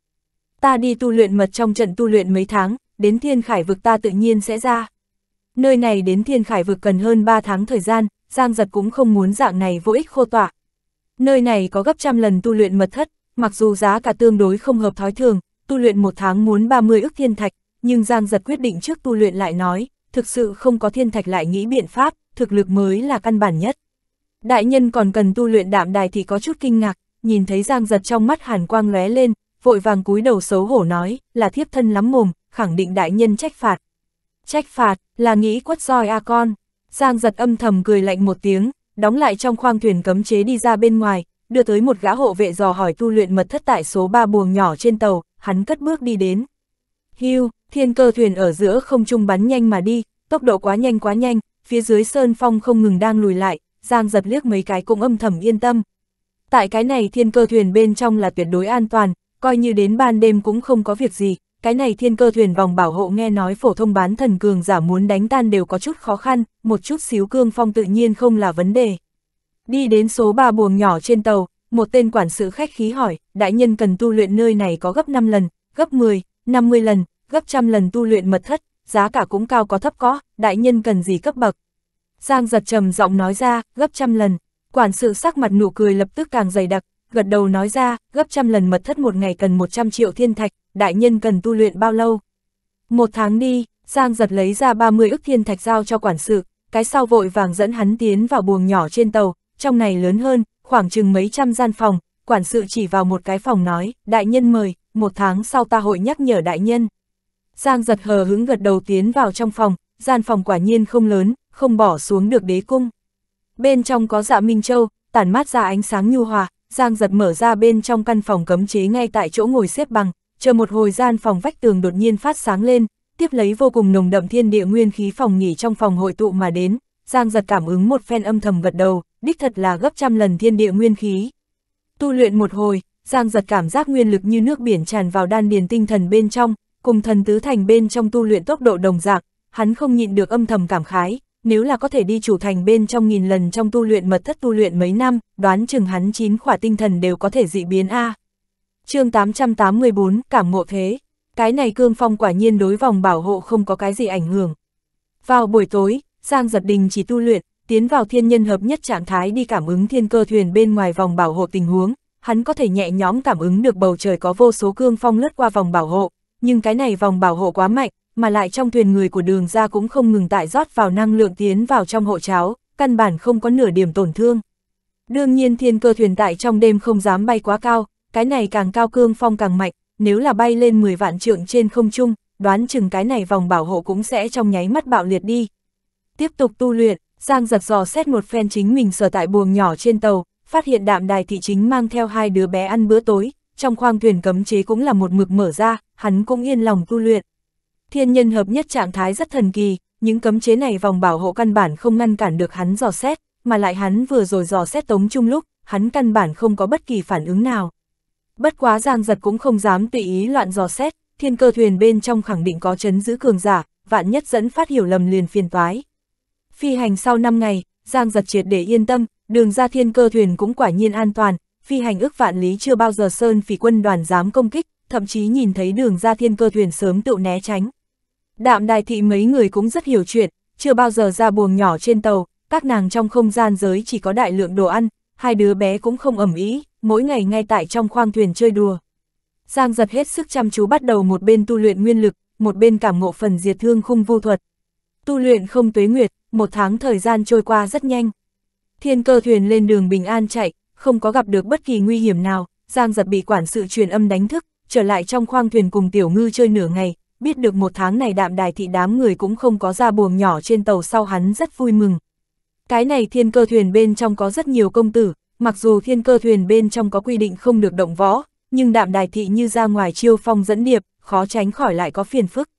ta đi tu luyện mật trong trận tu luyện mấy tháng, đến thiên khải vực ta tự nhiên sẽ ra. Nơi này đến thiên khải vực cần hơn 3 tháng thời gian, Giang Giật cũng không muốn dạng này vô ích khô tỏa. Nơi này có gấp trăm lần tu luyện mật thất, mặc dù giá cả tương đối không hợp thói thường, tu luyện một tháng muốn 30 ức thiên thạch, nhưng Giang Giật quyết định trước tu luyện lại nói, thực sự không có thiên thạch lại nghĩ biện pháp, thực lực mới là căn bản nhất. Đại nhân còn cần tu luyện đạm đài thì có chút kinh ngạc, nhìn thấy Giang Giật trong mắt hàn quang lóe lên, vội vàng cúi đầu xấu hổ nói, là thiếp thân lắm mồm, khẳng định đại nhân trách phạt. Trách phạt, là nghĩ quất roi a à con. Giang giật âm thầm cười lạnh một tiếng, đóng lại trong khoang thuyền cấm chế đi ra bên ngoài, đưa tới một gã hộ vệ dò hỏi tu luyện mật thất tại số 3 buồng nhỏ trên tàu, hắn cất bước đi đến. Hưu, thiên cơ thuyền ở giữa không trung bắn nhanh mà đi, tốc độ quá nhanh quá nhanh, phía dưới sơn phong không ngừng đang lùi lại, Giang giật liếc mấy cái cũng âm thầm yên tâm. Tại cái này thiên cơ thuyền bên trong là tuyệt đối an toàn, coi như đến ban đêm cũng không có việc gì, cái này thiên cơ thuyền vòng bảo hộ nghe nói phổ thông bán thần cường giả muốn đánh tan đều có chút khó khăn, một chút xíu cương phong tự nhiên không là vấn đề. Đi đến số 3 buồng nhỏ trên tàu, một tên quản sự khách khí hỏi, đại nhân cần tu luyện nơi này có gấp 5 lần, gấp 10, 50 lần, gấp trăm lần tu luyện mật thất, giá cả cũng cao có thấp có, đại nhân cần gì cấp bậc. Giang giật trầm giọng nói ra, gấp trăm lần, quản sự sắc mặt nụ cười lập tức càng dày đặc, gật đầu nói ra, gấp trăm lần mật thất một ngày cần 100 triệu thiên thạch, đại nhân cần tu luyện bao lâu? Một tháng đi, Giang giật lấy ra 30 ức thiên thạch giao cho quản sự, cái sau vội vàng dẫn hắn tiến vào buồng nhỏ trên tàu, trong này lớn hơn, khoảng chừng mấy trăm gian phòng, quản sự chỉ vào một cái phòng nói, đại nhân mời, một tháng sau ta hội nhắc nhở đại nhân. Giang giật hờ hứng gật đầu tiến vào trong phòng, gian phòng quả nhiên không lớn, không bỏ xuống được đế cung. Bên trong có dạ Minh Châu, tản mát ra ánh sáng nhu hòa, Giang giật mở ra bên trong căn phòng cấm chế ngay tại chỗ ngồi xếp bằng, chờ một hồi gian phòng vách tường đột nhiên phát sáng lên, tiếp lấy vô cùng nồng đậm thiên địa nguyên khí phòng nghỉ trong phòng hội tụ mà đến, Giang giật cảm ứng một phen âm thầm vật đầu, đích thật là gấp trăm lần thiên địa nguyên khí. Tu luyện một hồi, Giang giật cảm giác nguyên lực như nước biển tràn vào đan điền tinh thần bên trong, cùng thần tứ thành bên trong tu luyện tốc độ đồng dạng, hắn không nhịn được âm thầm cảm khái, nếu là có thể đi chủ thành bên trong nghìn lần trong tu luyện mật thất tu luyện mấy năm, đoán chừng hắn chín khỏa tinh thần đều có thể dị biến A. chương 884, Cảm Ngộ Thế Cái này Cương Phong quả nhiên đối vòng bảo hộ không có cái gì ảnh hưởng. Vào buổi tối, Giang Giật Đình chỉ tu luyện, tiến vào thiên nhân hợp nhất trạng thái đi cảm ứng thiên cơ thuyền bên ngoài vòng bảo hộ tình huống, hắn có thể nhẹ nhõm cảm ứng được bầu trời có vô số cương phong lướt qua vòng bảo hộ, nhưng cái này vòng bảo hộ quá mạnh, mà lại trong thuyền người của đường ra cũng không ngừng tại rót vào năng lượng tiến vào trong hộ cháo, căn bản không có nửa điểm tổn thương. Đương nhiên thiên cơ thuyền tại trong đêm không dám bay quá cao, cái này càng cao cương phong càng mạnh, nếu là bay lên 10 vạn trượng trên không trung, đoán chừng cái này vòng bảo hộ cũng sẽ trong nháy mắt bạo liệt đi. Tiếp tục tu luyện, Giang giật giò xét một phen chính mình sở tại buồng nhỏ trên tàu, phát hiện đạm đài thị chính mang theo hai đứa bé ăn bữa tối, trong khoang thuyền cấm chế cũng là một mực mở ra, hắn cũng yên lòng tu luyện. Thiên nhân hợp nhất trạng thái rất thần kỳ, những cấm chế này vòng bảo hộ căn bản không ngăn cản được hắn dò xét, mà lại hắn vừa rồi dò xét tống chung lúc, hắn căn bản không có bất kỳ phản ứng nào. Bất quá giang giật cũng không dám tùy ý loạn dò xét, thiên cơ thuyền bên trong khẳng định có chấn giữ cường giả, vạn nhất dẫn phát hiểu lầm liền phiền toái. Phi hành sau 5 ngày, giang giật triệt để yên tâm, đường ra thiên cơ thuyền cũng quả nhiên an toàn, phi hành ước vạn lý chưa bao giờ sơn phỉ quân đoàn dám công kích, thậm chí nhìn thấy đường ra thiên cơ thuyền sớm tự né tránh. Đạm đài thị mấy người cũng rất hiểu chuyện, chưa bao giờ ra buồng nhỏ trên tàu, các nàng trong không gian giới chỉ có đại lượng đồ ăn, hai đứa bé cũng không ẩm ý, mỗi ngày ngay tại trong khoang thuyền chơi đùa. Giang giật hết sức chăm chú bắt đầu một bên tu luyện nguyên lực, một bên cảm ngộ phần diệt thương khung vu thuật. Tu luyện không tuế nguyệt, một tháng thời gian trôi qua rất nhanh. Thiên cơ thuyền lên đường bình an chạy, không có gặp được bất kỳ nguy hiểm nào, Giang giật bị quản sự truyền âm đánh thức, trở lại trong khoang thuyền cùng tiểu ngư chơi nửa ngày, biết được một tháng này đạm đài thị đám người cũng không có ra buồng nhỏ trên tàu sau hắn rất vui mừng. Cái này thiên cơ thuyền bên trong có rất nhiều công tử, mặc dù thiên cơ thuyền bên trong có quy định không được động võ, nhưng đạm đài thị như ra ngoài chiêu phong dẫn điệp, khó tránh khỏi lại có phiền phức.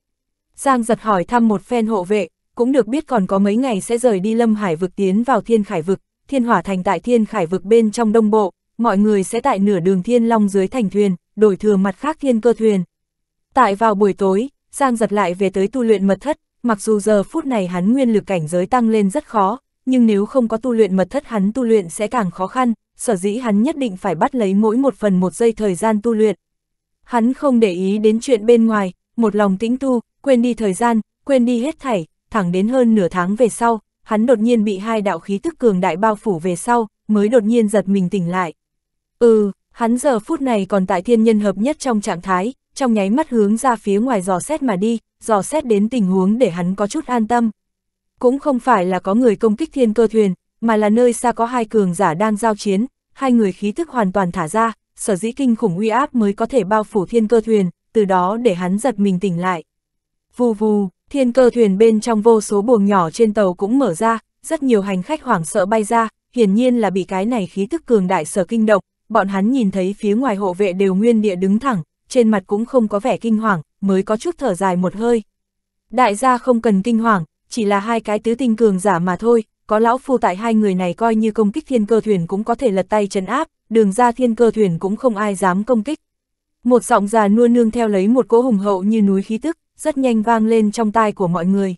Giang giật hỏi thăm một phen hộ vệ, cũng được biết còn có mấy ngày sẽ rời đi lâm hải vực tiến vào thiên khải vực, thiên hỏa thành tại thiên khải vực bên trong đông bộ, mọi người sẽ tại nửa đường thiên long dưới thành thuyền, đổi thừa mặt khác thiên cơ thuyền, Tại vào buổi tối, Giang giật lại về tới tu luyện mật thất, mặc dù giờ phút này hắn nguyên lực cảnh giới tăng lên rất khó, nhưng nếu không có tu luyện mật thất hắn tu luyện sẽ càng khó khăn, sở dĩ hắn nhất định phải bắt lấy mỗi một phần một giây thời gian tu luyện. Hắn không để ý đến chuyện bên ngoài, một lòng tĩnh tu, quên đi thời gian, quên đi hết thảy, thẳng đến hơn nửa tháng về sau, hắn đột nhiên bị hai đạo khí tức cường đại bao phủ về sau, mới đột nhiên giật mình tỉnh lại. Ừ, hắn giờ phút này còn tại thiên nhân hợp nhất trong trạng thái, trong nháy mắt hướng ra phía ngoài dò xét mà đi, dò xét đến tình huống để hắn có chút an tâm. Cũng không phải là có người công kích thiên cơ thuyền, mà là nơi xa có hai cường giả đang giao chiến, hai người khí thức hoàn toàn thả ra, sở dĩ kinh khủng uy áp mới có thể bao phủ thiên cơ thuyền, từ đó để hắn giật mình tỉnh lại. Vù vù, thiên cơ thuyền bên trong vô số buồng nhỏ trên tàu cũng mở ra, rất nhiều hành khách hoảng sợ bay ra, hiển nhiên là bị cái này khí thức cường đại sở kinh động, bọn hắn nhìn thấy phía ngoài hộ vệ đều nguyên địa đứng thẳng, trên mặt cũng không có vẻ kinh hoàng, mới có chút thở dài một hơi. Đại gia không cần kinh hoàng, chỉ là hai cái tứ tinh cường giả mà thôi, có lão phu tại hai người này coi như công kích thiên cơ thuyền cũng có thể lật tay chấn áp, đường ra thiên cơ thuyền cũng không ai dám công kích. Một giọng già nua nương theo lấy một cỗ hùng hậu như núi khí tức, rất nhanh vang lên trong tai của mọi người.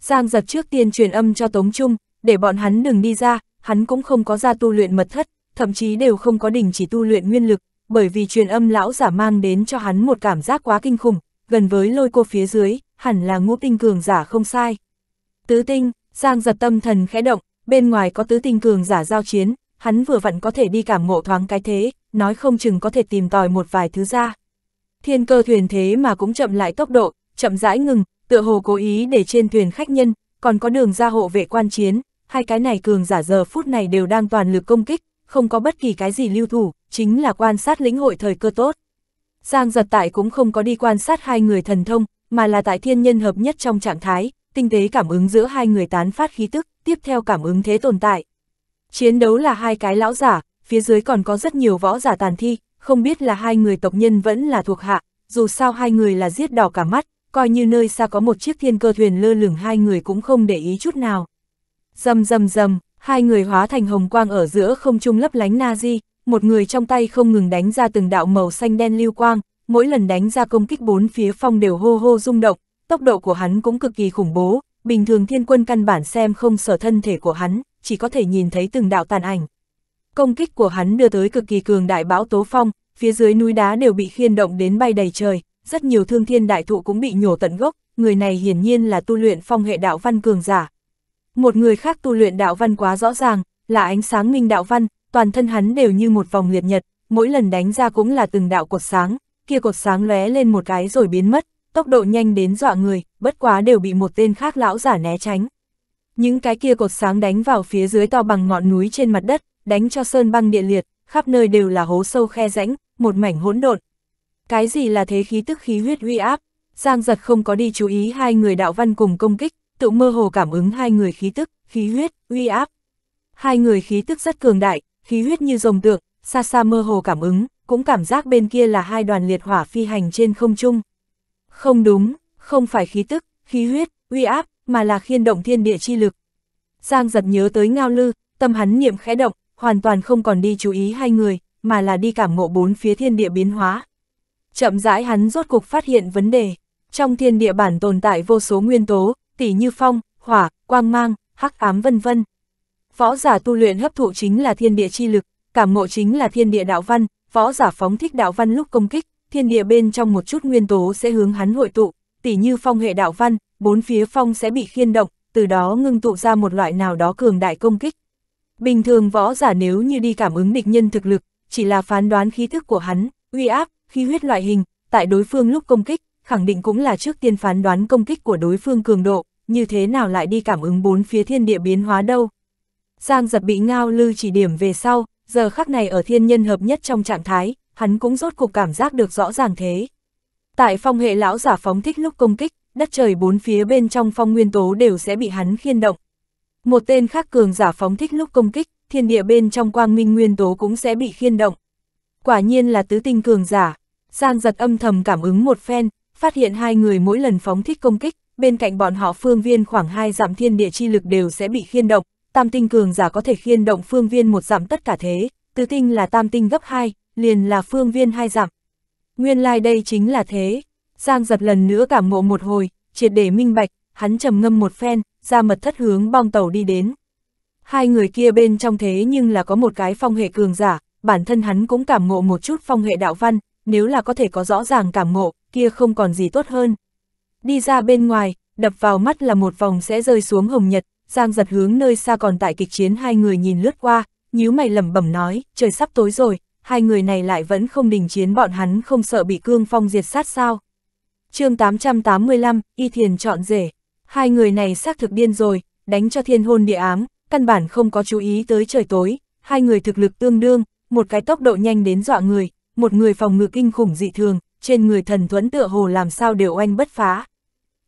Giang giật trước tiên truyền âm cho Tống Trung, để bọn hắn đừng đi ra, hắn cũng không có ra tu luyện mật thất, thậm chí đều không có đỉnh chỉ tu luyện nguyên lực, bởi vì truyền âm lão giả mang đến cho hắn một cảm giác quá kinh khủng, gần với lôi cô phía dưới, hẳn là ngũ tinh cường giả không sai. Tứ tinh, Giang giật tâm thần khẽ động, bên ngoài có tứ tinh cường giả giao chiến, hắn vừa vặn có thể đi cảm ngộ thoáng cái thế, nói không chừng có thể tìm tòi một vài thứ ra. Thiên cơ thuyền thế mà cũng chậm lại tốc độ, chậm rãi ngừng, tựa hồ cố ý để trên thuyền khách nhân, còn có đường ra hộ vệ quan chiến, hai cái này cường giả giờ phút này đều đang toàn lực công kích, không có bất kỳ cái gì lưu thủ, chính là quan sát lĩnh hội thời cơ tốt. Giang giật tại cũng không có đi quan sát hai người thần thông, mà là tại thiên nhân hợp nhất trong trạng thái, tinh tế cảm ứng giữa hai người tán phát khí tức, tiếp theo cảm ứng thế tồn tại. Chiến đấu là hai cái lão giả, phía dưới còn có rất nhiều võ giả tàn thi, không biết là hai người tộc nhân vẫn là thuộc hạ, dù sao hai người là giết đỏ cả mắt, coi như nơi xa có một chiếc thiên cơ thuyền lơ lửng hai người cũng không để ý chút nào. Dầm dầm dầm, hai người hóa thành hồng quang ở giữa không trung lấp lánh na di, một người trong tay không ngừng đánh ra từng đạo màu xanh đen lưu quang, mỗi lần đánh ra công kích bốn phía phong đều hô hô rung động, tốc độ của hắn cũng cực kỳ khủng bố, bình thường thiên quân căn bản xem không sở thân thể của hắn, chỉ có thể nhìn thấy từng đạo tàn ảnh. Công kích của hắn đưa tới cực kỳ cường đại bão tố phong, phía dưới núi đá đều bị khiên động đến bay đầy trời, rất nhiều thương thiên đại thụ cũng bị nhổ tận gốc, người này hiển nhiên là tu luyện phong hệ đạo văn cường giả, một người khác tu luyện đạo văn quá rõ ràng, là ánh sáng minh đạo văn, toàn thân hắn đều như một vòng liệt nhật, mỗi lần đánh ra cũng là từng đạo cột sáng, kia cột sáng lóe lên một cái rồi biến mất, tốc độ nhanh đến dọa người, bất quá đều bị một tên khác lão giả né tránh. Những cái kia cột sáng đánh vào phía dưới to bằng ngọn núi trên mặt đất, đánh cho sơn băng địa liệt, khắp nơi đều là hố sâu khe rãnh, một mảnh hỗn độn. Cái gì là thế khí tức khí huyết uy áp? Giang giật không có đi chú ý hai người đạo văn cùng công kích, tự mơ hồ cảm ứng hai người khí tức, khí huyết, uy áp. Hai người khí tức rất cường đại, khí huyết như rồng tượng, xa xa mơ hồ cảm ứng, cũng cảm giác bên kia là hai đoàn liệt hỏa phi hành trên không trung. Không đúng, không phải khí tức, khí huyết, uy áp, mà là khiên động thiên địa chi lực. Giang giật nhớ tới ngao lư, tâm hắn niệm khẽ động, hoàn toàn không còn đi chú ý hai người, mà là đi cảm ngộ bốn phía thiên địa biến hóa. Chậm rãi hắn rốt cục phát hiện vấn đề, trong thiên địa bản tồn tại vô số nguyên tố, tỉ như phong, hỏa, quang mang, hắc ám vân vân. Võ giả tu luyện hấp thụ chính là thiên địa chi lực, cảm ngộ chính là thiên địa đạo văn, võ giả phóng thích đạo văn lúc công kích, thiên địa bên trong một chút nguyên tố sẽ hướng hắn hội tụ, tỉ như phong hệ đạo văn, bốn phía phong sẽ bị khiên động, từ đó ngưng tụ ra một loại nào đó cường đại công kích. Bình thường võ giả nếu như đi cảm ứng địch nhân thực lực, chỉ là phán đoán khí thức của hắn, uy áp, khí huyết loại hình, tại đối phương lúc công kích, khẳng định cũng là trước tiên phán đoán công kích của đối phương cường độ, như thế nào lại đi cảm ứng bốn phía thiên địa biến hóa đâu. Giang giật bị ngao lư chỉ điểm về sau, giờ khắc này ở thiên nhân hợp nhất trong trạng thái, hắn cũng rốt cục cảm giác được rõ ràng thế. Tại phong hệ lão giả phóng thích lúc công kích, đất trời bốn phía bên trong phong nguyên tố đều sẽ bị hắn khiên động. Một tên khác cường giả phóng thích lúc công kích, thiên địa bên trong quang minh nguyên tố cũng sẽ bị khiên động. Quả nhiên là tứ tinh cường giả, Giang giật âm thầm cảm ứng một phen, phát hiện hai người mỗi lần phóng thích công kích, bên cạnh bọn họ phương viên khoảng hai giảm thiên địa chi lực đều sẽ bị khiên động, tam tinh cường giả có thể khiên động phương viên một giảm tất cả thế, tứ tinh là tam tinh gấp 2, liền là phương viên hai giảm. Nguyên lai like đây chính là thế, Giang giật lần nữa cảm ngộ một hồi, triệt để minh bạch, hắn trầm ngâm một phen, ra mật thất hướng bong tàu đi đến. Hai người kia bên trong thế nhưng là có một cái phong hệ cường giả, bản thân hắn cũng cảm ngộ một chút phong hệ đạo văn, nếu là có thể có rõ ràng cảm ngộ, kia không còn gì tốt hơn. Đi ra bên ngoài, đập vào mắt là một vòng sẽ rơi xuống hồng nhật, Giang giật hướng nơi xa còn tại kịch chiến hai người nhìn lướt qua, nhíu mày lẩm bẩm nói, trời sắp tối rồi, hai người này lại vẫn không đình chiến bọn hắn không sợ bị cương phong diệt sát sao. chương 885, Y Thiền chọn rể, hai người này xác thực điên rồi, đánh cho thiên hôn địa ám, căn bản không có chú ý tới trời tối, hai người thực lực tương đương, một cái tốc độ nhanh đến dọa người, một người phòng ngự kinh khủng dị thường, trên người thần thuẫn tựa hồ làm sao đều oanh bất phá.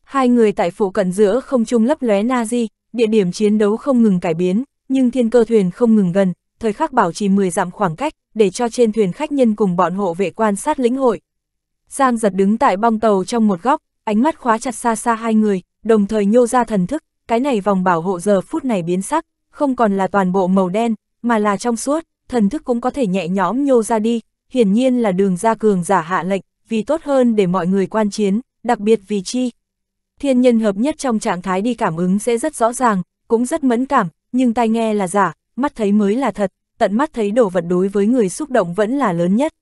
Hai người tại phủ cận giữa không trung lấp lóe Nazi, địa điểm chiến đấu không ngừng cải biến, nhưng thiên cơ thuyền không ngừng gần, thời khắc bảo trì 10 dặm khoảng cách, để cho trên thuyền khách nhân cùng bọn hộ vệ quan sát lĩnh hội. Giang giật đứng tại bong tàu trong một góc, ánh mắt khóa chặt xa xa hai người, đồng thời nhô ra thần thức, cái này vòng bảo hộ giờ phút này biến sắc, không còn là toàn bộ màu đen, mà là trong suốt, thần thức cũng có thể nhẹ nhõm nhô ra đi, hiển nhiên là đường ra cường giả hạ lệnh, vì tốt hơn để mọi người quan chiến, đặc biệt vì chi. Thiên nhân hợp nhất trong trạng thái đi cảm ứng sẽ rất rõ ràng, cũng rất mẫn cảm, nhưng tai nghe là giả, mắt thấy mới là thật, tận mắt thấy đồ vật đối với người xúc động vẫn là lớn nhất.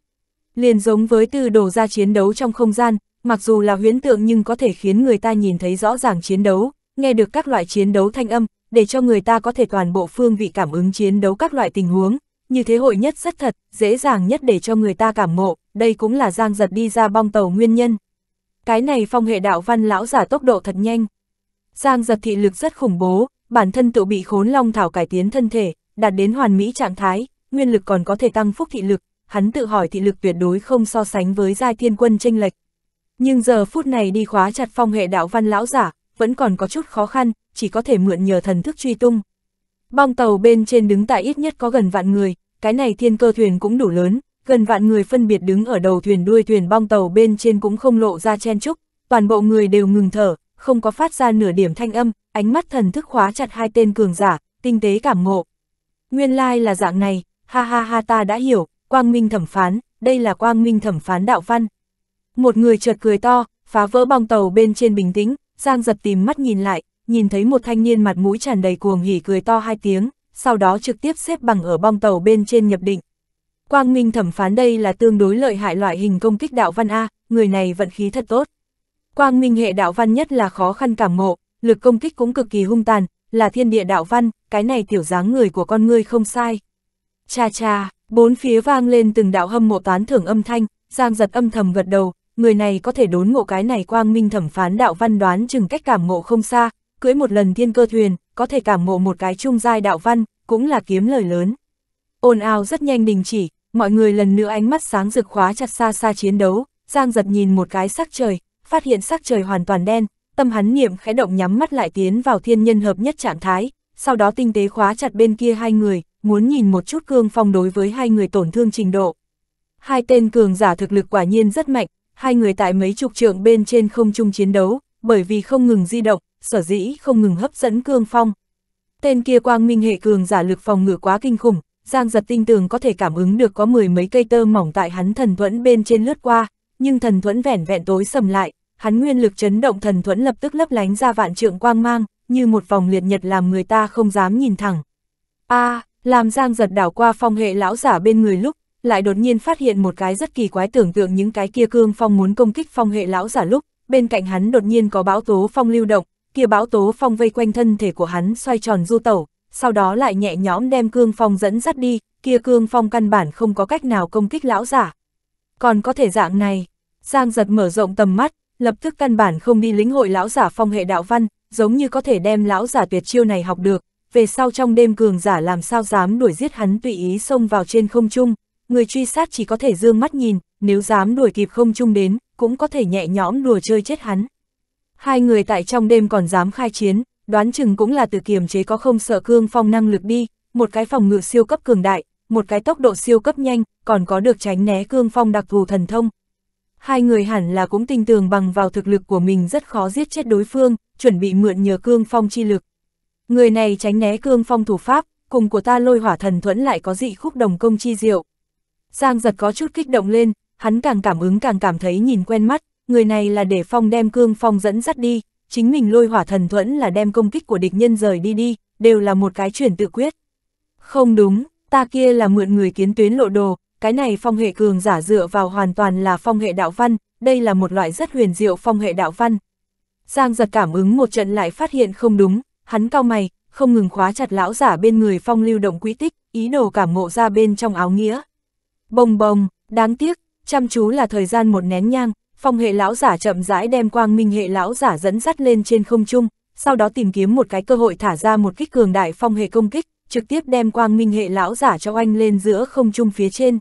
Liền giống với từ đồ ra chiến đấu trong không gian, mặc dù là huyễn tượng nhưng có thể khiến người ta nhìn thấy rõ ràng chiến đấu, nghe được các loại chiến đấu thanh âm, để cho người ta có thể toàn bộ phương vị cảm ứng chiến đấu các loại tình huống, như thế hội nhất rất thật, dễ dàng nhất để cho người ta cảm ngộ, đây cũng là giang giật đi ra bong tàu nguyên nhân. Cái này phong hệ đạo văn lão giả tốc độ thật nhanh. Giang giật thị lực rất khủng bố, bản thân tự bị khốn long thảo cải tiến thân thể, đạt đến hoàn mỹ trạng thái, nguyên lực còn có thể tăng phúc thị lực, hắn tự hỏi thị lực tuyệt đối không so sánh với giai thiên quân tranh lệch. Nhưng giờ phút này đi khóa chặt phong hệ đạo văn lão giả, vẫn còn có chút khó khăn, chỉ có thể mượn nhờ thần thức truy tung, Bong tàu bên trên đứng tại ít nhất có gần vạn người, cái này thiên cơ thuyền cũng đủ lớn, gần vạn người phân biệt đứng ở đầu thuyền đuôi thuyền bong tàu bên trên cũng không lộ ra chen chúc, toàn bộ người đều ngừng thở, không có phát ra nửa điểm thanh âm, ánh mắt thần thức khóa chặt hai tên cường giả, tinh tế cảm ngộ. Nguyên lai là dạng này, ha ha ha ta đã hiểu, quang minh thẩm phán, đây là quang minh thẩm phán đạo văn. Một người chợt cười to, phá vỡ bong tàu bên trên bình tĩnh, Giang giật tìm mắt nhìn lại, nhìn thấy một thanh niên mặt mũi tràn đầy cuồng hỉ cười to hai tiếng, sau đó trực tiếp xếp bằng ở bong tàu bên trên nhập định. Quang Minh thẩm phán đây là tương đối lợi hại loại hình công kích đạo văn A, người này vận khí thật tốt. Quang Minh hệ đạo văn nhất là khó khăn cảm ngộ, lực công kích cũng cực kỳ hung tàn, là thiên địa đạo văn, cái này tiểu dáng người của con ngươi không sai. Cha cha, bốn phía vang lên từng đạo hâm mộ tán thưởng âm thanh, Giang giật âm thầm gật đầu, người này có thể đốn ngộ cái này Quang Minh thẩm phán đạo văn đoán chừng cách cảm ngộ không xa, cưới một lần thiên cơ thuyền, có thể cảm ngộ một cái trung giai đạo văn, cũng là kiếm lời lớn. Ồn ào rất nhanh đình chỉ, mọi người lần nữa ánh mắt sáng rực khóa chặt xa xa chiến đấu, Giang giật nhìn một cái sắc trời, phát hiện sắc trời hoàn toàn đen, tâm hắn niệm khẽ động nhắm mắt lại tiến vào thiên nhân hợp nhất trạng thái, sau đó tinh tế khóa chặt bên kia hai người, muốn nhìn một chút cương phong đối với hai người tổn thương trình độ. Hai tên cường giả thực lực quả nhiên rất mạnh, hai người tại mấy chục trượng bên trên không chung chiến đấu, bởi vì không ngừng di động, sở dĩ không ngừng hấp dẫn cương phong. Tên kia quang minh hệ cường giả lực phòng ngự quá kinh khủng, Giang giật tinh tường có thể cảm ứng được có mười mấy cây tơ mỏng tại hắn thần thuẫn bên trên lướt qua, nhưng thần thuẫn vẻn vẹn tối sầm lại, hắn nguyên lực chấn động thần thuẫn lập tức lấp lánh ra vạn trượng quang mang, như một vòng liệt nhật làm người ta không dám nhìn thẳng. a à, làm Giang giật đảo qua phong hệ lão giả bên người lúc, lại đột nhiên phát hiện một cái rất kỳ quái tưởng tượng những cái kia cương phong muốn công kích phong hệ lão giả lúc, bên cạnh hắn đột nhiên có bão tố phong lưu động, kia bão tố phong vây quanh thân thể của hắn xoay tròn du tẩu, sau đó lại nhẹ nhõm đem cương phong dẫn dắt đi, kia cương phong căn bản không có cách nào công kích lão giả. Còn có thể dạng này, Giang giật mở rộng tầm mắt, lập tức căn bản không đi lĩnh hội lão giả phong hệ đạo văn, giống như có thể đem lão giả tuyệt chiêu này học được, về sau trong đêm cường giả làm sao dám đuổi giết hắn tùy ý xông vào trên không trung, người truy sát chỉ có thể dương mắt nhìn, nếu dám đuổi kịp không trung đến, cũng có thể nhẹ nhõm đùa chơi chết hắn. Hai người tại trong đêm còn dám khai chiến, đoán chừng cũng là từ kiềm chế có không sợ cương phong năng lực đi, một cái phòng ngự siêu cấp cường đại, một cái tốc độ siêu cấp nhanh, còn có được tránh né cương phong đặc thù thần thông. Hai người hẳn là cũng tin tường bằng vào thực lực của mình rất khó giết chết đối phương, chuẩn bị mượn nhờ cương phong chi lực. Người này tránh né cương phong thủ pháp, cùng của ta lôi hỏa thần thuẫn lại có dị khúc đồng công chi diệu. Giang giật có chút kích động lên, hắn càng cảm ứng càng cảm thấy nhìn quen mắt, người này là để phong đem cương phong dẫn dắt đi, chính mình lôi hỏa thần thuẫn là đem công kích của địch nhân rời đi đi, đều là một cái chuyển tự quyết. Không đúng, ta kia là mượn người kiến tuyến lộ đồ, cái này phong hệ cường giả dựa vào hoàn toàn là phong hệ đạo văn, đây là một loại rất huyền diệu phong hệ đạo văn. Giang giật cảm ứng một trận lại phát hiện không đúng, hắn cao mày, không ngừng khóa chặt lão giả bên người phong lưu động quý tích, ý đồ cảm ngộ ra bên trong áo nghĩa. Bồng bồng, đáng tiếc, chăm chú là thời gian một nén nhang, phong hệ lão giả chậm rãi đem quang minh hệ lão giả dẫn dắt lên trên không trung, sau đó tìm kiếm một cái cơ hội thả ra một kích cường đại phong hệ công kích, trực tiếp đem quang minh hệ lão giả cho anh lên giữa không trung phía trên.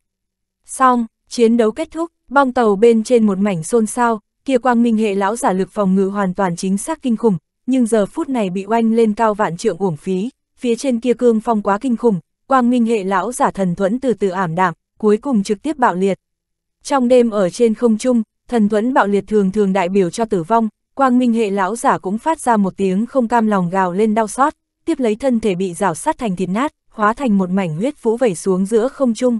Xong, chiến đấu kết thúc, bong tàu bên trên một mảnh xôn xao, kia quang minh hệ lão giả lực phòng ngự hoàn toàn chính xác kinh khủng, nhưng giờ phút này bị oanh lên cao vạn trượng uổng phí, phía trên kia cương phong quá kinh khủng, quang minh hệ lão giả thần thuẫn từ từ ảm đạm, cuối cùng trực tiếp bạo liệt. Trong đêm ở trên không trung, thần thuẫn bạo liệt thường thường đại biểu cho tử vong, quang minh hệ lão giả cũng phát ra một tiếng không cam lòng gào lên đau xót, tiếp lấy thân thể bị rào sát thành thịt nát, hóa thành một mảnh huyết vũ vẩy xuống giữa không trung.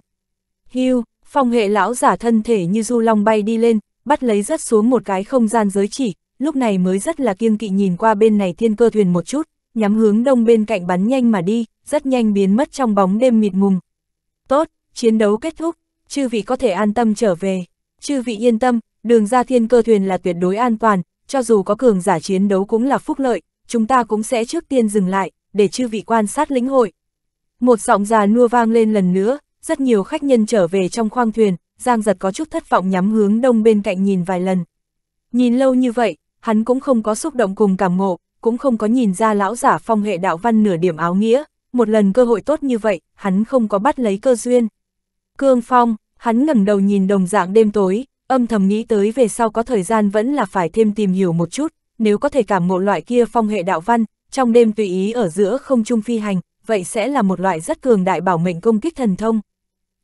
Hưu, phong hệ lão giả thân thể như du long bay đi lên, bắt lấy rất xuống một cái không gian giới chỉ, lúc này mới rất là kiêng kỵ nhìn qua bên này thiên cơ thuyền một chút, nhắm hướng đông bên cạnh bắn nhanh mà đi, rất nhanh biến mất trong bóng đêm mịt mùng. Tốt, chiến đấu kết thúc, chư vị có thể an tâm trở về, chư vị yên tâm, đường ra thiên cơ thuyền là tuyệt đối an toàn, cho dù có cường giả chiến đấu cũng là phúc lợi, chúng ta cũng sẽ trước tiên dừng lại, để chư vị quan sát lĩnh hội. Một giọng già nua vang lên lần nữa, rất nhiều khách nhân trở về trong khoang thuyền, Giang giật có chút thất vọng nhắm hướng đông bên cạnh nhìn vài lần. Nhìn lâu như vậy, hắn cũng không có xúc động cùng cảm ngộ, cũng không có nhìn ra lão giả phong hệ đạo văn nửa điểm áo nghĩa, một lần cơ hội tốt như vậy, hắn không có bắt lấy cơ duyên. Cương Phong, hắn ngẩng đầu nhìn đồng dạng đêm tối, âm thầm nghĩ tới về sau có thời gian vẫn là phải thêm tìm hiểu một chút, nếu có thể cảm ngộ loại kia phong hệ đạo văn, trong đêm tùy ý ở giữa không trung phi hành, vậy sẽ là một loại rất cường đại bảo mệnh công kích thần thông.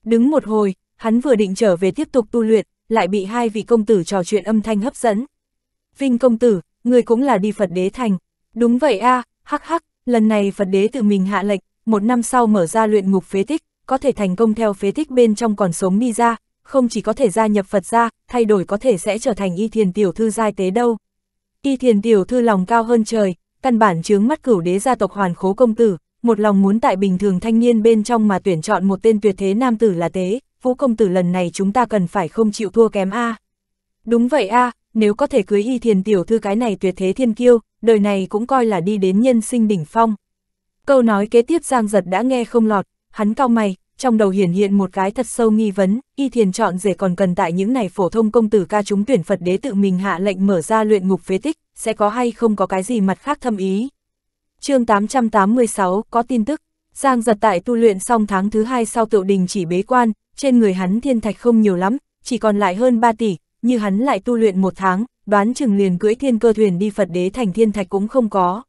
Đứng một hồi, hắn vừa định trở về tiếp tục tu luyện, lại bị hai vị công tử trò chuyện âm thanh hấp dẫn. Vinh công tử, người cũng là đi Phật đế thành. Đúng vậy a hắc hắc, lần này Phật đế tự mình hạ lệnh, một năm sau mở ra luyện ngục phế tích, có thể thành công theo phế tích bên trong còn sống đi ra, không chỉ có thể gia nhập Phật gia, thay đổi có thể sẽ trở thành y thiền tiểu thư giai tế đâu. Y thiền tiểu thư lòng cao hơn trời, căn bản chướng mắt cửu đế gia tộc hoàn khố công tử, một lòng muốn tại bình thường thanh niên bên trong mà tuyển chọn một tên tuyệt thế nam tử là tế, vũ công tử lần này chúng ta cần phải không chịu thua kém a. Đúng vậy a, nếu có thể cưới y thiền tiểu thư cái này tuyệt thế thiên kiêu, đời này cũng coi là đi đến nhân sinh đỉnh phong. Câu nói kế tiếp Giang Giật đã nghe không lọt, hắn cao mày, trong đầu hiển hiện một cái thật sâu nghi vấn, y thiền chọn rể còn cần tại những này phổ thông công tử ca chúng tuyển Phật đế tự mình hạ lệnh mở ra luyện ngục phế tích, sẽ có hay không có cái gì mặt khác thâm ý. chương 886 có tin tức, Giang giật tại tu luyện xong tháng thứ hai sau tựu đình chỉ bế quan, trên người hắn thiên thạch không nhiều lắm, chỉ còn lại hơn 3 tỷ, như hắn lại tu luyện một tháng, đoán chừng liền cưỡi thiên cơ thuyền đi Phật đế thành thiên thạch cũng không có.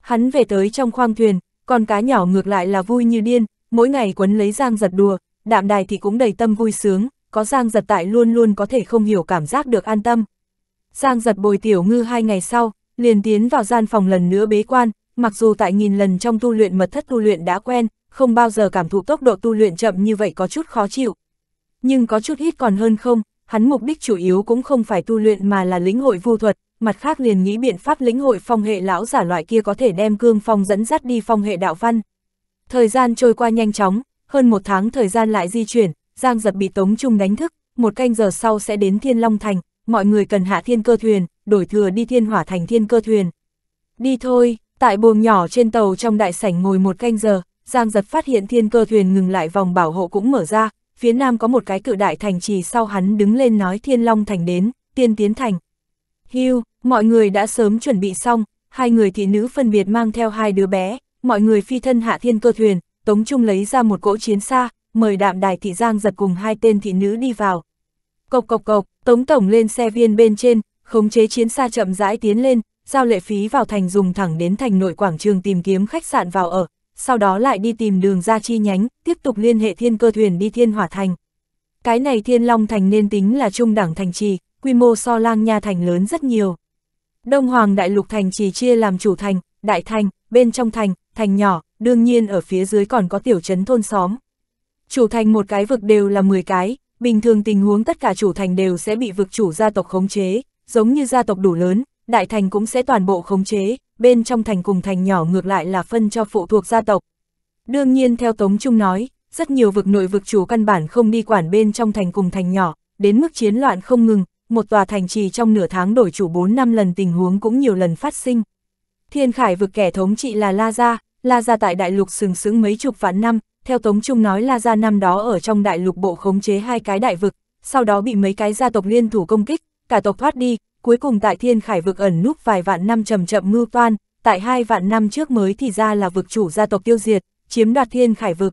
Hắn về tới trong khoang thuyền, con cá nhỏ ngược lại là vui như điên, mỗi ngày quấn lấy Giang giật đùa, đạm đài thì cũng đầy tâm vui sướng, có Giang giật tại luôn luôn có thể không hiểu cảm giác được an tâm. Giang giật bồi tiểu ngư hai ngày sau, liền tiến vào gian phòng lần nữa bế quan, mặc dù tại nghìn lần trong tu luyện mật thất tu luyện đã quen, không bao giờ cảm thụ tốc độ tu luyện chậm như vậy có chút khó chịu. Nhưng có chút ít còn hơn không, hắn mục đích chủ yếu cũng không phải tu luyện mà là lĩnh hội vu thuật, mặt khác liền nghĩ biện pháp lĩnh hội phong hệ lão giả loại kia có thể đem cương phong dẫn dắt đi phong hệ đạo văn. Thời gian trôi qua nhanh chóng, hơn một tháng thời gian lại di chuyển, Giang giật bị Tống Trung đánh thức, một canh giờ sau sẽ đến Thiên Long Thành, mọi người cần hạ thiên cơ thuyền, đổi thừa đi Thiên Hỏa Thành thiên cơ thuyền. Đi thôi, tại buồng nhỏ trên tàu trong đại sảnh ngồi một canh giờ, Giang giật phát hiện thiên cơ thuyền ngừng lại vòng bảo hộ cũng mở ra, phía nam có một cái cự đại thành trì sau hắn đứng lên nói Thiên Long Thành đến, tiên tiến thành. Hưu, mọi người đã sớm chuẩn bị xong, hai người thị nữ phân biệt mang theo hai đứa bé, mọi người phi thân hạ thiên cơ thuyền, Tống Trung lấy ra một cỗ chiến xa, mời đạm đài thị giang giật cùng hai tên thị nữ đi vào. Cộc cộc cộc, Tống Tổng lên xe viên bên trên, khống chế chiến xa chậm rãi tiến lên, giao lệ phí vào thành dùng thẳng đến thành nội quảng trường tìm kiếm khách sạn vào ở, sau đó lại đi tìm đường ra chi nhánh, tiếp tục liên hệ thiên cơ thuyền đi thiên hỏa thành. Cái này thiên long thành nên tính là trung đẳng thành trì, quy mô so lang nha thành lớn rất nhiều. Đông Hoàng Đại Lục Thành chỉ chia làm chủ thành, đại thành, bên trong thành, thành nhỏ, đương nhiên ở phía dưới còn có tiểu trấn thôn xóm. Chủ thành một cái vực đều là 10 cái, bình thường tình huống tất cả chủ thành đều sẽ bị vực chủ gia tộc khống chế, giống như gia tộc đủ lớn, đại thành cũng sẽ toàn bộ khống chế, bên trong thành cùng thành nhỏ ngược lại là phân cho phụ thuộc gia tộc. Đương nhiên theo Tống Trung nói, rất nhiều vực nội vực chủ căn bản không đi quản bên trong thành cùng thành nhỏ, đến mức chiến loạn không ngừng, một tòa thành trì trong nửa tháng đổi chủ 4 năm lần tình huống cũng nhiều lần phát sinh, Thiên Khải vực kẻ thống trị là La Gia, La Gia tại đại lục sừng sững mấy chục vạn năm, theo Tống Trung nói La Gia năm đó ở trong đại lục bộ khống chế hai cái đại vực, sau đó bị mấy cái gia tộc liên thủ công kích, cả tộc thoát đi, cuối cùng tại Thiên Khải vực ẩn núp vài vạn năm chậm chậm mưu toan, tại hai vạn năm trước mới thì ra là vực chủ gia tộc tiêu diệt, chiếm đoạt Thiên Khải vực.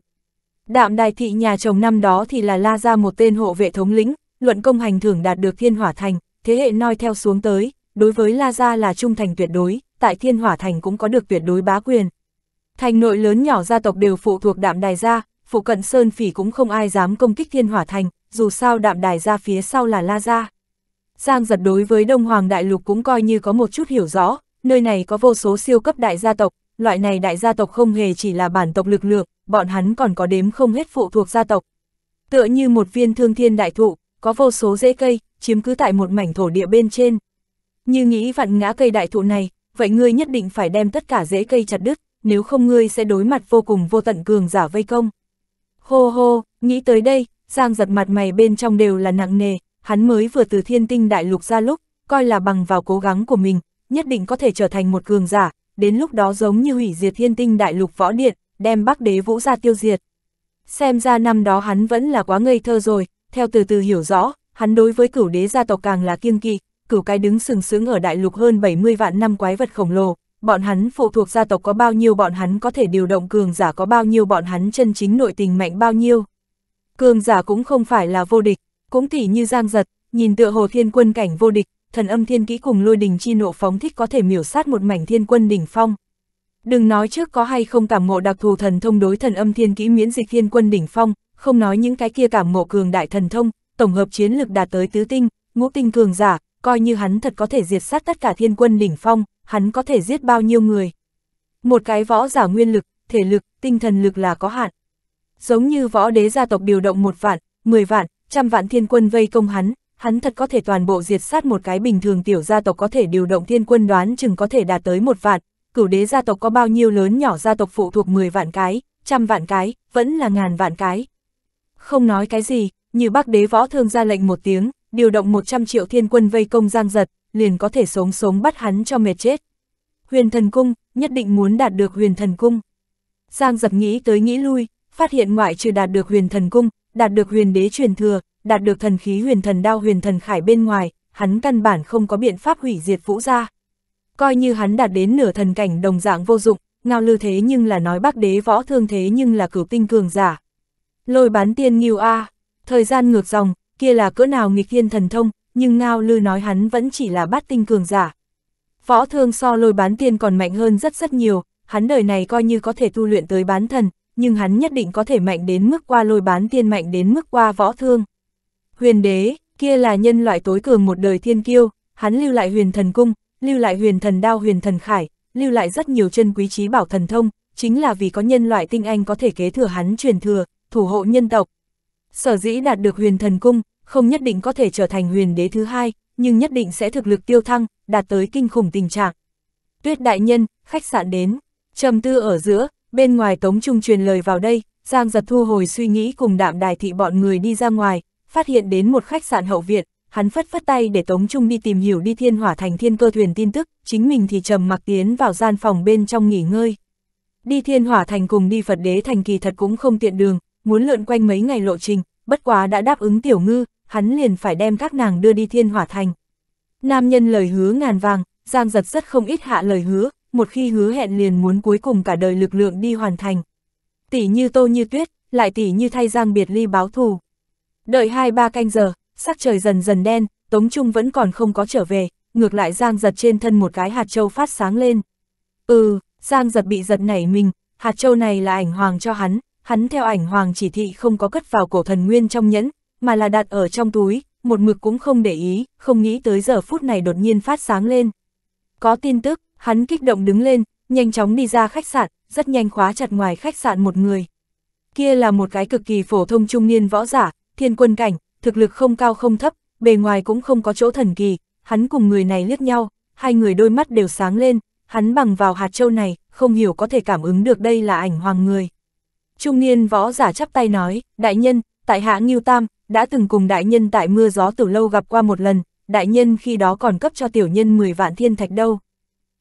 Đạm Đại thị nhà chồng năm đó thì là La Gia một tên hộ vệ thống lĩnh, luận công hành thưởng đạt được Thiên Hỏa Thành, thế hệ noi theo xuống tới, đối với La Gia là trung thành tuyệt đối tại Thiên Hỏa Thành cũng có được tuyệt đối bá quyền. Thành nội lớn nhỏ gia tộc đều phụ thuộc đạm đài gia, phụ cận Sơn Phỉ cũng không ai dám công kích Thiên Hỏa Thành, dù sao đạm đài gia phía sau là La Gia. Giang giật đối với Đông Hoàng Đại Lục cũng coi như có một chút hiểu rõ, nơi này có vô số siêu cấp đại gia tộc, loại này đại gia tộc không hề chỉ là bản tộc lực lượng, bọn hắn còn có đếm không hết phụ thuộc gia tộc. Tựa như một viên thương thiên đại thụ, có vô số rễ cây, chiếm cứ tại một mảnh thổ địa bên trên. Như nghĩ vặn ngã cây đại thụ này, vậy ngươi nhất định phải đem tất cả rễ cây chặt đứt, nếu không ngươi sẽ đối mặt vô cùng vô tận cường giả vây công. Hô hô, nghĩ tới đây, Giang giật mặt mày bên trong đều là nặng nề, hắn mới vừa từ thiên tinh đại lục ra lúc, coi là bằng vào cố gắng của mình, nhất định có thể trở thành một cường giả, đến lúc đó giống như hủy diệt thiên tinh đại lục võ điện, đem bắc đế vũ ra tiêu diệt. Xem ra năm đó hắn vẫn là quá ngây thơ rồi, theo từ từ hiểu rõ, hắn đối với cửu đế gia tộc càng là kiêng kỵ, cửu cái đứng sừng sững ở đại lục hơn 70 vạn năm quái vật khổng lồ, bọn hắn phụ thuộc gia tộc có bao nhiêu bọn hắn có thể điều động cường giả có bao nhiêu bọn hắn chân chính nội tình mạnh bao nhiêu. Cường giả cũng không phải là vô địch, cũng tỉ như giang giật, nhìn tựa hồ thiên quân cảnh vô địch, thần âm thiên kỹ cùng lôi đình chi nộ phóng thích có thể miểu sát một mảnh thiên quân đỉnh phong. Đừng nói trước có hay không cảm ngộ đặc thù thần thông đối thần âm thiên kỹ miễn dịch thiên quân đỉnh phong, không nói những cái kia cảm ngộ cường đại thần thông, tổng hợp chiến lực đạt tới tứ tinh, ngũ tinh cường giả, coi như hắn thật có thể diệt sát tất cả thiên quân đỉnh phong, hắn có thể giết bao nhiêu người. Một cái võ giả nguyên lực, thể lực, tinh thần lực là có hạn. Giống như võ đế gia tộc điều động một vạn, mười vạn, trăm vạn thiên quân vây công hắn, hắn thật có thể toàn bộ diệt sát một cái bình thường tiểu gia tộc có thể điều động thiên quân đoán chừng có thể đạt tới một vạn, cửu đế gia tộc có bao nhiêu lớn nhỏ gia tộc phụ thuộc mười vạn cái, trăm vạn cái, vẫn là ngàn vạn cái. Không nói cái gì, như bác đế võ thương ra lệnh một tiếng, điều động 100 triệu thiên quân vây công giang giật, liền có thể sống sống bắt hắn cho mệt chết. Huyền thần cung, nhất định muốn đạt được huyền thần cung. Giang giật nghĩ tới nghĩ lui, phát hiện ngoại trừ đạt được huyền thần cung, đạt được huyền đế truyền thừa, đạt được thần khí huyền thần đao huyền thần khải bên ngoài, hắn căn bản không có biện pháp hủy diệt vũ gia. Coi như hắn đạt đến nửa thần cảnh đồng dạng vô dụng, ngao lư thế nhưng là nói bác đế võ thương thế nhưng là cửu tinh cường giả. Lôi bán tiên nghiêu A, thời gian ngược dòng, kia là cỡ nào nghịch thiên thần thông, nhưng Ngao Lư nói hắn vẫn chỉ là bát tinh cường giả. Võ thương so lôi bán tiên còn mạnh hơn rất rất nhiều, hắn đời này coi như có thể tu luyện tới bán thần, nhưng hắn nhất định có thể mạnh đến mức qua lôi bán tiên mạnh đến mức qua võ thương. Huyền đế, kia là nhân loại tối cường một đời thiên kiêu, hắn lưu lại huyền thần cung, lưu lại huyền thần đao huyền thần khải, lưu lại rất nhiều chân quý trí bảo thần thông, chính là vì có nhân loại tinh anh có thể kế thừa hắn truyền thừa, thủ hộ nhân tộc, Sở dĩ đạt được huyền thần cung, không nhất định có thể trở thành huyền đế thứ hai, nhưng nhất định sẽ thực lực tiêu thăng, đạt tới kinh khủng tình trạng. Tuyết đại nhân, khách sạn đến, trầm tư ở giữa, bên ngoài Tống Trung truyền lời vào đây, Giang giật thu hồi suy nghĩ cùng đạm đài thị bọn người đi ra ngoài, phát hiện đến một khách sạn hậu viện, hắn phất phất tay để Tống Trung đi tìm hiểu đi thiên hỏa thành thiên cơ thuyền tin tức, chính mình thì trầm mặc tiến vào gian phòng bên trong nghỉ ngơi. Đi thiên hỏa thành cùng đi Phật đế thành kỳ thật cũng không tiện đường, muốn lượn quanh mấy ngày lộ trình, bất quá đã đáp ứng tiểu ngư, hắn liền phải đem các nàng đưa đi thiên hỏa thành. Nam nhân lời hứa ngàn vàng, Giang giật rất không ít hạ lời hứa, một khi hứa hẹn liền muốn cuối cùng cả đời lực lượng đi hoàn thành. Tỷ như tô như tuyết, lại tỷ như thay Giang biệt ly báo thù. Đợi hai ba canh giờ, sắc trời dần dần đen, Tống Trung vẫn còn không có trở về, ngược lại Giang giật trên thân một cái hạt châu phát sáng lên. Ừ, Giang giật bị giật nảy mình, hạt châu này là ảnh hoàng cho hắn, hắn theo ảnh hoàng chỉ thị không có cất vào cổ thần nguyên trong nhẫn, mà là đặt ở trong túi, một mực cũng không để ý, không nghĩ tới giờ phút này đột nhiên phát sáng lên. Có tin tức, hắn kích động đứng lên, nhanh chóng đi ra khách sạn, rất nhanh khóa chặt ngoài khách sạn một người. Kia là một cái cực kỳ phổ thông trung niên võ giả, thiên quân cảnh, thực lực không cao không thấp, bề ngoài cũng không có chỗ thần kỳ, hắn cùng người này liếc nhau, hai người đôi mắt đều sáng lên, hắn bằng vào hạt châu này, không hiểu có thể cảm ứng được đây là ảnh hoàng người. Trung niên võ giả chắp tay nói, đại nhân, tại hạ Ngưu Tam, đã từng cùng đại nhân tại mưa gió từ lâu gặp qua một lần, đại nhân khi đó còn cấp cho tiểu nhân 10 vạn thiên thạch đâu.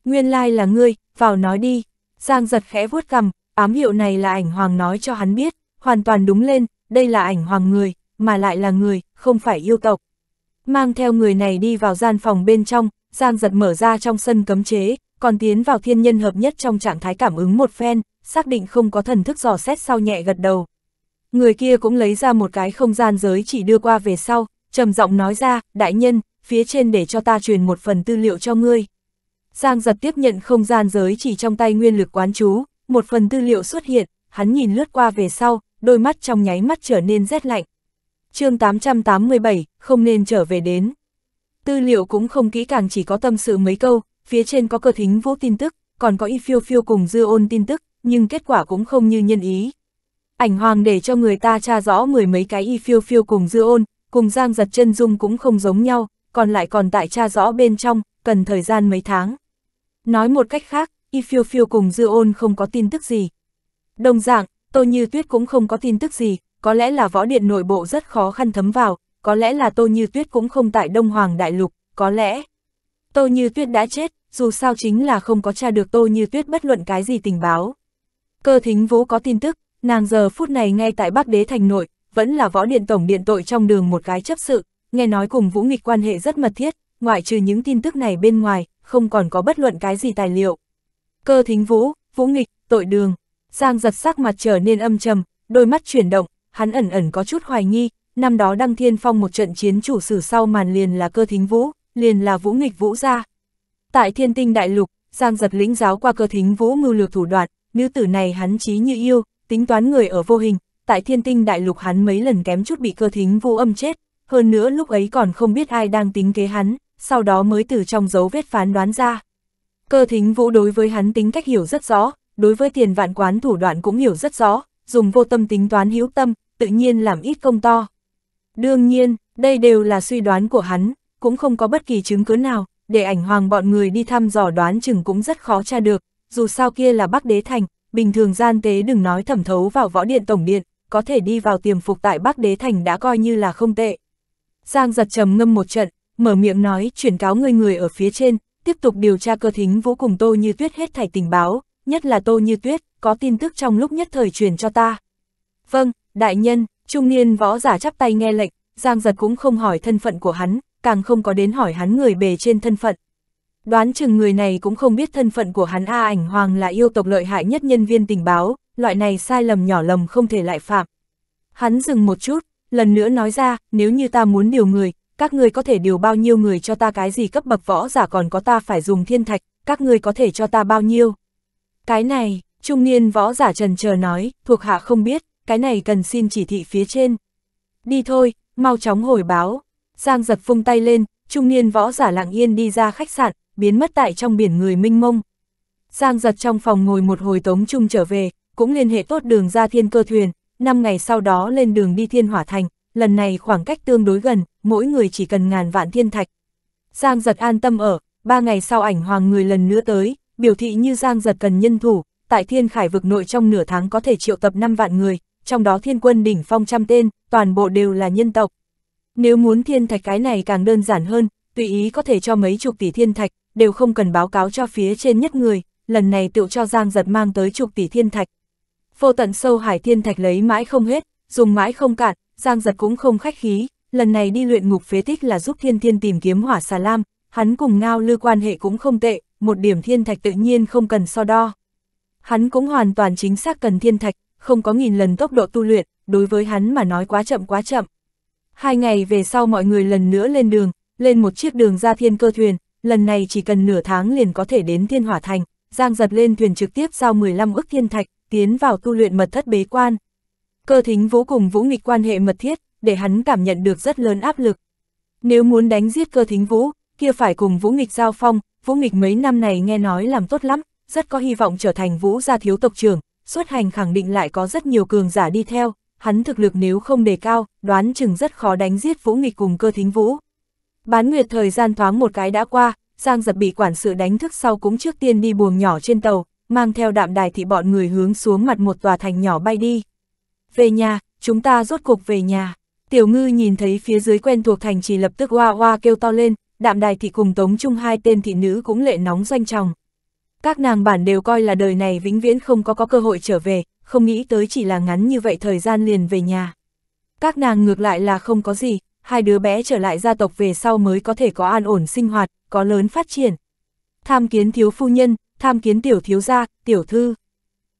Nguyên lai là ngươi, vào nói đi. Giang giật khẽ vuốt cằm, ám hiệu này là ảnh hoàng nói cho hắn biết, hoàn toàn đúng lên, đây là ảnh hoàng người, mà lại là người, không phải yêu tộc. Mang theo người này đi vào gian phòng bên trong, Giang giật mở ra trong sân cấm chế, còn tiến vào thiên nhân hợp nhất trong trạng thái cảm ứng một phen, xác định không có thần thức dò xét sau nhẹ gật đầu. Người kia cũng lấy ra một cái không gian giới chỉ đưa qua về sau, trầm giọng nói ra, đại nhân, phía trên để cho ta truyền một phần tư liệu cho ngươi. Giang giật tiếp nhận không gian giới chỉ trong tay nguyên lực quán chú, một phần tư liệu xuất hiện, hắn nhìn lướt qua về sau, đôi mắt trong nháy mắt trở nên rét lạnh. chương 887, không nên trở về đến. Tư liệu cũng không kỹ càng chỉ có tâm sự mấy câu, phía trên có cơ thính vũ tin tức, còn có y phiêu phiêu cùng dư ôn tin tức, nhưng kết quả cũng không như nhân ý. Ảnh hoàng để cho người ta tra rõ mười mấy cái y phiêu phiêu cùng dư ôn, cùng giang giật chân dung cũng không giống nhau, còn lại còn tại tra rõ bên trong, cần thời gian mấy tháng. Nói một cách khác, y phiêu phiêu cùng dư ôn không có tin tức gì. Đồng dạng, Tô Như Tuyết cũng không có tin tức gì, có lẽ là võ điện nội bộ rất khó khăn thấm vào, có lẽ là Tô Như Tuyết cũng không tại Đông Hoàng Đại Lục, có lẽ. Tô Như Tuyết đã chết, dù sao chính là không có tra được Tô Như Tuyết bất luận cái gì tình báo. Cơ thính vũ có tin tức, nàng giờ phút này ngay tại Bắc Đế Thành nội, vẫn là võ điện tổng điện tội trong đường một gái chấp sự, nghe nói cùng Vũ Nghịch quan hệ rất mật thiết, ngoại trừ những tin tức này bên ngoài, không còn có bất luận cái gì tài liệu. Cơ thính Vũ, Vũ Nghịch, tội đường, Giang giật sắc mặt trở nên âm trầm, đôi mắt chuyển động, hắn ẩn ẩn có chút hoài nghi, năm đó Đăng Thiên Phong một trận chiến chủ sử sau màn liền là cơ thính Vũ, liền là Vũ Nghịch Vũ gia. Tại Thiên Tinh Đại Lục, Giang giật lĩnh giáo qua cơ thính Vũ mưu lược thủ đoạn, nữ tử này hắn chí như yêu, tính toán người ở vô hình, tại thiên tinh đại lục hắn mấy lần kém chút bị cơ thính vũ âm chết, hơn nữa lúc ấy còn không biết ai đang tính kế hắn, sau đó mới từ trong dấu vết phán đoán ra. Cơ thính vũ đối với hắn tính cách hiểu rất rõ, đối với tiền vạn quán thủ đoạn cũng hiểu rất rõ, dùng vô tâm tính toán hữu tâm, tự nhiên làm ít công to. Đương nhiên, đây đều là suy đoán của hắn, cũng không có bất kỳ chứng cứ nào, để ảnh hoàng bọn người đi thăm dò đoán chừng cũng rất khó tra được, dù sao kia là Bắc Đế Thành, bình thường gian tế đừng nói thẩm thấu vào võ điện tổng điện, có thể đi vào tiềm phục tại Bắc Đế Thành đã coi như là không tệ. Giang giật trầm ngâm một trận, mở miệng nói chuyển cáo người người ở phía trên, tiếp tục điều tra cơ thính vũ cùng Tô Như Tuyết hết thảy tình báo, nhất là Tô Như Tuyết, có tin tức trong lúc nhất thời truyền cho ta. Vâng, đại nhân, trung niên võ giả chắp tay nghe lệnh, Giang giật cũng không hỏi thân phận của hắn, càng không có đến hỏi hắn người bề trên thân phận, Đoán chừng người này cũng không biết thân phận của hắn A ảnh hoàng là yêu tộc lợi hại nhất nhân viên tình báo, loại này sai lầm nhỏ lầm không thể lại phạm. Hắn dừng một chút, lần nữa nói ra, nếu như ta muốn điều người, các ngươi có thể điều bao nhiêu người cho ta cái gì cấp bậc võ giả còn có ta phải dùng thiên thạch, các ngươi có thể cho ta bao nhiêu. Cái này, trung niên võ giả trần chờ nói, thuộc hạ không biết, cái này cần xin chỉ thị phía trên. Đi thôi, mau chóng hồi báo. Giang giật phung tay lên, trung niên võ giả lặng yên đi ra khách sạn, biến mất tại trong biển người minh mông. Giang giật trong phòng ngồi một hồi tống trung trở về, cũng liên hệ tốt đường ra thiên cơ thuyền, 5 ngày sau đó lên đường đi thiên hỏa thành, lần này khoảng cách tương đối gần, mỗi người chỉ cần ngàn vạn thiên thạch. Giang giật an tâm ở, 3 ngày sau ảnh hoàng người lần nữa tới, biểu thị như Giang giật cần nhân thủ, tại thiên khải vực nội trong nửa tháng có thể triệu tập 5 vạn người, trong đó thiên quân đỉnh phong trăm tên, toàn bộ đều là nhân tộc. Nếu muốn thiên thạch cái này càng đơn giản hơn, tùy ý có thể cho mấy chục tỷ thiên thạch, đều không cần báo cáo cho phía trên nhất người, lần này tựu cho Giang Giật mang tới chục tỷ thiên thạch. Vô tận sâu hải thiên thạch lấy mãi không hết, dùng mãi không cạn, Giang Giật cũng không khách khí, lần này đi luyện ngục phế tích là giúp thiên thiên tìm kiếm hỏa xà lam, hắn cùng ngao lư quan hệ cũng không tệ, một điểm thiên thạch tự nhiên không cần so đo. Hắn cũng hoàn toàn chính xác cần thiên thạch, không có nghìn lần tốc độ tu luyện, đối với hắn mà nói quá chậm quá chậm. Hai ngày về sau mọi người lần nữa lên đường, lên một chiếc đường ra thiên cơ thuyền, lần này chỉ cần nửa tháng liền có thể đến thiên hỏa thành, Giang giật lên thuyền trực tiếp giao 15 ức thiên thạch, tiến vào tu luyện mật thất bế quan. Cơ thính vũ cùng vũ nghịch quan hệ mật thiết, để hắn cảm nhận được rất lớn áp lực. Nếu muốn đánh giết cơ thính vũ, kia phải cùng vũ nghịch giao phong, vũ nghịch mấy năm này nghe nói làm tốt lắm, rất có hy vọng trở thành vũ gia thiếu tộc trưởng, xuất hành khẳng định lại có rất nhiều cường giả đi theo, hắn thực lực nếu không đề cao, đoán chừng rất khó đánh giết vũ nghịch cùng cơ thính vũ. Bán nguyệt thời gian thoáng một cái đã qua, Giang giật bị quản sự đánh thức sau cũng trước tiên đi buồng nhỏ trên tàu, mang theo đạm đài thị bọn người hướng xuống mặt một tòa thành nhỏ bay đi. Về nhà, chúng ta rốt cuộc về nhà. Tiểu ngư nhìn thấy phía dưới quen thuộc thành trì lập tức hoa hoa kêu to lên, đạm đài thị cùng tống chung hai tên thị nữ cũng lệ nóng doanh tròng. Các nàng bản đều coi là đời này vĩnh viễn không có có cơ hội trở về, không nghĩ tới chỉ là ngắn như vậy thời gian liền về nhà. Các nàng ngược lại là không có gì, hai đứa bé trở lại gia tộc về sau mới có thể có an ổn sinh hoạt, có lớn phát triển. Tham kiến thiếu phu nhân, tham kiến tiểu thiếu gia, tiểu thư.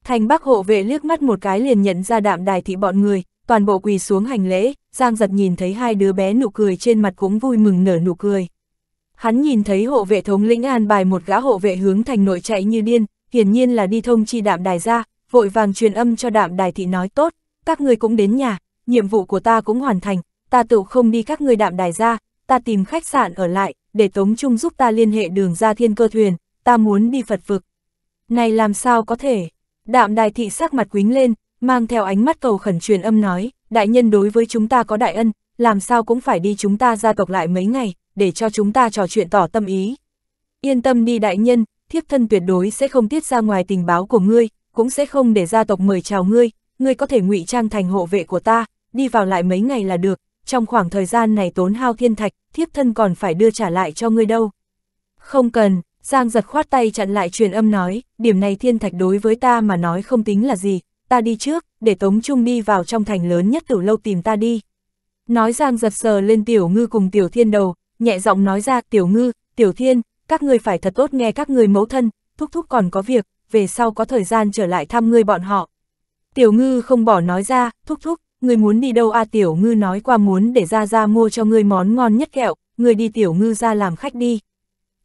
Thành bác hộ vệ liếc mắt một cái liền nhận ra đạm đài thị bọn người, toàn bộ quỳ xuống hành lễ, Giang giật nhìn thấy hai đứa bé nụ cười trên mặt cũng vui mừng nở nụ cười. Hắn nhìn thấy hộ vệ thống lĩnh an bài một gã hộ vệ hướng thành nội chạy như điên, hiển nhiên là đi thông chi đạm đài ra, vội vàng truyền âm cho đạm đài thị nói tốt, các người cũng đến nhà, nhiệm vụ của ta cũng hoàn thành, ta tự không đi các người đạm đài ra, ta tìm khách sạn ở lại, để Tống Trung giúp ta liên hệ đường ra thiên cơ thuyền, ta muốn đi Phật vực. Này làm sao có thể? Đạm đài thị sắc mặt quính lên, mang theo ánh mắt cầu khẩn truyền âm nói, đại nhân đối với chúng ta có đại ân, làm sao cũng phải đi chúng ta gia tộc lại mấy ngày, để cho chúng ta trò chuyện tỏ tâm ý. Yên tâm đi đại nhân, thiếp thân tuyệt đối sẽ không tiết ra ngoài tình báo của ngươi, cũng sẽ không để gia tộc mời chào ngươi, ngươi có thể ngụy trang thành hộ vệ của ta, đi vào lại mấy ngày là được, trong khoảng thời gian này tốn hao thiên thạch, thiếp thân còn phải đưa trả lại cho ngươi đâu. Không cần, Giang giật khoát tay chặn lại truyền âm nói, điểm này thiên thạch đối với ta mà nói không tính là gì, ta đi trước, để Tống Trung đi vào trong thành lớn nhất tiểu lâu tìm ta đi. Nói Giang giật sờ lên tiểu ngư cùng tiểu thiên đầu, nhẹ giọng nói ra tiểu ngư, tiểu thiên, các ngươi phải thật tốt nghe các ngươi mẫu thân, thúc thúc còn có việc, về sau có thời gian trở lại thăm ngươi bọn họ. Tiểu ngư không bỏ nói ra, thúc thúc, người muốn đi đâu a à, tiểu ngư nói qua muốn để ra ra mua cho người món ngon nhất kẹo, người đi tiểu ngư ra làm khách đi.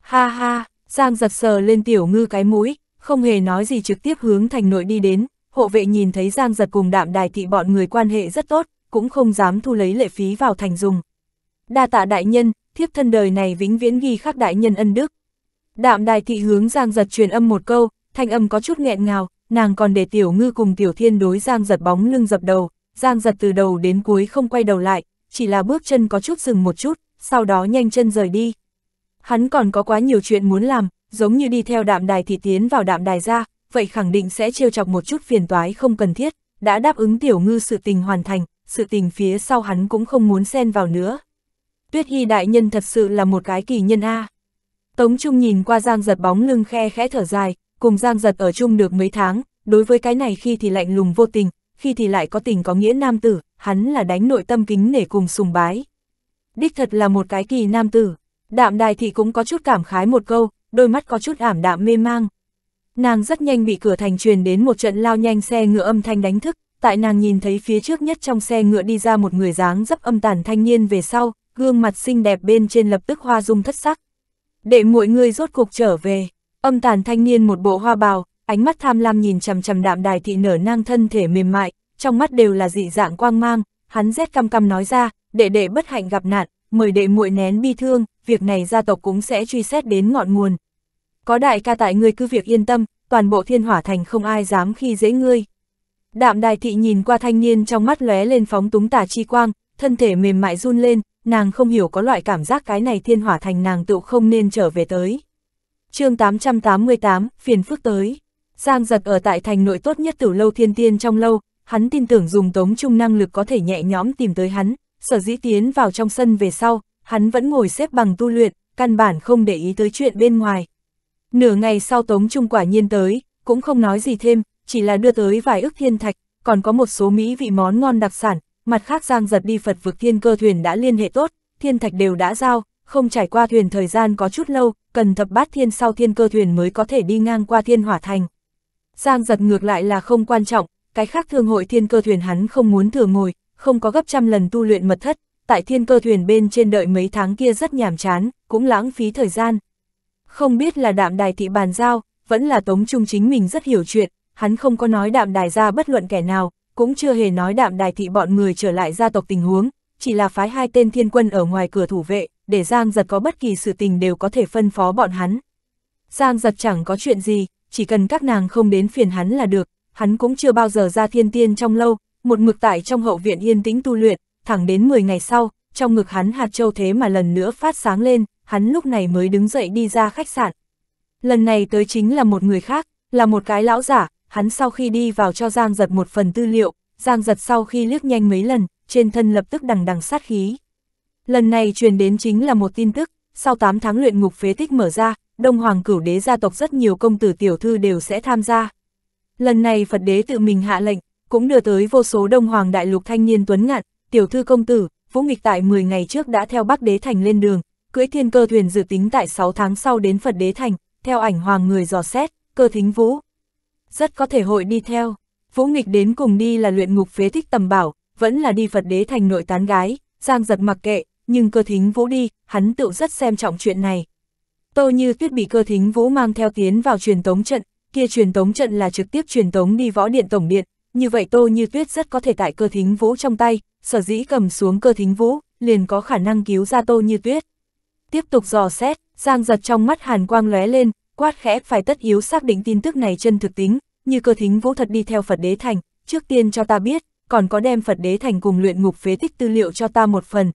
Ha ha, Giang giật sờ lên tiểu ngư cái mũi, không hề nói gì trực tiếp hướng thành nội đi đến, hộ vệ nhìn thấy Giang giật cùng đạm đài thị bọn người quan hệ rất tốt, cũng không dám thu lấy lệ phí vào thành dùng. Đa tạ đại nhân, thiếp thân đời này vĩnh viễn ghi khắc đại nhân ân đức. Đạm đài thị hướng Giang giật truyền âm một câu, thanh âm có chút nghẹn ngào, nàng còn để tiểu ngư cùng tiểu thiên đối Giang giật bóng lưng dập đầu, Giang giật từ đầu đến cuối không quay đầu lại, chỉ là bước chân có chút dừng một chút, sau đó nhanh chân rời đi. Hắn còn có quá nhiều chuyện muốn làm, giống như đi theo đạm đài thì tiến vào đạm đài ra, vậy khẳng định sẽ trêu chọc một chút phiền toái không cần thiết, đã đáp ứng tiểu ngư sự tình hoàn thành, sự tình phía sau hắn cũng không muốn xen vào nữa. Tuyết Hy đại nhân thật sự là một cái kỳ nhân A. Tống Trung nhìn qua Giang giật bóng lưng khe khẽ thở dài, cùng Giang giật ở chung được mấy tháng, đối với cái này khi thì lạnh lùng vô tình, khi thì lại có tình có nghĩa nam tử, hắn là đánh nội tâm kính nể cùng sùng bái. Đích thật là một cái kỳ nam tử, đạm đài thị cũng có chút cảm khái một câu, đôi mắt có chút ảm đạm mê mang. Nàng rất nhanh bị cửa thành truyền đến một trận lao nhanh xe ngựa âm thanh đánh thức, tại nàng nhìn thấy phía trước nhất trong xe ngựa đi ra một người dáng dấp âm tàn thanh niên về sau, gương mặt xinh đẹp bên trên lập tức hoa dung thất sắc. Để mỗi người rốt cuộc trở về, âm tàn thanh niên một bộ hoa bào, ánh mắt tham lam nhìn chầm chầm đạm đài thị nở nang thân thể mềm mại, trong mắt đều là dị dạng quang mang, hắn rét căm căm nói ra, đệ đệ bất hạnh gặp nạn, mời đệ muội nén bi thương, việc này gia tộc cũng sẽ truy xét đến ngọn nguồn. Có đại ca tại ngươi cứ việc yên tâm, toàn bộ thiên hỏa thành không ai dám khi dễ ngươi. Đạm đài thị nhìn qua thanh niên trong mắt lóe lên phóng túng tà chi quang, thân thể mềm mại run lên, nàng không hiểu có loại cảm giác cái này thiên hỏa thành nàng tự không nên trở về tới. chương 888, phiền phức tới. Giang giật ở tại thành nội tốt nhất từ lâu thiên tiên trong lâu, hắn tin tưởng dùng tống trung năng lực có thể nhẹ nhõm tìm tới hắn, sở dĩ tiến vào trong sân về sau, hắn vẫn ngồi xếp bằng tu luyện, căn bản không để ý tới chuyện bên ngoài. Nửa ngày sau tống trung quả nhiên tới, cũng không nói gì thêm, chỉ là đưa tới vài ức thiên thạch, còn có một số mỹ vị món ngon đặc sản, mặt khác giang giật đi Phật vực thiên cơ thuyền đã liên hệ tốt, thiên thạch đều đã giao, không trải qua thuyền thời gian có chút lâu, cần thập bát thiên sau thiên cơ thuyền mới có thể đi ngang qua thiên hỏa thành. Giang giật ngược lại là không quan trọng, cái khác thương hội thiên cơ thuyền hắn không muốn thừa ngồi, không có gấp trăm lần tu luyện mật thất, tại thiên cơ thuyền bên trên đợi mấy tháng kia rất nhàm chán, cũng lãng phí thời gian. Không biết là đạm đài thị bàn giao, vẫn là Tống Trung chính mình rất hiểu chuyện, hắn không có nói đạm đài ra bất luận kẻ nào, cũng chưa hề nói đạm đài thị bọn người trở lại gia tộc tình huống, chỉ là phái hai tên thiên quân ở ngoài cửa thủ vệ, để Giang giật có bất kỳ sự tình đều có thể phân phó bọn hắn. Giang giật chẳng có chuyện gì, chỉ cần các nàng không đến phiền hắn là được, hắn cũng chưa bao giờ ra thiên tiên trong lâu, một mực tại trong hậu viện yên tĩnh tu luyện, thẳng đến 10 ngày sau, trong ngực hắn hạt châu thế mà lần nữa phát sáng lên, hắn lúc này mới đứng dậy đi ra khách sạn. Lần này tới chính là một người khác, là một cái lão giả, hắn sau khi đi vào cho Giang giật một phần tư liệu, Giang giật sau khi liếc nhanh mấy lần, trên thân lập tức đằng đằng sát khí. Lần này truyền đến chính là một tin tức, sau 8 tháng luyện ngục phế tích mở ra, Đông Hoàng cửu đế gia tộc rất nhiều công tử tiểu thư đều sẽ tham gia. Lần này Phật đế tự mình hạ lệnh, cũng đưa tới vô số Đông Hoàng đại lục thanh niên tuấn ngạn, tiểu thư công tử, Vũ Nghịch tại 10 ngày trước đã theo Bắc Đế Thành lên đường, cưỡi thiên cơ thuyền dự tính tại 6 tháng sau đến Phật Đế Thành, theo ảnh hoàng người dò xét, cơ thính Vũ. Rất có thể hội đi theo, Vũ Nghịch đến cùng đi là luyện ngục phế thích tầm bảo, vẫn là đi Phật Đế Thành nội tán gái, Giang giật mặc kệ, nhưng cơ thính Vũ đi, hắn tự rất xem trọng chuyện này. Tô Như Tuyết bị cơ thính vũ mang theo tiến vào truyền tống trận, kia truyền tống trận là trực tiếp truyền tống đi võ điện tổng điện, như vậy Tô Như Tuyết rất có thể tại cơ thính vũ trong tay, sở dĩ cầm xuống cơ thính vũ, liền có khả năng cứu ra Tô Như Tuyết. Tiếp tục dò xét, Giang giật trong mắt hàn quang lóe lên, quát khẽ phải tất yếu xác định tin tức này chân thực tính, như cơ thính vũ thật đi theo Phật Đế Thành, trước tiên cho ta biết, còn có đem Phật Đế Thành cùng luyện ngục phế tích tư liệu cho ta một phần.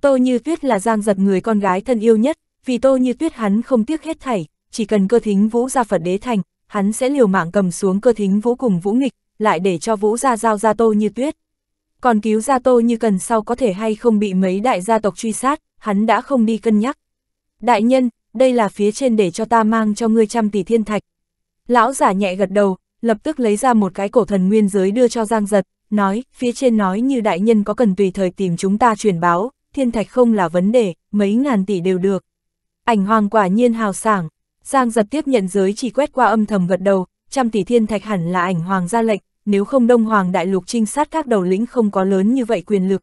Tô Như Tuyết là Giang giật người con gái thân yêu nhất, vì Tô Như Tuyết hắn không tiếc hết thảy, chỉ cần cơ thính vũ ra Phật đế thành, hắn sẽ liều mạng cầm xuống cơ thính vũ cùng vũ nghịch, lại để cho vũ ra giao ra Tô Như Tuyết. Còn cứu ra Tô Như Cần sau có thể hay không bị mấy đại gia tộc truy sát, hắn đã không đi cân nhắc. Đại nhân, đây là phía trên để cho ta mang cho ngươi trăm tỷ thiên thạch. Lão giả nhẹ gật đầu, lập tức lấy ra một cái cổ thần nguyên giới đưa cho Giang Giật, nói, phía trên nói như đại nhân có cần tùy thời tìm chúng ta truyền báo, thiên thạch không là vấn đề, mấy ngàn tỷ đều được. Ảnh hoàng quả nhiên hào sảng, Giang giật tiếp nhận giới chỉ quét qua âm thầm gật đầu, trăm tỷ thiên thạch hẳn là ảnh hoàng ra lệnh, nếu không đông hoàng đại lục trinh sát các đầu lĩnh không có lớn như vậy quyền lực.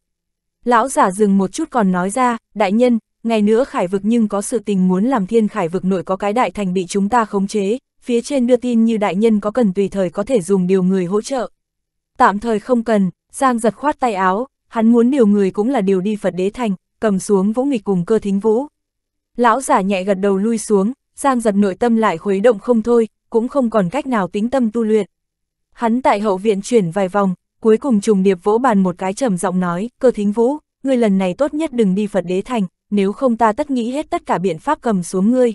Lão giả dừng một chút còn nói ra, đại nhân, ngày nữa khải vực nhưng có sự tình muốn làm thiên khải vực nội có cái đại thành bị chúng ta khống chế, phía trên đưa tin như đại nhân có cần tùy thời có thể dùng điều người hỗ trợ. Tạm thời không cần, Giang giật khoát tay áo, hắn muốn điều người cũng là điều đi Phật đế thành, cầm xuống vũ nghịch cùng cơ thính vũ, Lão giả nhẹ gật đầu lui xuống, Giang giật nội tâm lại khuấy động không thôi, cũng không còn cách nào tính tâm tu luyện. Hắn tại hậu viện chuyển vài vòng, cuối cùng trùng điệp vỗ bàn một cái trầm giọng nói, cơ thính vũ, ngươi lần này tốt nhất đừng đi Phật đế thành, nếu không ta tất nghĩ hết tất cả biện pháp cầm xuống ngươi.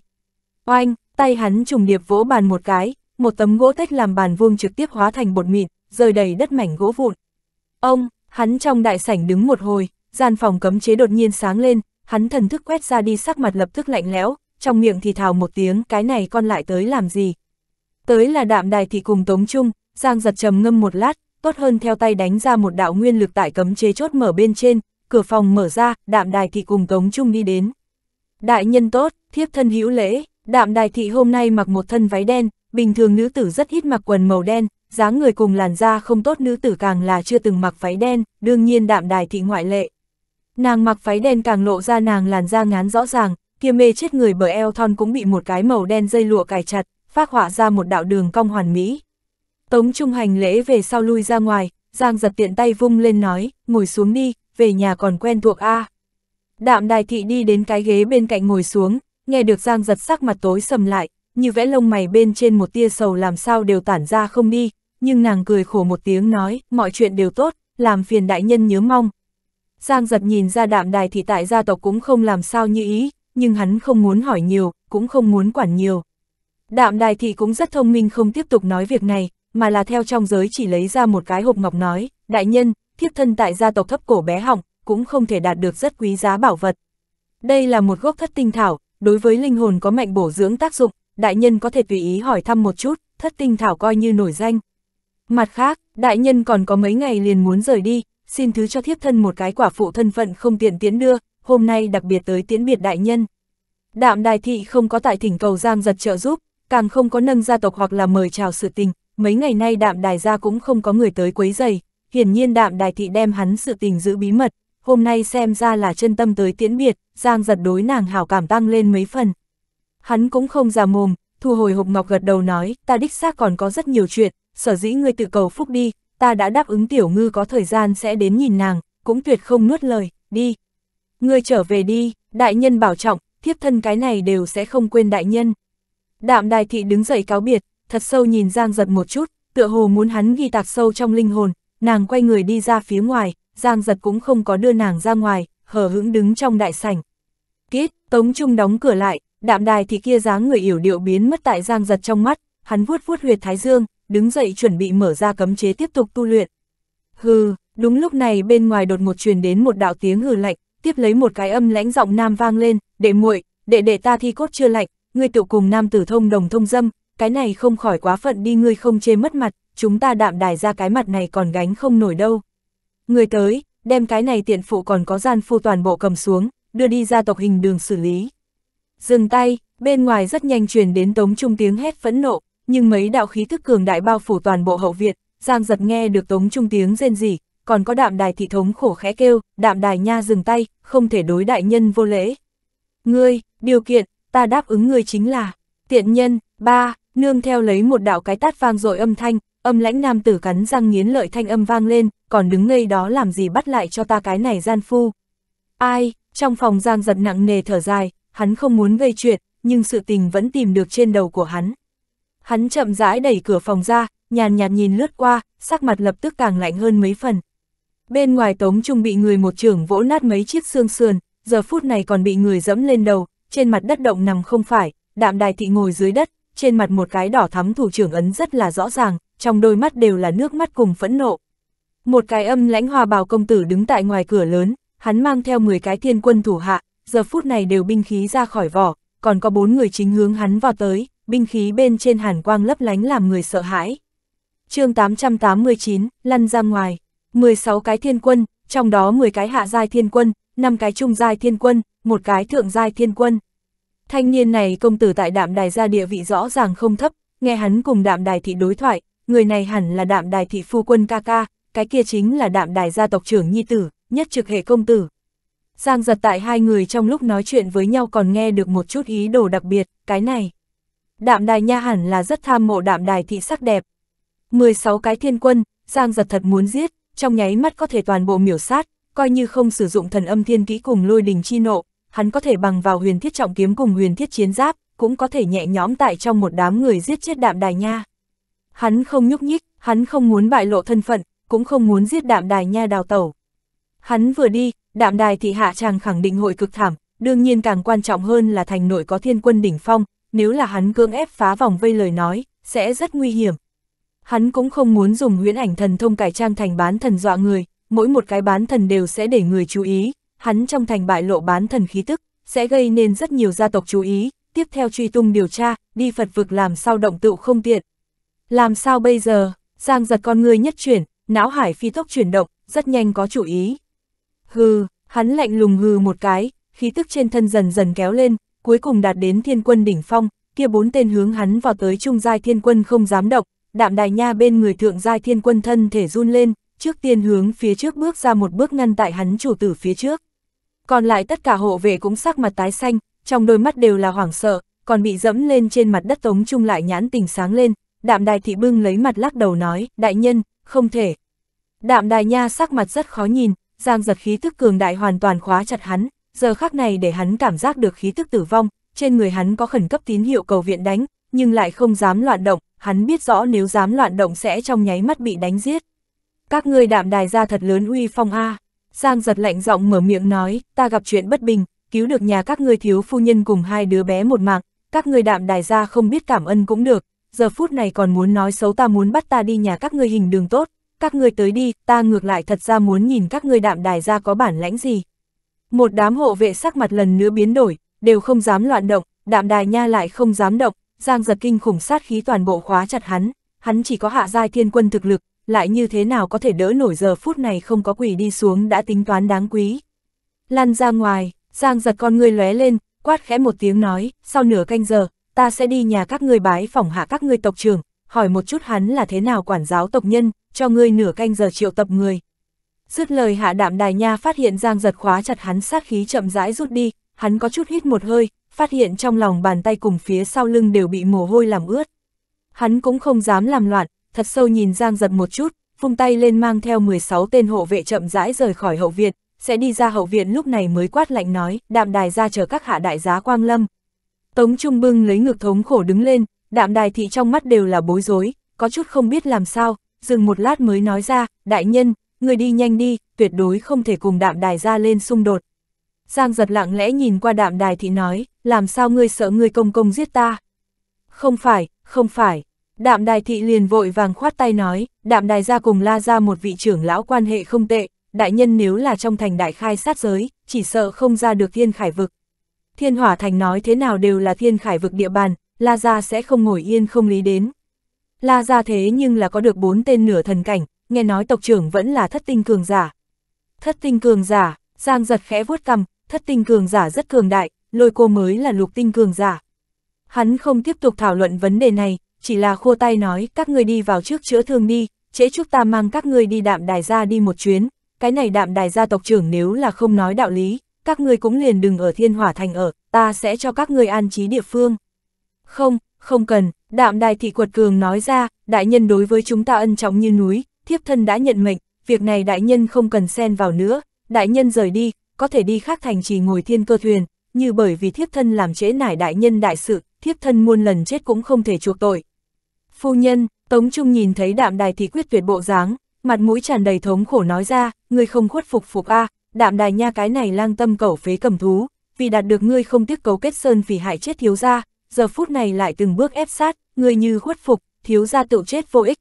Oanh, tay hắn trùng điệp vỗ bàn một cái, một tấm gỗ tách làm bàn vuông trực tiếp hóa thành bột mịn, rơi đầy đất mảnh gỗ vụn. Ông, hắn trong đại sảnh đứng một hồi, gian phòng cấm chế đột nhiên sáng lên, hắn thần thức quét ra đi sắc mặt lập tức lạnh lẽo, trong miệng thì thào một tiếng cái này con lại tới làm gì. Tới là đạm đài thị cùng Tống Trung, Giang giật trầm ngâm một lát, tốt hơn theo tay đánh ra một đạo nguyên lực tại cấm chế chốt mở bên trên, cửa phòng mở ra, đạm đài thị cùng Tống Trung đi đến. Đại nhân tốt, thiếp thân hữu lễ, đạm đài thị hôm nay mặc một thân váy đen, bình thường nữ tử rất ít mặc quần màu đen, dáng người cùng làn da không tốt nữ tử càng là chưa từng mặc váy đen, đương nhiên đạm đài thị ngoại lệ. Nàng mặc váy đen càng lộ ra nàng làn da ngán rõ ràng, kia mê chết người bởi eo thon cũng bị một cái màu đen dây lụa cài chặt, phát họa ra một đạo đường cong hoàn mỹ. Tống Trung hành lễ về sau lui ra ngoài, Giang giật tiện tay vung lên nói, ngồi xuống đi, về nhà còn quen thuộc A. À. Đạm đài thị đi đến cái ghế bên cạnh ngồi xuống, nghe được Giang giật sắc mặt tối sầm lại, như vẽ lông mày bên trên một tia sầu làm sao đều tản ra không đi, nhưng nàng cười khổ một tiếng nói, mọi chuyện đều tốt, làm phiền đại nhân nhớ mong, Giang giật nhìn ra đạm đài thì tại gia tộc cũng không làm sao như ý, nhưng hắn không muốn hỏi nhiều, cũng không muốn quản nhiều. Đạm đài thì cũng rất thông minh không tiếp tục nói việc này, mà là theo trong giới chỉ lấy ra một cái hộp ngọc nói, đại nhân, thiếp thân tại gia tộc thấp cổ bé họng, cũng không thể đạt được rất quý giá bảo vật. Đây là một gốc thất tinh thảo, đối với linh hồn có mạnh bổ dưỡng tác dụng, đại nhân có thể tùy ý hỏi thăm một chút, thất tinh thảo coi như nổi danh. Mặt khác, đại nhân còn có mấy ngày liền muốn rời đi, xin thứ cho thiếp thân một cái quả phụ thân phận không tiện tiến đưa, hôm nay đặc biệt tới tiễn biệt đại nhân. Đạm đài thị không có tại thỉnh cầu giang giật trợ giúp, càng không có nâng gia tộc hoặc là mời chào sự tình, mấy ngày nay đạm đài gia cũng không có người tới quấy giày, hiển nhiên đạm đài thị đem hắn sự tình giữ bí mật, hôm nay xem ra là chân tâm tới tiễn biệt, giang giật đối nàng hảo cảm tăng lên mấy phần. Hắn cũng không già mồm, thu hồi hộp ngọc gật đầu nói, ta đích xác còn có rất nhiều chuyện, sở dĩ ngươi tự cầu phúc đi, ta đã đáp ứng tiểu ngư có thời gian sẽ đến nhìn nàng, cũng tuyệt không nuốt lời, đi. Ngươi trở về đi, đại nhân bảo trọng, thiếp thân cái này đều sẽ không quên đại nhân. Đạm đài thị đứng dậy cáo biệt, thật sâu nhìn Giang giật một chút, tựa hồ muốn hắn ghi tạc sâu trong linh hồn, nàng quay người đi ra phía ngoài, Giang giật cũng không có đưa nàng ra ngoài, hờ hững đứng trong đại sảnh. Kết, Tống Trung đóng cửa lại, đạm đài thị kia dáng người yểu điệu biến mất tại Giang giật trong mắt, hắn vuốt vuốt huyệt thái dương, đứng dậy chuẩn bị mở ra cấm chế tiếp tục tu luyện. Hừ, đúng lúc này bên ngoài đột ngột truyền đến một đạo tiếng hừ lạnh, tiếp lấy một cái âm lãnh giọng nam vang lên, "Đệ muội, đệ đệ ta thi cốt chưa lạnh, ngươi tiểu cùng nam tử thông đồng thông dâm, cái này không khỏi quá phận đi ngươi không chê mất mặt, chúng ta đạm đài ra cái mặt này còn gánh không nổi đâu." Người tới, đem cái này tiện phụ còn có gian phu toàn bộ cầm xuống, đưa đi ra tộc hình đường xử lý. Dừng tay, bên ngoài rất nhanh truyền đến Tống Trung tiếng hét phẫn nộ, nhưng mấy đạo khí thức cường đại bao phủ toàn bộ hậu Việt, Giang giật nghe được Tống Trung tiếng rên rỉ, còn có đạm đài thị thống khổ khẽ kêu, đạm đài nha dừng tay, không thể đối đại nhân vô lễ. Ngươi, điều kiện, ta đáp ứng ngươi chính là, tiện nhân, ba, nương theo lấy một đạo cái tát vang dội âm thanh, âm lãnh nam tử cắn răng nghiến lợi thanh âm vang lên, còn đứng ngây đó làm gì bắt lại cho ta cái này gian phu. Ai, trong phòng giang giật nặng nề thở dài, hắn không muốn gây chuyện, nhưng sự tình vẫn tìm được trên đầu của hắn. Hắn chậm rãi đẩy cửa phòng ra, nhàn nhạt nhìn lướt qua, sắc mặt lập tức càng lạnh hơn mấy phần. Bên ngoài Tống Trung bị người một trưởng vỗ nát mấy chiếc xương sườn, giờ phút này còn bị người dẫm lên đầu, trên mặt đất động nằm không phải, đạm đài thị ngồi dưới đất, trên mặt một cái đỏ thắm thủ trưởng ấn rất là rõ ràng, trong đôi mắt đều là nước mắt cùng phẫn nộ. Một cái âm lãnh hòa bào công tử đứng tại ngoài cửa lớn, hắn mang theo 10 cái thiên quân thủ hạ, giờ phút này đều binh khí ra khỏi vỏ, còn có bốn người chính hướng hắn vào tới, binh khí bên trên hàn quang lấp lánh làm người sợ hãi. chương 889, lăn ra ngoài, 16 cái thiên quân, trong đó 10 cái hạ giai thiên quân, 5 cái trung giai thiên quân, một cái thượng giai thiên quân. Thanh niên này công tử tại đạm đài gia địa vị rõ ràng không thấp, nghe hắn cùng đạm đài thị đối thoại, người này hẳn là đạm đài thị phu quân ca ca, cái kia chính là đạm đài gia tộc trưởng nhi tử, nhất trực hệ công tử. Giang giật tại hai người trong lúc nói chuyện với nhau còn nghe được một chút ý đồ đặc biệt, cái này đạm đài nha hẳn là rất tham mộ đạm đài thị sắc đẹp. 16 cái thiên quân, Giang giật thật muốn giết, trong nháy mắt có thể toàn bộ miểu sát, coi như không sử dụng thần âm thiên kỹ cùng lôi đình chi nộ, hắn có thể bằng vào huyền thiết trọng kiếm cùng huyền thiết chiến giáp, cũng có thể nhẹ nhõm tại trong một đám người giết chết đạm đài nha. Hắn không nhúc nhích, hắn không muốn bại lộ thân phận, cũng không muốn giết đạm đài nha đào tẩu. Hắn vừa đi, đạm đài thị hạ chàng khẳng định hội cực thảm, đương nhiên càng quan trọng hơn là thành nội có thiên quân đỉnh phong, nếu là hắn cưỡng ép phá vòng vây lời nói, sẽ rất nguy hiểm. Hắn cũng không muốn dùng huyễn ảnh thần thông cải trang thành bán thần dọa người, mỗi một cái bán thần đều sẽ để người chú ý, hắn trong thành bại lộ bán thần khí tức, sẽ gây nên rất nhiều gia tộc chú ý, tiếp theo truy tung điều tra, đi Phật vực làm sao động tựu không tiện. Làm sao bây giờ, Giang giật con người nhất chuyển, não hải phi tốc chuyển động, rất nhanh có chủ ý. Hừ, hắn lạnh lùng hừ một cái, khí tức trên thân dần dần kéo lên, cuối cùng đạt đến thiên quân đỉnh phong, kia bốn tên hướng hắn vào tới trung giai thiên quân không dám động, đạm đài nha bên người thượng giai thiên quân thân thể run lên, trước tiên hướng phía trước bước ra một bước ngăn tại hắn chủ tử phía trước. Còn lại tất cả hộ vệ cũng sắc mặt tái xanh, trong đôi mắt đều là hoảng sợ, còn bị dẫm lên trên mặt đất tống trung lại nhãn tình sáng lên, đạm đài thị bưng lấy mặt lắc đầu nói, đại nhân, không thể. Đạm đài nha sắc mặt rất khó nhìn, giang giật khí tức cường đại hoàn toàn khóa chặt hắn, giờ khắc này để hắn cảm giác được khí tức tử vong, trên người hắn có khẩn cấp tín hiệu cầu viện đánh, nhưng lại không dám loạn động, hắn biết rõ nếu dám loạn động sẽ trong nháy mắt bị đánh giết. Các ngươi đạm đài ra thật lớn uy phong A. Giang giật lạnh giọng mở miệng nói, ta gặp chuyện bất bình, cứu được nhà các ngươi thiếu phu nhân cùng hai đứa bé một mạng, các ngươi đạm đài ra không biết cảm ơn cũng được, giờ phút này còn muốn nói xấu ta muốn bắt ta đi nhà các ngươi hình đường tốt, các ngươi tới đi, ta ngược lại thật ra muốn nhìn các ngươi đạm đài ra có bản lãnh gì, một đám hộ vệ sắc mặt lần nữa biến đổi, đều không dám loạn động, đạm đài nha lại không dám động, giang giật kinh khủng sát khí toàn bộ khóa chặt hắn, hắn chỉ có hạ giai thiên quân thực lực, lại như thế nào có thể đỡ nổi giờ phút này không có quỷ đi xuống đã tính toán đáng quý. Lăn ra ngoài, giang giật con người lóe lên, quát khẽ một tiếng nói, sau nửa canh giờ, ta sẽ đi nhà các người bái phỏng hạ các người tộc trưởng, hỏi một chút hắn là thế nào quản giáo tộc nhân, cho ngươi nửa canh giờ triệu tập người, Dứt lời hạ đạm đài nha phát hiện Giang giật khóa chặt hắn sát khí chậm rãi rút đi, hắn có chút hít một hơi, phát hiện trong lòng bàn tay cùng phía sau lưng đều bị mồ hôi làm ướt. Hắn cũng không dám làm loạn, thật sâu nhìn Giang giật một chút, vung tay lên mang theo 16 tên hộ vệ chậm rãi rời khỏi hậu viện, sẽ đi ra hậu viện lúc này mới quát lạnh nói, đạm đài ra chờ các hạ đại giá quang lâm. Tống Trung Bưng lấy ngực thống khổ đứng lên, đạm đài thị trong mắt đều là bối rối, có chút không biết làm sao, dừng một lát mới nói ra, đại nhân, người đi nhanh đi, tuyệt đối không thể cùng đạm đài ra lên xung đột. Giang giật lặng lẽ nhìn qua đạm đài thị nói, làm sao ngươi sợ ngươi công công giết ta? Không phải, không phải. Đạm đài thị liền vội vàng khoát tay nói, đạm đài ra cùng la ra một vị trưởng lão quan hệ không tệ, đại nhân nếu là trong thành đại khai sát giới, chỉ sợ không ra được thiên khải vực. Thiên hỏa thành nói thế nào đều là thiên khải vực địa bàn, la ra sẽ không ngồi yên không lý đến. La ra thế nhưng là có được bốn tên nửa thần cảnh, nghe nói tộc trưởng vẫn là thất tinh cường giả. Thất tinh cường giả, Giang giật khẽ vuốt cằm, thất tinh cường giả rất cường đại, lôi cô mới là lục tinh cường giả. Hắn không tiếp tục thảo luận vấn đề này, chỉ là khô tay nói các người đi vào trước chữa thương đi, trễ chúc ta mang các người đi đạm đài ra đi một chuyến, cái này đạm đài gia tộc trưởng nếu là không nói đạo lý, các ngươi cũng liền đừng ở thiên hỏa thành ở, ta sẽ cho các ngươi an trí địa phương. Không, không cần, đạm đài thị quật cường nói ra, đại nhân đối với chúng ta ân trọng như núi, thiếp thân đã nhận mệnh, việc này đại nhân không cần xen vào nữa, đại nhân rời đi, có thể đi khác thành trì ngồi thiên cơ thuyền, như bởi vì thiếp thân làm trễ nải đại nhân đại sự, thiếp thân muôn lần chết cũng không thể chuộc tội. Phu nhân, Tống Trung nhìn thấy đạm đài thì quyết tuyệt bộ dáng, mặt mũi tràn đầy thống khổ nói ra, ngươi không khuất phục phục a à, đạm đài nha cái này lang tâm cẩu phế cầm thú, vì đạt được ngươi không tiếc cấu kết sơn vì hại chết thiếu gia, giờ phút này lại từng bước ép sát, ngươi như khuất phục, thiếu gia tự chết vô ích.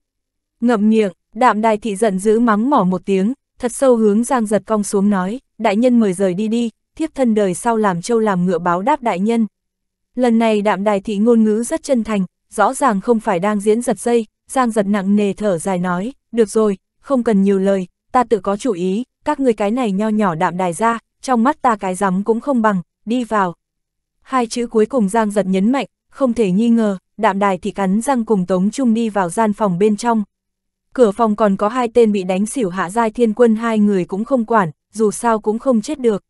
Ngậm miệng, Đạm đài thị giận dữ mắng mỏ một tiếng, thật sâu hướng giang giật cong xuống nói, đại nhân mời rời đi đi, thiếp thân đời sau làm châu làm ngựa báo đáp đại nhân. Lần này đạm đài thị ngôn ngữ rất chân thành, rõ ràng không phải đang diễn giật dây, giang giật nặng nề thở dài nói, được rồi, không cần nhiều lời, ta tự có chủ ý, các người cái này nho nhỏ đạm đài ra, trong mắt ta cái rắm cũng không bằng, đi vào. Hai chữ cuối cùng giang giật nhấn mạnh, không thể nghi ngờ, đạm đài thị cắn răng cùng Tống Trung đi vào gian phòng bên trong, Cửa phòng còn có hai tên bị đánh xỉu hạ giai thiên quân hai người cũng không quản, dù sao cũng không chết được.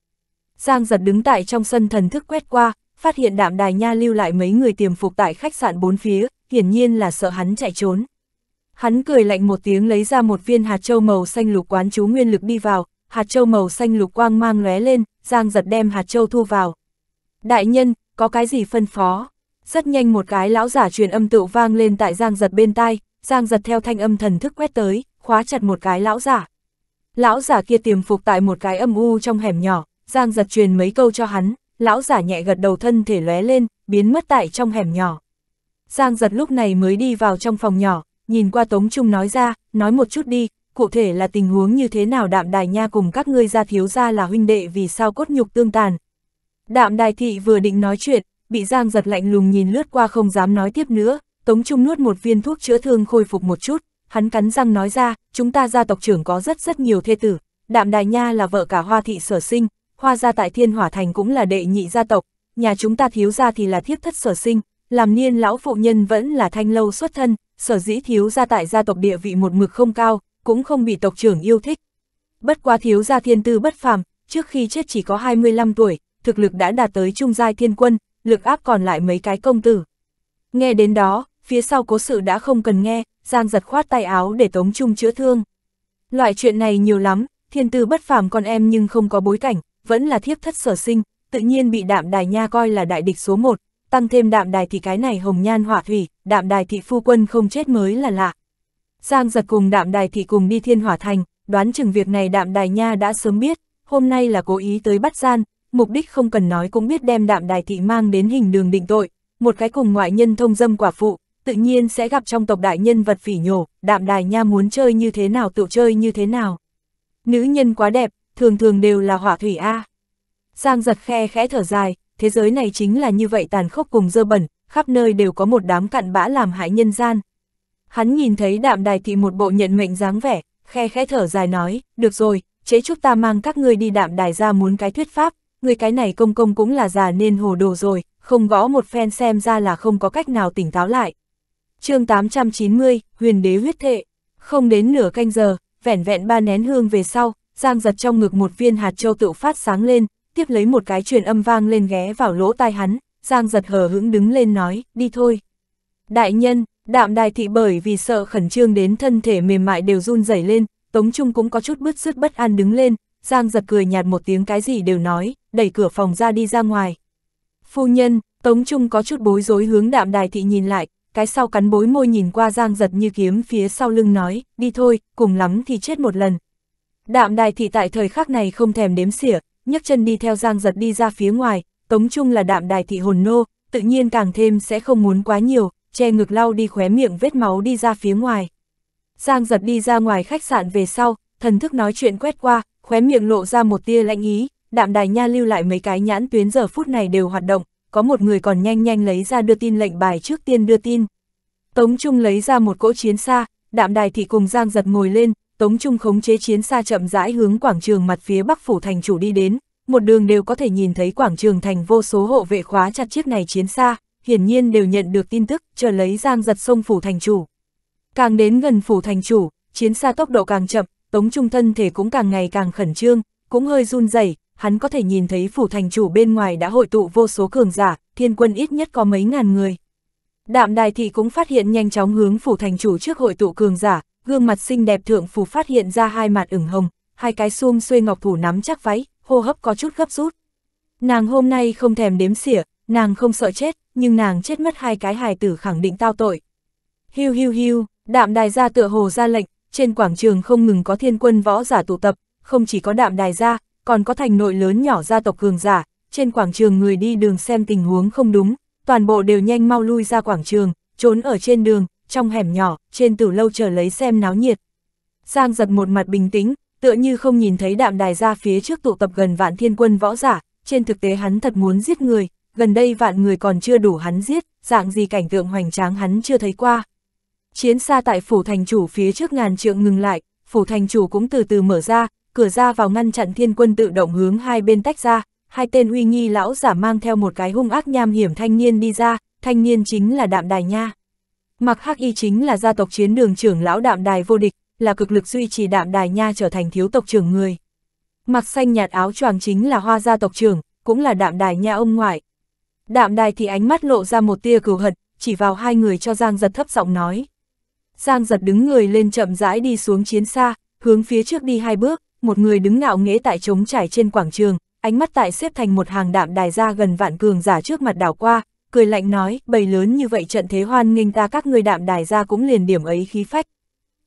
Giang giật đứng tại trong sân thần thức quét qua, phát hiện đạm đài nha lưu lại mấy người tiềm phục tại khách sạn bốn phía, hiển nhiên là sợ hắn chạy trốn. Hắn cười lạnh một tiếng lấy ra một viên hạt châu màu xanh lục quán chú nguyên lực đi vào, hạt châu màu xanh lục quang mang lóe lên, Giang giật đem hạt châu thu vào. Đại nhân, có cái gì phân phó? Rất nhanh một cái lão giả truyền âm tự vang lên tại Giang giật bên tai, Giang giật theo thanh âm thần thức quét tới, khóa chặt một cái lão giả. Lão giả kia tiềm phục tại một cái âm u trong hẻm nhỏ, Giang giật truyền mấy câu cho hắn, lão giả nhẹ gật đầu thân thể lóe lên, biến mất tại trong hẻm nhỏ. Giang giật lúc này mới đi vào trong phòng nhỏ, nhìn qua Tống Trung nói ra, nói một chút đi, cụ thể là tình huống như thế nào đạm đài nha cùng các ngươi ra thiếu ra là huynh đệ vì sao cốt nhục tương tàn. Đạm đài thị vừa định nói chuyện, bị Giang giật lạnh lùng nhìn lướt qua không dám nói tiếp nữa, Tống Trung nuốt một viên thuốc chữa thương khôi phục một chút, hắn cắn răng nói ra, chúng ta gia tộc trưởng có rất rất nhiều thê tử, Đạm Đài Nha là vợ cả Hoa Thị Sở Sinh, Hoa gia tại Thiên Hỏa Thành cũng là đệ nhị gia tộc, nhà chúng ta thiếu gia thì là thiếp thất Sở Sinh, làm niên lão phụ nhân vẫn là thanh lâu xuất thân, sở dĩ thiếu gia tại gia tộc địa vị một mực không cao, cũng không bị tộc trưởng yêu thích. Bất quá thiếu gia thiên tư bất phàm, trước khi chết chỉ có 25 tuổi, thực lực đã đạt tới trung giai thiên quân, lực áp còn lại mấy cái công tử. Nghe đến đó, phía sau cố sự đã không cần nghe, Giang giật khoát tay áo để Tống Trung chữa thương. Loại chuyện này nhiều lắm, thiên tư bất phàm con em nhưng không có bối cảnh, vẫn là thiếp thất sở sinh, tự nhiên bị đạm đài nha coi là đại địch số một, tăng thêm đạm đài thì cái này hồng nhan hỏa thủy, đạm đài thị phu quân không chết mới là lạ. Giang giật cùng đạm đài thị cùng đi thiên hỏa thành, đoán chừng việc này đạm đài nha đã sớm biết, hôm nay là cố ý tới bắt gian, mục đích không cần nói cũng biết đem đạm đài thị mang đến hình đường định tội, một cái cùng ngoại nhân thông dâm quả phụ, tự nhiên sẽ gặp trong tộc đại nhân vật phỉ nhổ, đạm đài nha muốn chơi như thế nào tự chơi như thế nào. Nữ nhân quá đẹp, thường thường đều là hỏa thủy A. Giang giật khe khẽ thở dài, thế giới này chính là như vậy tàn khốc cùng dơ bẩn, khắp nơi đều có một đám cặn bã làm hại nhân gian. Hắn nhìn thấy đạm đài thị một bộ nhận mệnh dáng vẻ, khe khẽ thở dài nói, được rồi, chế chúc ta mang các ngươi đi đạm đài ra muốn cái thuyết pháp, người cái này công công cũng là già nên hồ đồ rồi, không võ một phen xem ra là không có cách nào tỉnh táo lại chương 890, huyền đế huyết thệ. Không đến nửa canh giờ, vẻn vẹn ba nén hương về sau, Giang giật trong ngực một viên hạt châu tự phát sáng lên, tiếp lấy một cái truyền âm vang lên ghé vào lỗ tai hắn, Giang giật hờ hững đứng lên nói, đi thôi. Đại nhân, đạm đài thị bởi vì sợ khẩn trương đến thân thể mềm mại đều run rẩy lên, Tống Trung cũng có chút bứt rứt bất an đứng lên, Giang giật cười nhạt một tiếng cái gì đều nói, đẩy cửa phòng ra đi ra ngoài. Phu nhân, Tống Trung có chút bối rối hướng đạm đài thị nhìn lại, cái sau cắn bối môi nhìn qua giang giật như kiếm phía sau lưng nói, đi thôi, cùng lắm thì chết một lần. Đạm đài thị tại thời khắc này không thèm đếm xỉa, nhấc chân đi theo giang giật đi ra phía ngoài, tống chung là đạm đài thị hồn nô, tự nhiên càng thêm sẽ không muốn quá nhiều, che ngực lau đi khóe miệng vết máu đi ra phía ngoài. Giang giật đi ra ngoài khách sạn về sau, thần thức nói chuyện quét qua, khóe miệng lộ ra một tia lạnh ý, đạm đài nha lưu lại mấy cái nhãn tuyến giờ phút này đều hoạt động, có một người còn nhanh nhanh lấy ra đưa tin lệnh bài trước tiên đưa tin. Tống Trung lấy ra một cỗ chiến xa, đạm đài thì cùng Giang giật ngồi lên, Tống Trung khống chế chiến xa chậm rãi hướng quảng trường mặt phía bắc phủ thành chủ đi đến, một đường đều có thể nhìn thấy quảng trường thành vô số hộ vệ khóa chặt chiếc này chiến xa, hiển nhiên đều nhận được tin tức, chờ lấy Giang giật sông phủ thành chủ. Càng đến gần phủ thành chủ, chiến xa tốc độ càng chậm, Tống Trung thân thể cũng càng ngày càng khẩn trương, cũng hơi run rẩy hắn có thể nhìn thấy phủ thành chủ bên ngoài đã hội tụ vô số cường giả, thiên quân ít nhất có mấy ngàn người. Đạm đài thị cũng phát hiện nhanh chóng hướng phủ thành chủ trước hội tụ cường giả, gương mặt xinh đẹp thượng phủ phát hiện ra hai mặt ửng hồng, hai cái xuông xuê ngọc thủ nắm chắc váy, hô hấp có chút gấp rút. Nàng hôm nay không thèm đếm xỉa, nàng không sợ chết, nhưng nàng chết mất hai cái hài tử khẳng định tao tội. Hiu hiu hiu, đạm đài gia tựa hồ ra lệnh, trên quảng trường không ngừng có thiên quân võ giả tụ tập, không chỉ có đạm đài gia, còn có thành nội lớn nhỏ gia tộc cường giả, trên quảng trường người đi đường xem tình huống không đúng, toàn bộ đều nhanh mau lui ra quảng trường, trốn ở trên đường, trong hẻm nhỏ, trên tử lâu chờ lấy xem náo nhiệt. Giang giật một mặt bình tĩnh, tựa như không nhìn thấy đạm đài ra phía trước tụ tập gần vạn thiên quân võ giả, trên thực tế hắn thật muốn giết người, gần đây vạn người còn chưa đủ hắn giết, dạng gì cảnh tượng hoành tráng hắn chưa thấy qua. Chiến xa tại phủ thành chủ phía trước ngàn trượng ngừng lại, phủ thành chủ cũng từ từ mở ra, cửa ra vào ngăn chặn thiên quân tự động hướng hai bên tách ra, hai tên uy nghi lão giả mang theo một cái hung ác nham hiểm thanh niên đi ra, thanh niên chính là Đạm Đài Nha. Mặc Hắc Y chính là gia tộc chiến đường trưởng lão Đạm Đài vô địch, là cực lực duy trì Đạm Đài Nha trở thành thiếu tộc trưởng người. Mặc xanh nhạt áo choàng chính là Hoa gia tộc trưởng, cũng là Đạm Đài Nha ông ngoại. Đạm Đài thì ánh mắt lộ ra một tia cừu hận, chỉ vào hai người cho Giang Giật thấp giọng nói. Giang Giật đứng người lên chậm rãi đi xuống chiến xa, hướng phía trước đi hai bước, một người đứng ngạo nghễ tại trống trải trên quảng trường, ánh mắt tại xếp thành một hàng đạm đài ra gần vạn cường giả trước mặt đảo qua, cười lạnh nói, bầy lớn như vậy trận thế hoan nghênh ta các ngươi đạm đài ra cũng liền điểm ấy khí phách.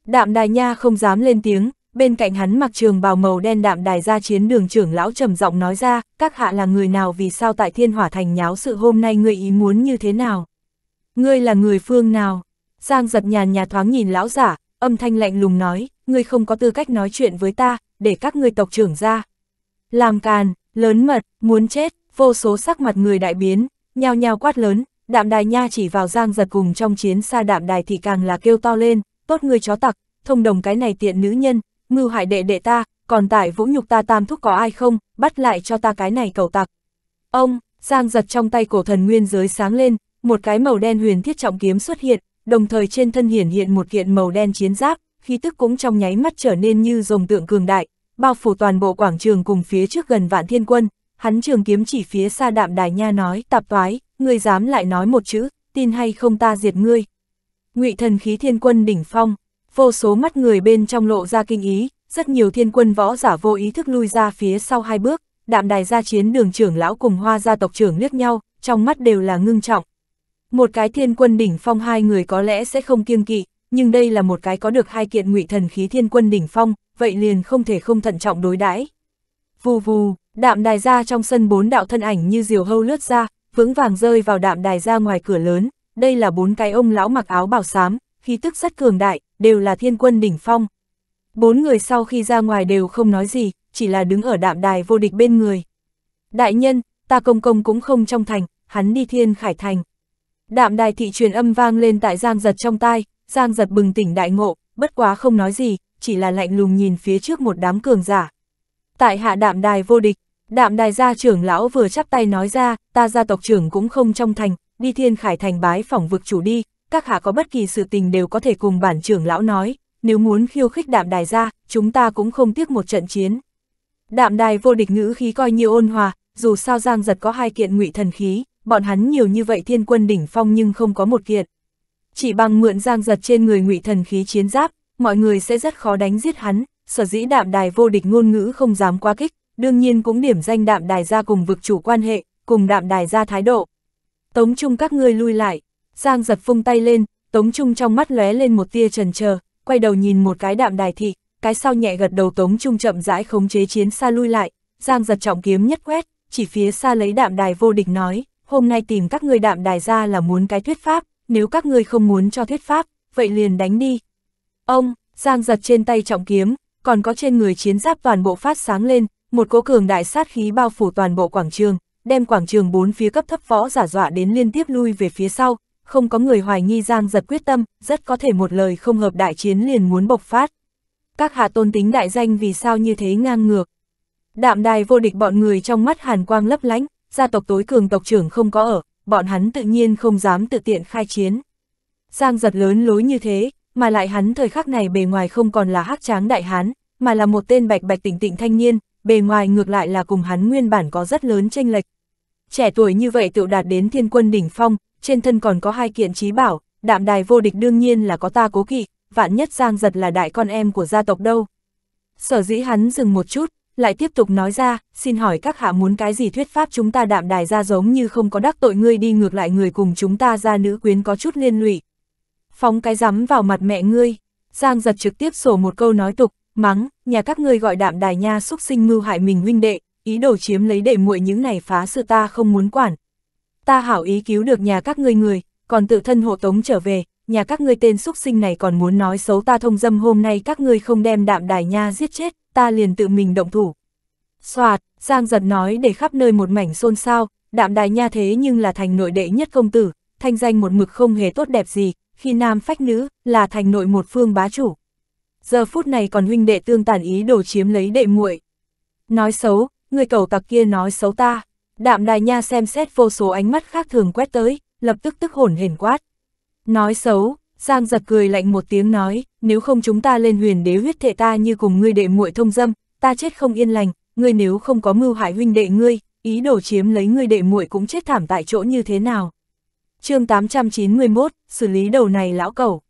Đạm đài nha không dám lên tiếng, bên cạnh hắn mặc trường bào màu đen đạm đài ra chiến đường trưởng lão trầm giọng nói ra, các hạ là người nào vì sao tại thiên hỏa thành nháo sự hôm nay ngươi ý muốn như thế nào? Ngươi là người phương nào? Giang giật nhàn nhà thoáng nhìn lão giả, âm thanh lạnh lùng nói, ngươi không có tư cách nói chuyện với ta, để các ngươi tộc trưởng ra. Làm càn, lớn mật, muốn chết, vô số sắc mặt người đại biến, nhao nhao quát lớn, đạm đài nha chỉ vào giang giật cùng trong chiến xa đạm đài thì càng là kêu to lên, tốt người chó tặc, thông đồng cái này tiện nữ nhân, mưu hại đệ đệ ta, còn tại vũ nhục ta tam thúc có ai không, bắt lại cho ta cái này cầu tặc. Ông, giang giật trong tay cổ thần nguyên giới sáng lên, một cái màu đen huyền thiết trọng kiếm xuất hiện, đồng thời trên thân hiển hiện một kiện màu đen chiến giáp, khí tức cũng trong nháy mắt trở nên như rồng tượng cường đại, bao phủ toàn bộ quảng trường cùng phía trước gần vạn thiên quân, hắn trường kiếm chỉ phía xa đạm đài nha nói, tạp toái, ngươi dám lại nói một chữ, tin hay không ta diệt ngươi. Ngụy thần khí thiên quân đỉnh phong, vô số mắt người bên trong lộ ra kinh ý, rất nhiều thiên quân võ giả vô ý thức lui ra phía sau hai bước, đạm đài gia chiến đường trưởng lão cùng hoa gia tộc trưởng liếc nhau, trong mắt đều là ngưng trọng. Một cái thiên quân đỉnh phong hai người có lẽ sẽ không kiêng kỵ, nhưng đây là một cái có được hai kiện ngụy thần khí thiên quân đỉnh phong, vậy liền không thể không thận trọng đối đãi. Vù vù, đạm đài ra trong sân bốn đạo thân ảnh như diều hâu lướt ra, vững vàng rơi vào đạm đài ra ngoài cửa lớn, đây là bốn cái ông lão mặc áo bảo xám, khí tức rất cường đại, đều là thiên quân đỉnh phong. Bốn người sau khi ra ngoài đều không nói gì, chỉ là đứng ở đạm đài vô địch bên người. Đại nhân, ta công công cũng không trong thành, hắn đi thiên khải thành. Đạm đài thị truyền âm vang lên tại giang giật trong tai, Giang giật bừng tỉnh đại ngộ, bất quá không nói gì, chỉ là lạnh lùng nhìn phía trước một đám cường giả. Tại hạ đạm đài vô địch, đạm đài gia trưởng lão vừa chắp tay nói ra, ta gia tộc trưởng cũng không trong thành, đi thiên khải thành bái phỏng vực chủ đi, các hạ có bất kỳ sự tình đều có thể cùng bản trưởng lão nói, nếu muốn khiêu khích đạm đài gia, chúng ta cũng không tiếc một trận chiến. Đạm đài vô địch ngữ khí coi như ôn hòa, dù sao Giang giật có hai kiện ngụy thần khí, bọn hắn nhiều như vậy thiên quân đỉnh phong nhưng không có một kiện chỉ bằng mượn giang giật trên người ngụy thần khí chiến giáp, mọi người sẽ rất khó đánh giết hắn, sở dĩ đạm đài vô địch ngôn ngữ không dám quá kích, đương nhiên cũng điểm danh đạm đài ra cùng vực chủ quan hệ, cùng đạm đài ra thái độ. Tống Trung các ngươi lui lại, giang giật phung tay lên, Tống Trung trong mắt lóe lên một tia trần chờ quay đầu nhìn một cái đạm đài thị, cái sau nhẹ gật đầu Tống Trung chậm rãi khống chế chiến xa lui lại, giang giật trọng kiếm nhất quét, chỉ phía xa lấy đạm đài vô địch nói, hôm nay tìm các ngươi đạm đài ra là muốn cái thuyết pháp, nếu các ngươi không muốn cho thuyết pháp, vậy liền đánh đi. Ông, Giang giật trên tay trọng kiếm, còn có trên người chiến giáp toàn bộ phát sáng lên, một cỗ cường đại sát khí bao phủ toàn bộ quảng trường, đem quảng trường bốn phía cấp thấp võ giả dọa đến liên tiếp lui về phía sau, không có người hoài nghi Giang giật quyết tâm, rất có thể một lời không hợp đại chiến liền muốn bộc phát. Các hạ tôn tính đại danh vì sao như thế ngang ngược. Đạm đài vô địch bọn người trong mắt hàn quang lấp lánh, gia tộc tối cường tộc trưởng không có ở, bọn hắn tự nhiên không dám tự tiện khai chiến. Giang giật lớn lối như thế, mà lại hắn thời khắc này bề ngoài không còn là hắc tráng đại hán, mà là một tên bạch bạch tỉnh tịnh thanh niên, bề ngoài ngược lại là cùng hắn nguyên bản có rất lớn tranh lệch. Trẻ tuổi như vậy tự đạt đến thiên quân đỉnh phong, trên thân còn có hai kiện trí bảo, đạm đài vô địch đương nhiên là có ta cố kỵ, vạn nhất Giang giật là đại con em của gia tộc đâu. Sở dĩ hắn dừng một chút, lại tiếp tục nói ra, xin hỏi các hạ muốn cái gì thuyết pháp chúng ta đạm đài ra giống như không có đắc tội ngươi đi ngược lại người cùng chúng ta ra nữ quyến có chút liên lụy. Phóng cái rắm vào mặt mẹ ngươi, Giang giật trực tiếp sổ một câu nói tục, mắng, nhà các ngươi gọi đạm đài nha xúc sinh mưu hại mình huynh đệ, ý đồ chiếm lấy đệ muội những này phá sự ta không muốn quản. Ta hảo ý cứu được nhà các ngươi người, còn tự thân hộ tống trở về, nhà các ngươi tên xúc sinh này còn muốn nói xấu ta thông dâm hôm nay các ngươi không đem đạm đài nha giết chết, ta liền tự mình động thủ. Xoạt, Giang giật nói để khắp nơi một mảnh xôn xao, đạm đài nha thế nhưng là thành nội đệ nhất công tử, thanh danh một mực không hề tốt đẹp gì, khi nam phách nữ, là thành nội một phương bá chủ. Giờ phút này còn huynh đệ tương tàn ý đồ chiếm lấy đệ muội. Nói xấu, người cầu tặc kia nói xấu ta. Đạm đài nha xem xét vô số ánh mắt khác thường quét tới, lập tức tức hổn hển quát. Nói xấu, Giang giật cười lạnh một tiếng nói, nếu không chúng ta lên huyền đế huyết thệ ta như cùng ngươi đệ muội thông dâm, ta chết không yên lành, ngươi nếu không có mưu hại huynh đệ ngươi, ý đồ chiếm lấy ngươi đệ muội cũng chết thảm tại chỗ như thế nào. chương 891, xử lý đầu này lão cẩu.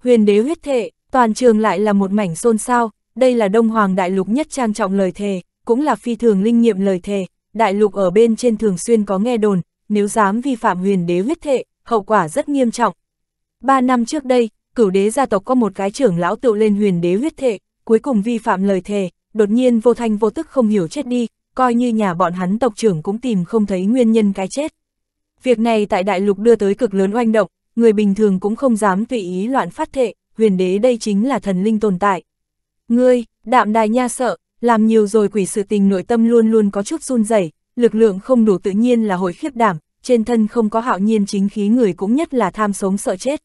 Huyền đế huyết thệ, toàn trường lại là một mảnh xôn xao, đây là đông hoàng đại lục nhất trang trọng lời thề, cũng là phi thường linh nghiệm lời thề, đại lục ở bên trên thường xuyên có nghe đồn, nếu dám vi phạm huyền đế huyết thệ, hậu quả rất nghiêm trọng, Ba năm trước đây, cửu đế gia tộc có một cái trưởng lão tự lên huyền đế huyết thệ, cuối cùng vi phạm lời thề, đột nhiên vô thanh vô tức không hiểu chết đi, coi như nhà bọn hắn tộc trưởng cũng tìm không thấy nguyên nhân cái chết. Việc này tại đại lục đưa tới cực lớn oanh động, người bình thường cũng không dám tùy ý loạn phát thệ, huyền đế đây chính là thần linh tồn tại. Ngươi, đạm đài nha sợ, làm nhiều rồi quỷ sự tình nội tâm luôn luôn có chút run rẩy, lực lượng không đủ tự nhiên là hồi khiếp đảm, trên thân không có hạo nhiên chính khí người cũng nhất là tham sống sợ chết.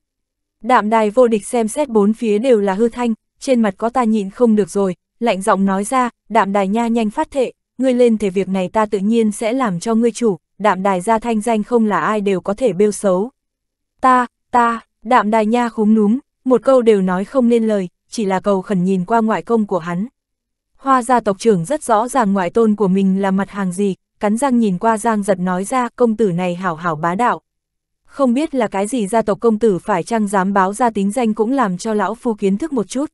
Đạm đài vô địch xem xét bốn phía đều là hư thanh, trên mặt có ta nhịn không được rồi, lạnh giọng nói ra, đạm đài nha nhanh phát thệ, ngươi lên thể việc này ta tự nhiên sẽ làm cho ngươi chủ, đạm đài ra thanh danh không là ai đều có thể bêu xấu. Ta, ta, đạm đài nha khúm núm, một câu đều nói không nên lời, chỉ là cầu khẩn nhìn qua ngoại công của hắn. Hoa gia tộc trưởng rất rõ ràng ngoại tôn của mình là mặt hàng gì, cắn răng nhìn qua giang giật nói ra công tử này hảo hảo bá đạo, không biết là cái gì gia tộc công tử phải chăng dám báo ra tính danh cũng làm cho lão phu kiến thức một chút.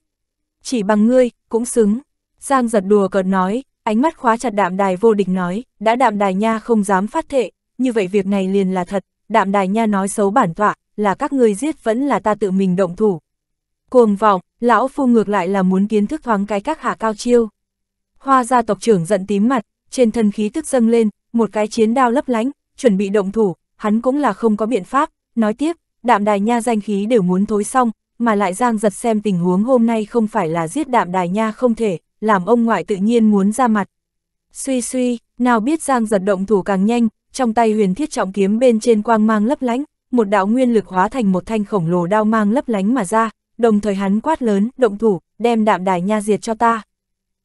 Chỉ bằng ngươi, cũng xứng. Giang giật đùa cợt nói, ánh mắt khóa chặt đạm đài vô địch nói, đã đạm đài nha không dám phát thệ, như vậy việc này liền là thật, đạm đài nha nói xấu bản tọa, là các ngươi giết vẫn là ta tự mình động thủ. Cuồng vọng, lão phu ngược lại là muốn kiến thức thoáng cái các hạ cao chiêu. Hoa gia tộc trưởng giận tím mặt, trên thân khí tức dâng lên, một cái chiến đao lấp lánh, chuẩn bị động thủ, hắn cũng là không có biện pháp, nói tiếp, đạm đài nha danh khí đều muốn thối xong, mà lại giang giật xem tình huống hôm nay không phải là giết đạm đài nha không thể, làm ông ngoại tự nhiên muốn ra mặt. Suy suy, nào biết giang giật động thủ càng nhanh, trong tay huyền thiết trọng kiếm bên trên quang mang lấp lánh, một đạo nguyên lực hóa thành một thanh khổng lồ đao mang lấp lánh mà ra, đồng thời hắn quát lớn, động thủ, đem đạm đài nha diệt cho ta.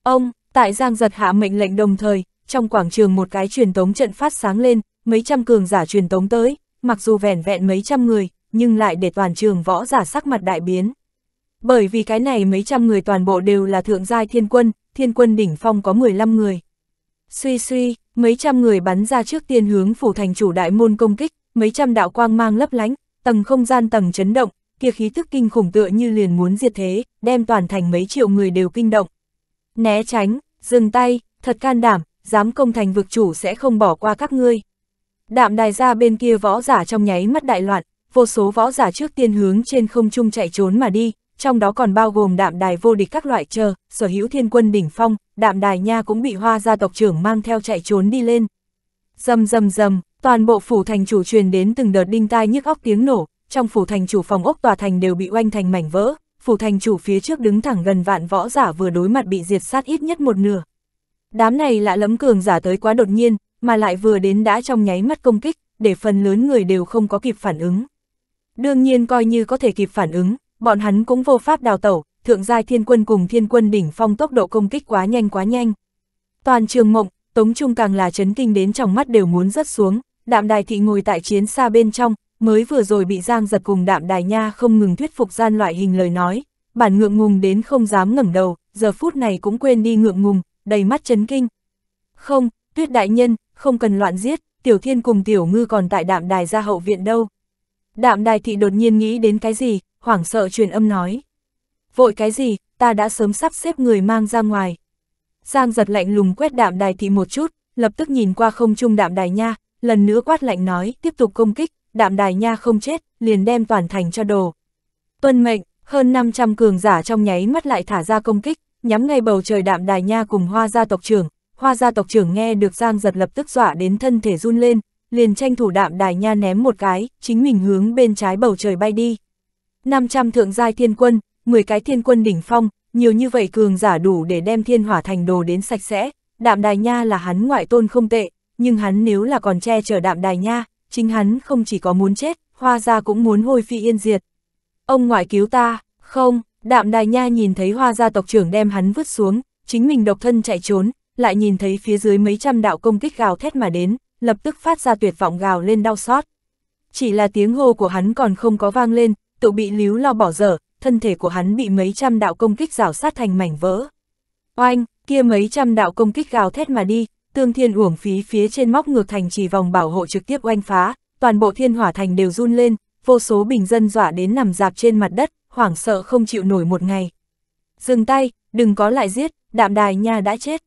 Ông, tại giang giật hạ mệnh lệnh đồng thời, trong quảng trường một cái truyền tống trận phát sáng lên, mấy trăm cường giả truyền tống tới, mặc dù vẻn vẹn mấy trăm người, nhưng lại để toàn trường võ giả sắc mặt đại biến. Bởi vì cái này mấy trăm người toàn bộ đều là thượng giai thiên quân, thiên quân đỉnh phong có 15 người. Suy suy, mấy trăm người bắn ra trước tiên hướng phủ thành chủ đại môn công kích, mấy trăm đạo quang mang lấp lánh, tầng không gian tầng chấn động, kia khí thức kinh khủng tựa như liền muốn diệt thế, đem toàn thành mấy triệu người đều kinh động. Né tránh, dừng tay, thật can đảm, dám công thành vực chủ sẽ không bỏ qua các ngươi. Đạm đài ra bên kia võ giả trong nháy mắt đại loạn, vô số võ giả trước tiên hướng trên không trung chạy trốn mà đi, trong đó còn bao gồm đạm đài vô địch các loại chờ, sở hữu thiên quân đỉnh phong, đạm đài nha cũng bị hoa gia tộc trưởng mang theo chạy trốn đi lên. Dầm dầm dầm, toàn bộ phủ thành chủ truyền đến từng đợt đinh tai nhức óc tiếng nổ, trong phủ thành chủ phòng ốc tòa thành đều bị oanh thành mảnh vỡ, phủ thành chủ phía trước đứng thẳng gần vạn võ giả vừa đối mặt bị diệt sát ít nhất một nửa. Đám này lạ lẫm cường giả tới quá đột nhiên, mà lại vừa đến đã trong nháy mắt công kích, để phần lớn người đều không có kịp phản ứng. Đương nhiên coi như có thể kịp phản ứng, bọn hắn cũng vô pháp đào tẩu, thượng giai thiên quân cùng thiên quân đỉnh phong tốc độ công kích quá nhanh quá nhanh. Toàn trường mộng, Tống Trung càng là chấn kinh đến trong mắt đều muốn rớt xuống, đạm đài thị ngồi tại chiến xa bên trong, mới vừa rồi bị giang giật cùng đạm đài nha không ngừng thuyết phục gian loại hình lời nói, bản ngượng ngùng đến không dám ngẩng đầu, giờ phút này cũng quên đi ngượng ngùng, đầy mắt chấn kinh. Không, tuyết đại nhân, không cần loạn giết, tiểu thiên cùng tiểu ngư còn tại đạm đài ra hậu viện đâu. Đạm đài thị đột nhiên nghĩ đến cái gì, hoảng sợ truyền âm nói. Vội cái gì, ta đã sớm sắp xếp người mang ra ngoài. Giang giật lạnh lùng quét đạm đài thị một chút, lập tức nhìn qua không trung đạm đài nha, lần nữa quát lạnh nói, tiếp tục công kích, đạm đài nha không chết, liền đem toàn thành cho đồ. Tuân mệnh, hơn 500 cường giả trong nháy mắt lại thả ra công kích, nhắm ngay bầu trời đạm đài nha cùng hoa gia tộc trưởng, hoa gia tộc trưởng nghe được Giang giật lập tức dọa đến thân thể run lên, liền tranh thủ đạm đài nha ném một cái, chính mình hướng bên trái bầu trời bay đi. 500 thượng giai thiên quân, 10 cái thiên quân đỉnh phong, nhiều như vậy cường giả đủ để đem thiên hỏa thành đồ đến sạch sẽ, đạm đài nha là hắn ngoại tôn không tệ, nhưng hắn nếu là còn che chở đạm đài nha, chính hắn không chỉ có muốn chết, hoa gia cũng muốn hôi phi yên diệt. Ông ngoại cứu ta, không, đạm đài nha nhìn thấy hoa gia tộc trưởng đem hắn vứt xuống, chính mình độc thân chạy trốn, lại nhìn thấy phía dưới mấy trăm đạo công kích gào thét mà đến, lập tức phát ra tuyệt vọng gào lên đau xót. Chỉ là tiếng hô của hắn còn không có vang lên, tự bị líu lo bỏ dở, thân thể của hắn bị mấy trăm đạo công kích rào sát thành mảnh vỡ. Oanh, kia mấy trăm đạo công kích gào thét mà đi, tương thiên uổng phí phía trên móc ngược thành trì vòng bảo hộ trực tiếp oanh phá, toàn bộ thiên hỏa thành đều run lên, vô số bình dân dọa đến nằm dạp trên mặt đất, hoảng sợ không chịu nổi một ngày. Dừng tay, đừng có lại giết, đạm đài nha đã chết.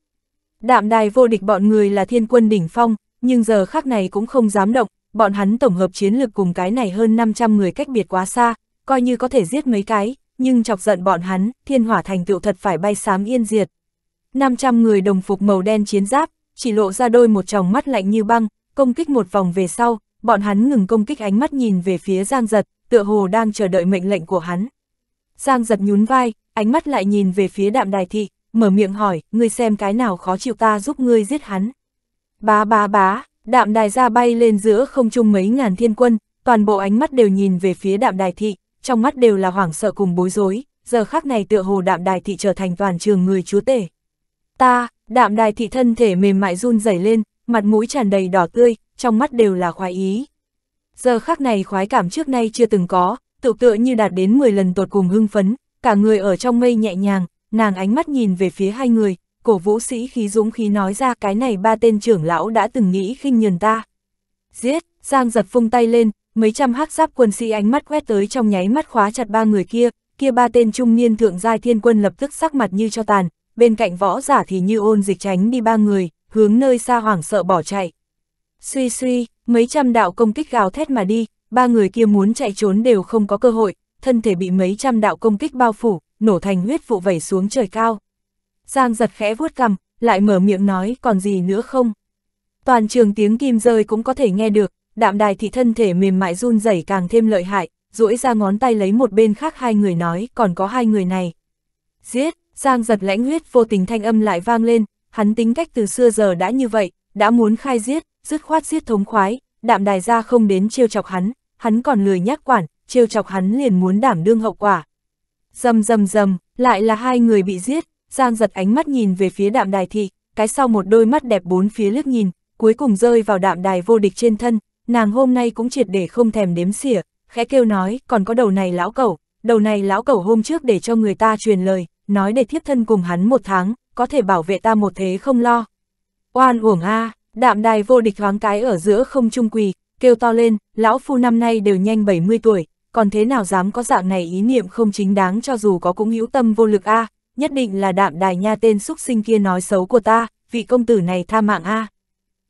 Đạm đài vô địch bọn người là thiên quân đỉnh phong, nhưng giờ khắc này cũng không dám động, bọn hắn tổng hợp chiến lược cùng cái này hơn 500 người cách biệt quá xa, coi như có thể giết mấy cái, nhưng chọc giận bọn hắn, thiên hỏa thành tựu thật phải bay xám yên diệt. 500 người đồng phục màu đen chiến giáp, chỉ lộ ra đôi một tròng mắt lạnh như băng, công kích một vòng về sau, bọn hắn ngừng công kích ánh mắt nhìn về phía Giang Giật, tựa hồ đang chờ đợi mệnh lệnh của hắn. Giang Giật nhún vai, ánh mắt lại nhìn về phía đạm đài thị, mở miệng hỏi, ngươi xem cái nào khó chịu ta giúp ngươi giết hắn. Bá bá bá, đạm đài ra bay lên giữa không trung mấy ngàn thiên quân, toàn bộ ánh mắt đều nhìn về phía đạm đài thị, trong mắt đều là hoảng sợ cùng bối rối, giờ khắc này tựa hồ đạm đài thị trở thành toàn trường người chúa tể. Ta, đạm đài thị thân thể mềm mại run rẩy lên, mặt mũi tràn đầy đỏ tươi, trong mắt đều là khoái ý. Giờ khắc này khoái cảm trước nay chưa từng có, tự tựa như đạt đến 10 lần tột cùng hưng phấn, cả người ở trong mây nhẹ nhàng, nàng ánh mắt nhìn về phía hai người, cổ vũ sĩ khí dũng khí nói ra cái này ba tên trưởng lão đã từng nghĩ khinh nhường ta. Giết, Giang giật phung tay lên, mấy trăm hắc giáp quân sĩ ánh mắt quét tới trong nháy mắt khóa chặt ba người kia, kia ba tên trung niên thượng giai thiên quân lập tức sắc mặt như cho tàn, bên cạnh võ giả thì như ôn dịch tránh đi ba người, hướng nơi xa hoảng sợ bỏ chạy. Suy suy, mấy trăm đạo công kích gào thét mà đi, ba người kia muốn chạy trốn đều không có cơ hội, thân thể bị mấy trăm đạo công kích bao phủ, nổ thành huyết vụ vẩy xuống trời cao. Giang giật khẽ vuốt cằm, lại mở miệng nói còn gì nữa không. Toàn trường tiếng kim rơi cũng có thể nghe được, đạm đài thị thân thể mềm mại run rẩy càng thêm lợi hại, duỗi ra ngón tay lấy một bên khác hai người nói còn có hai người này. Giết, Giang giật lãnh huyết vô tình thanh âm lại vang lên, hắn tính cách từ xưa giờ đã như vậy, đã muốn khai giết, dứt khoát giết thống khoái, đạm đài ra không đến trêu chọc hắn, hắn còn lười nhắc quản, trêu chọc hắn liền muốn đảm đương hậu quả. Dầm dầm dầm, lại là hai người bị giết, Giang giật ánh mắt nhìn về phía đạm đài thị, cái sau một đôi mắt đẹp bốn phía liếc nhìn, cuối cùng rơi vào đạm đài vô địch trên thân, nàng hôm nay cũng triệt để không thèm đếm xỉa, khẽ kêu nói, còn có đầu này lão cẩu, đầu này lão cẩu hôm trước để cho người ta truyền lời, nói để thiếp thân cùng hắn một tháng, có thể bảo vệ ta một thế không lo. Oan uổng a đạm đài vô địch thoáng cái ở giữa không trung quỳ, kêu to lên, lão phu năm nay đều nhanh 70 tuổi, còn thế nào dám có dạng này ý niệm không chính đáng cho dù có cũng hữu tâm vô lực a à, nhất định là đạm đài nha tên xúc sinh kia nói xấu của ta, vị công tử này tha mạng a à.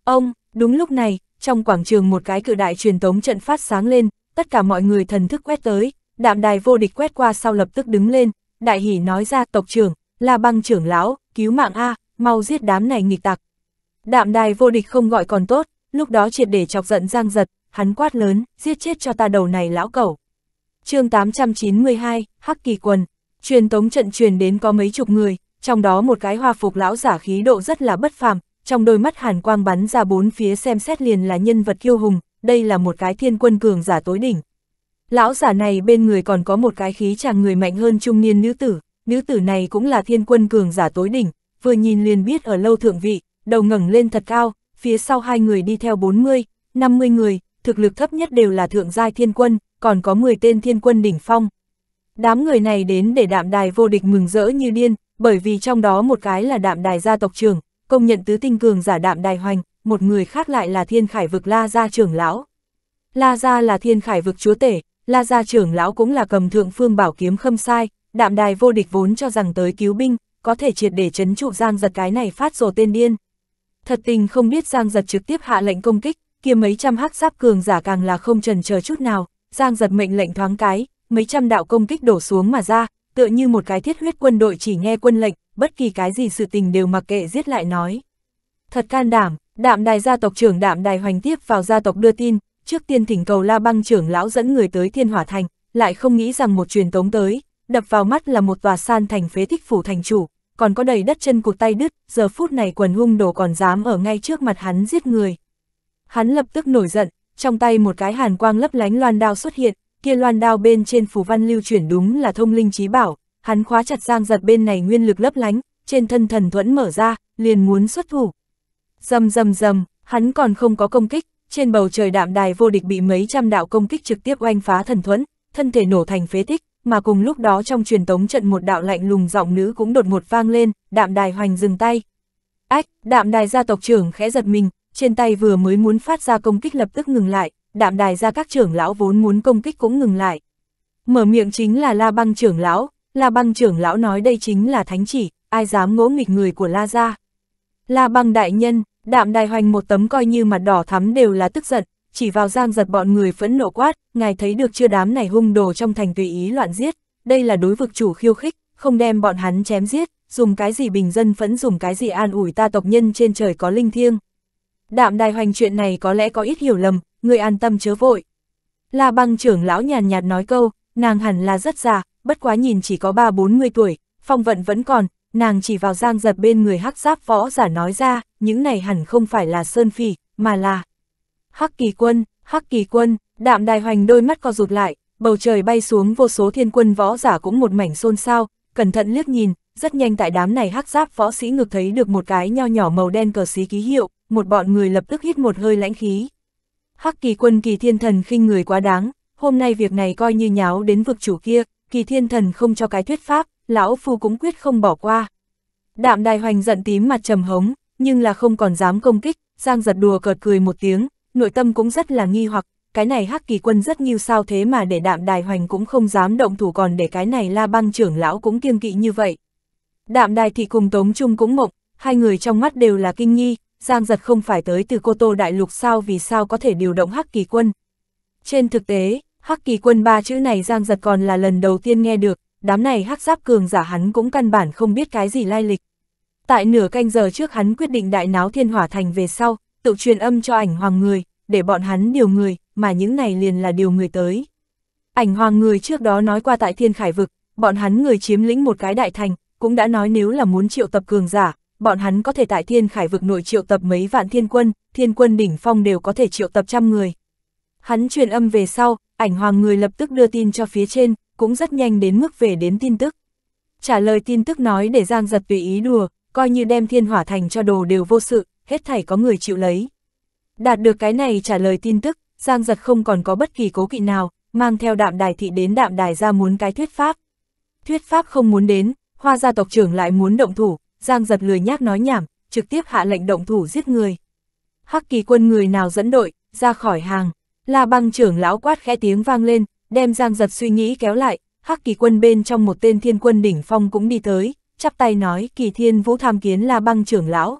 Ông, đúng lúc này, trong quảng trường một cái cự đại truyền tống trận phát sáng lên, tất cả mọi người thần thức quét tới, đạm đài vô địch quét qua sau lập tức đứng lên, đại hỉ nói ra tộc trưởng, là băng trưởng lão, cứu mạng a à, mau giết đám này nghịch tặc. Đạm đài vô địch không gọi còn tốt, lúc đó triệt để chọc giận giang giật, hắn quát lớn, giết chết cho ta đầu này lão cẩu chương 892, Hắc Kỳ Quần, truyền tống trận truyền đến có mấy chục người, trong đó một cái hoa phục lão giả khí độ rất là bất phàm, trong đôi mắt hàn quang bắn ra bốn phía xem xét liền là nhân vật kiêu hùng, đây là một cái thiên quân cường giả tối đỉnh. Lão giả này bên người còn có một cái khí chàng người mạnh hơn trung niên nữ tử, nữ tử này cũng là thiên quân cường giả tối đỉnh, vừa nhìn liền biết ở lâu thượng vị, đầu ngẩng lên thật cao, phía sau hai người đi theo 40, 50 người, thực lực thấp nhất đều là thượng giai thiên quân, còn có 10 tên thiên quân đỉnh phong. Đám người này đến để đạm đài vô địch mừng rỡ như điên, bởi vì trong đó một cái là đạm đài gia tộc trưởng, công nhận tứ tinh cường giả đạm đài hoành, một người khác lại là thiên khải vực la gia trưởng lão. La gia là thiên khải vực chúa tể, la gia trưởng lão cũng là cầm thượng phương bảo kiếm khâm sai, đạm đài vô địch vốn cho rằng tới cứu binh, có thể triệt để chấn trụ giang giật cái này phát rồ tên điên. Thật tình không biết giang giật trực tiếp hạ lệnh công kích, kia mấy trăm hắc giáp cường giả càng là không trần chờ chút nào, Giang giật mệnh lệnh thoáng cái, mấy trăm đạo công kích đổ xuống mà ra, tựa như một cái thiết huyết quân đội chỉ nghe quân lệnh, bất kỳ cái gì sự tình đều mặc kệ giết lại nói. Thật can đảm, đạm đài gia tộc trưởng đạm đài hoành tiếp vào gia tộc đưa tin, trước tiên thỉnh cầu la băng trưởng lão dẫn người tới thiên hỏa thành, lại không nghĩ rằng một truyền tống tới, đập vào mắt là một tòa san thành phế thích phủ thành chủ, còn có đầy đất chân cụt tay đứt, giờ phút này quần hung đồ còn dám ở ngay trước mặt hắn giết người. Hắn lập tức nổi giận, trong tay một cái hàn quang lấp lánh loan đao xuất hiện, kia loan đao bên trên phù văn lưu chuyển đúng là thông linh trí bảo, hắn khóa chặt giang giật bên này nguyên lực lấp lánh, trên thân thần thuẫn mở ra, liền muốn xuất thủ. Dầm dầm dầm, hắn còn không có công kích, trên bầu trời đạm đài vô địch bị mấy trăm đạo công kích trực tiếp oanh phá thần thuẫn, thân thể nổ thành phế tích, mà cùng lúc đó trong truyền tống trận một đạo lạnh lùng giọng nữ cũng đột một vang lên, đạm đài hoành dừng tay. Ách, đạm đài gia tộc trưởng khẽ giật mình, trên tay vừa mới muốn phát ra công kích lập tức ngừng lại, đạm đài ra các trưởng lão vốn muốn công kích cũng ngừng lại. Mở miệng chính là La Băng trưởng lão, La Băng trưởng lão nói đây chính là thánh chỉ, ai dám ngỗ nghịch người của La gia. La Băng đại nhân, đạm đài hoành một tấm coi như mặt đỏ thắm đều là tức giận, chỉ vào giang giật bọn người phẫn nộ quát, ngài thấy được chưa đám này hung đồ trong thành tùy ý loạn giết, đây là đối vực chủ khiêu khích, không đem bọn hắn chém giết, dùng cái gì bình dân phẫn dùng cái gì an ủi ta tộc nhân trên trời có linh thiêng. Đạm đài hoành chuyện này có lẽ có ít hiểu lầm, người an tâm chớ vội. Là băng trưởng lão nhàn nhạt nói câu, nàng hẳn là rất già, bất quá nhìn chỉ có ba bốn mươi tuổi, phong vận vẫn còn, nàng chỉ vào giang giật bên người hắc giáp võ giả nói ra, những này hẳn không phải là sơn phỉ, mà là hắc kỳ quân, hắc kỳ quân, đạm đài hoành đôi mắt co rụt lại, bầu trời bay xuống vô số thiên quân võ giả cũng một mảnh xôn xao, cẩn thận liếc nhìn, rất nhanh tại đám này hắc giáp võ sĩ ngược thấy được một cái nho nhỏ màu đen cờ xí ký hiệu, một bọn người lập tức hít một hơi lãnh khí. Hắc kỳ quân kỳ thiên thần khinh người quá đáng, hôm nay việc này coi như nháo đến vực chủ kia, kỳ thiên thần không cho cái thuyết pháp, lão phu cũng quyết không bỏ qua. Đạm đài hoành giận tím mặt trầm hống, nhưng là không còn dám công kích, giang giật đùa cợt cười một tiếng, nội tâm cũng rất là nghi hoặc, cái này hắc kỳ quân rất nghiêu sao thế mà để đạm đài hoành cũng không dám động thủ còn để cái này la băng trưởng lão cũng kiêng kỵ như vậy. Đạm đài thì cùng tống trung cũng mộng, hai người trong mắt đều là kinh nghi, Giang giật không phải tới từ Cô Tô Đại Lục sao vì sao có thể điều động Hắc Kỳ Quân. Trên thực tế, Hắc Kỳ Quân ba chữ này Giang giật còn là lần đầu tiên nghe được, đám này Hắc Giáp Cường giả hắn cũng căn bản không biết cái gì lai lịch. Tại nửa canh giờ trước hắn quyết định đại náo thiên hỏa thành về sau, tự truyền âm cho ảnh hoàng người, để bọn hắn điều người, mà những này liền là điều người tới. Ảnh hoàng người trước đó nói qua tại thiên khải vực, bọn hắn người chiếm lĩnh một cái đại thành, cũng đã nói nếu là muốn triệu tập cường giả, bọn hắn có thể tại thiên khải vực nội triệu tập mấy vạn thiên quân, thiên quân đỉnh phong đều có thể triệu tập trăm người. Hắn truyền âm về sau, ảnh hoàng người lập tức đưa tin cho phía trên, cũng rất nhanh đến mức về đến tin tức. Trả lời tin tức nói để Giang giật tùy ý đùa, coi như đem thiên hỏa thành cho đồ đều vô sự, hết thảy có người chịu lấy. Đạt được cái này trả lời tin tức, Giang giật không còn có bất kỳ cố kỵ nào, mang theo đạm đài thị đến đạm đài ra muốn cái thuyết pháp. Thuyết pháp không muốn đến, hoa gia tộc trưởng lại muốn động thủ, Giang giật lười nhác nói nhảm, trực tiếp hạ lệnh động thủ giết người. Hắc kỳ quân người nào dẫn đội, ra khỏi hàng. La băng trưởng lão quát khẽ tiếng vang lên, đem Giang giật suy nghĩ kéo lại, Hắc kỳ quân bên trong một tên thiên quân đỉnh phong cũng đi tới, chắp tay nói kỳ thiên vũ tham kiến La băng trưởng lão.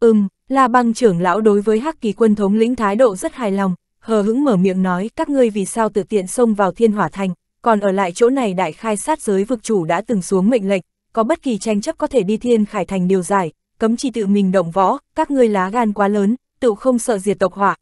Ừm, La băng trưởng lão đối với Hắc kỳ quân thống lĩnh thái độ rất hài lòng, hờ hững mở miệng nói các ngươi vì sao tự tiện xông vào thiên hỏa thành, còn ở lại chỗ này đại khai sát giới vực chủ đã từng xuống mệnh lệnh, có bất kỳ tranh chấp có thể đi thiên khải thành điều giải, cấm chỉ tự mình động võ, các ngươi lá gan quá lớn, tự không sợ diệt tộc họa.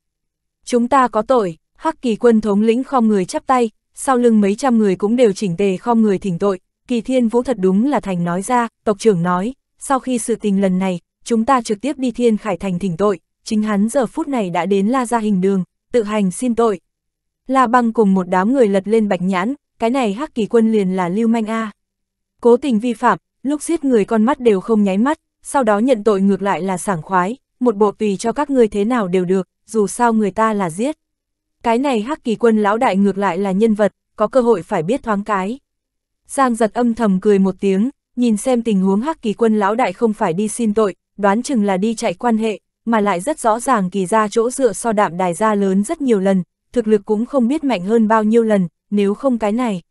Chúng ta có tội, hắc kỳ quân thống lĩnh khom người chắp tay, sau lưng mấy trăm người cũng đều chỉnh tề khom người thỉnh tội, kỳ thiên vũ thật đúng là thành nói ra, tộc trưởng nói, sau khi sự tình lần này, chúng ta trực tiếp đi thiên khải thành thỉnh tội, chính hắn giờ phút này đã đến la ra hình đường, tự hành xin tội. La băng cùng một đám người lật lên bạch nhãn, cái này hắc kỳ quân liền là lưu manh A. Cố tình vi phạm, lúc giết người con mắt đều không nháy mắt, sau đó nhận tội ngược lại là sảng khoái, một bộ tùy cho các ngươi thế nào đều được, dù sao người ta là giết. Cái này hắc kỳ quân lão đại ngược lại là nhân vật, có cơ hội phải biết thoáng cái. Giang giật âm thầm cười một tiếng, nhìn xem tình huống hắc kỳ quân lão đại không phải đi xin tội, đoán chừng là đi chạy quan hệ, mà lại rất rõ ràng kỳ ra chỗ dựa so đạm đài ra lớn rất nhiều lần, thực lực cũng không biết mạnh hơn bao nhiêu lần, nếu không cái này.